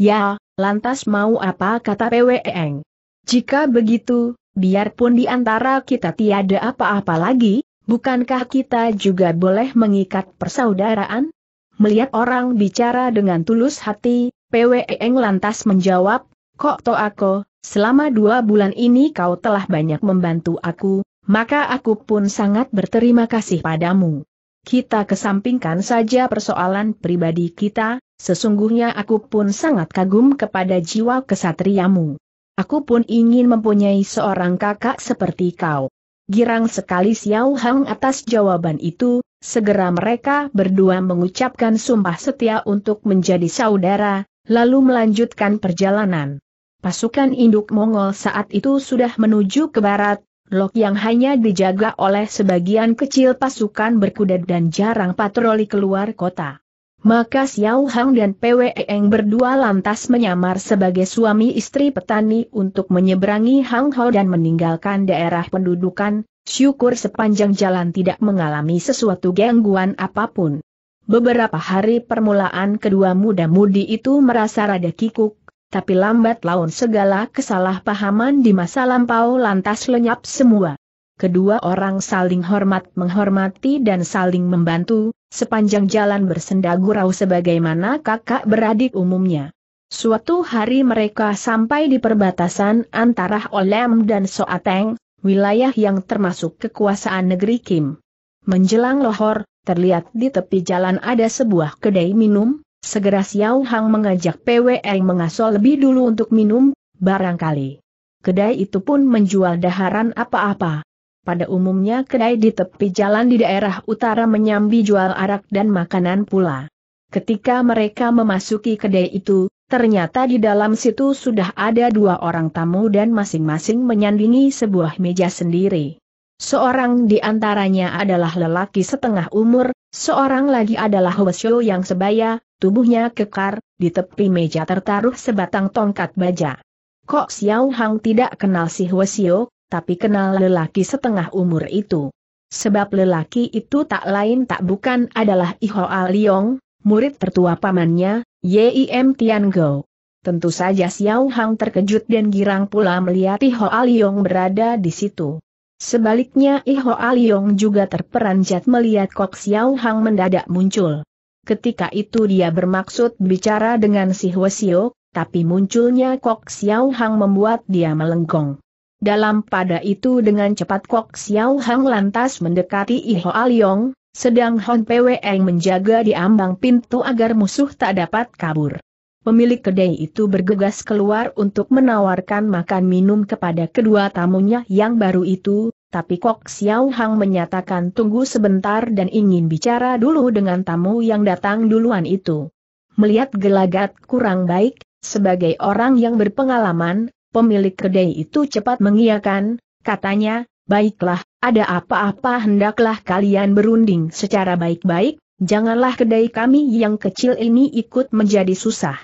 Ya, lantas mau apa kata eng? Jika begitu, biarpun di antara kita tiada apa-apa lagi, bukankah kita juga boleh mengikat persaudaraan? Melihat orang bicara dengan tulus hati, e Eng lantas menjawab, Kok to aku, selama dua bulan ini kau telah banyak membantu aku, maka aku pun sangat berterima kasih padamu. Kita kesampingkan saja persoalan pribadi kita, sesungguhnya aku pun sangat kagum kepada jiwa kesatriamu. Aku pun ingin mempunyai seorang kakak seperti kau. Girang sekali Xiao Hang atas jawaban itu, segera mereka berdua mengucapkan sumpah setia untuk menjadi saudara, lalu melanjutkan perjalanan. Pasukan induk Mongol saat itu sudah menuju ke barat, lok yang hanya dijaga oleh sebagian kecil pasukan berkuda dan jarang patroli keluar kota. Maka Xiao Hang dan Eng berdua lantas menyamar sebagai suami istri petani untuk menyeberangi Hang Ho dan meninggalkan daerah pendudukan, syukur sepanjang jalan tidak mengalami sesuatu gangguan apapun. Beberapa hari permulaan kedua muda-mudi itu merasa rada kikuk, tapi lambat laun segala kesalahpahaman di masa lampau lantas lenyap semua kedua orang saling hormat menghormati dan saling membantu, sepanjang jalan bersenda gurau sebagaimana kakak beradik umumnya. Suatu hari mereka sampai di perbatasan antara Olem dan Soateng, wilayah yang termasuk kekuasaan negeri Kim. Menjelang Lohor, terlihat di tepi jalan ada sebuah kedai minum, segera Xiao Hang mengajak PWE mengasuh lebih dulu untuk minum, barangkali. Kedai itu pun menjual daharan apa-apa. Pada umumnya kedai di tepi jalan di daerah utara menyambi jual arak dan makanan pula. Ketika mereka memasuki kedai itu, ternyata di dalam situ sudah ada dua orang tamu dan masing-masing menyandingi sebuah meja sendiri. Seorang di antaranya adalah lelaki setengah umur, seorang lagi adalah Hwesyo yang sebaya, tubuhnya kekar, di tepi meja tertaruh sebatang tongkat baja. Kok Xiao Hang tidak kenal si Hwesyo? tapi kenal lelaki setengah umur itu. Sebab lelaki itu tak lain tak bukan adalah Iho Aliong, murid tertua pamannya, Yim Tian Go. Tentu saja Xiao Hang terkejut dan girang pula melihat Iho Aliong berada di situ. Sebaliknya Iho Aliong juga terperanjat melihat Kok Xiao Hang mendadak muncul. Ketika itu dia bermaksud bicara dengan si Hwasio, tapi munculnya Kok Xiao Hang membuat dia melenggong. Dalam pada itu dengan cepat Kok Xiao Hang lantas mendekati Iho Aliong, sedang Hon Pwe menjaga di ambang pintu agar musuh tak dapat kabur. Pemilik kedai itu bergegas keluar untuk menawarkan makan minum kepada kedua tamunya yang baru itu, tapi Kok Xiao Hang menyatakan tunggu sebentar dan ingin bicara dulu dengan tamu yang datang duluan itu. Melihat gelagat kurang baik, sebagai orang yang berpengalaman, Pemilik kedai itu cepat mengiyakan, katanya, baiklah, ada apa-apa hendaklah kalian berunding secara baik-baik, janganlah kedai kami yang kecil ini ikut menjadi susah.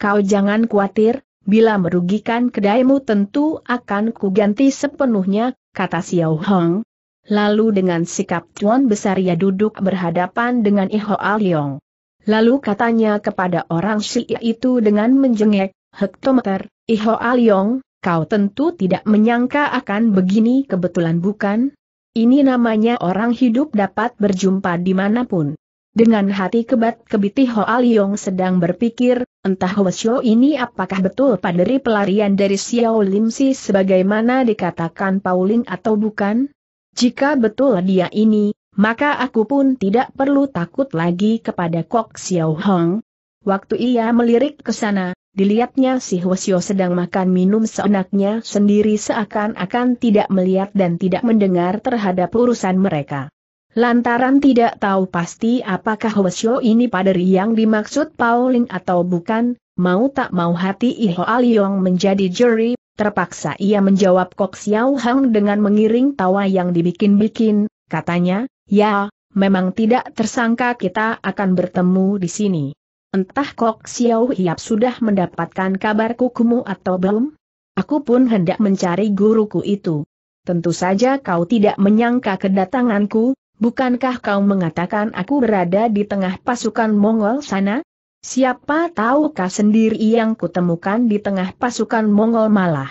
Kau jangan khawatir, bila merugikan kedaimu tentu akan kuganti sepenuhnya, kata Xiao Hong. Lalu dengan sikap tuan besar ia duduk berhadapan dengan Iho Yong. Lalu katanya kepada orang Syiah itu dengan menjengek, hektometer, Iho Aliong, kau tentu tidak menyangka akan begini kebetulan bukan? Ini namanya orang hidup dapat berjumpa dimanapun. Dengan hati kebat kebiti Ho Aliong sedang berpikir, entah Hwasyo ini apakah betul paderi pelarian dari Xiao Lim Si sebagaimana dikatakan Pauling atau bukan? Jika betul dia ini, maka aku pun tidak perlu takut lagi kepada Kok Xiao Hong. Waktu ia melirik ke sana, Dilihatnya si Hwasyo sedang makan minum seenaknya sendiri seakan-akan tidak melihat dan tidak mendengar terhadap urusan mereka. Lantaran tidak tahu pasti apakah Hwasyo ini paderi yang dimaksud Pauling atau bukan, mau tak mau hati Iho Aliong menjadi juri, terpaksa ia menjawab Kok Xiao Hang dengan mengiring tawa yang dibikin-bikin, katanya, ya, memang tidak tersangka kita akan bertemu di sini. Entah Kok Xiao Hiap sudah mendapatkan kabar kukumu atau belum? Aku pun hendak mencari guruku itu. Tentu saja kau tidak menyangka kedatanganku, bukankah kau mengatakan aku berada di tengah pasukan Mongol sana? Siapa tahu tahukah sendiri yang kutemukan di tengah pasukan Mongol malah?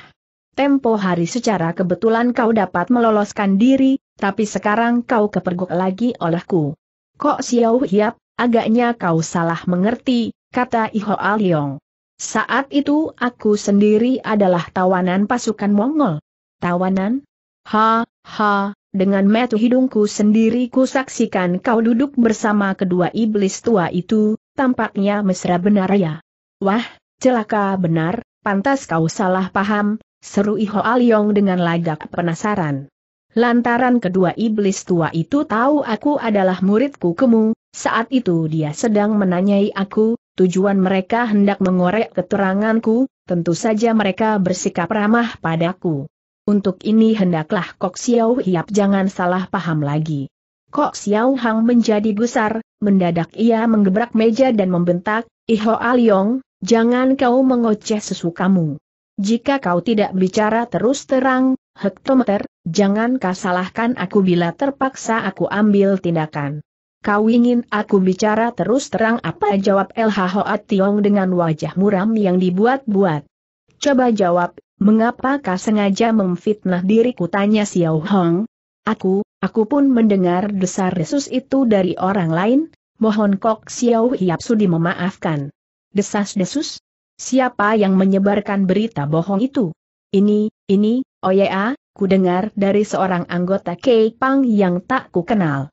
Tempo hari secara kebetulan kau dapat meloloskan diri, tapi sekarang kau kepergok lagi olehku. Kok Xiao Hiap, Agaknya kau salah mengerti, kata Iho Aliong. Saat itu aku sendiri adalah tawanan pasukan Mongol. Tawanan? Ha, ha, dengan metu hidungku sendiri ku saksikan kau duduk bersama kedua iblis tua itu, tampaknya mesra benar ya. Wah, celaka benar, pantas kau salah paham, seru Iho Aliong dengan lagak penasaran. Lantaran kedua iblis tua itu tahu aku adalah muridku kemu, saat itu dia sedang menanyai aku, tujuan mereka hendak mengorek keteranganku, tentu saja mereka bersikap ramah padaku. Untuk ini hendaklah Kok Xiao Hiap jangan salah paham lagi. Kok Xiao Hang menjadi gusar, mendadak ia menggebrak meja dan membentak, Iho Aliong, jangan kau mengoceh sesukamu. Jika kau tidak bicara terus terang, hektometer, jangan kau salahkan aku bila terpaksa aku ambil tindakan. Kau ingin aku bicara terus terang apa jawab LH Hoat Tiong dengan wajah muram yang dibuat-buat? Coba jawab, mengapa kau sengaja memfitnah diriku tanya Xiao Hong? Aku, aku pun mendengar desar resus itu dari orang lain, mohon kok Xiao Hiap Sudi memaafkan. Desas-desus? Siapa yang menyebarkan berita bohong itu? Ini, ini, oh ya, ku dengar dari seorang anggota Kei Pang yang tak ku kenal.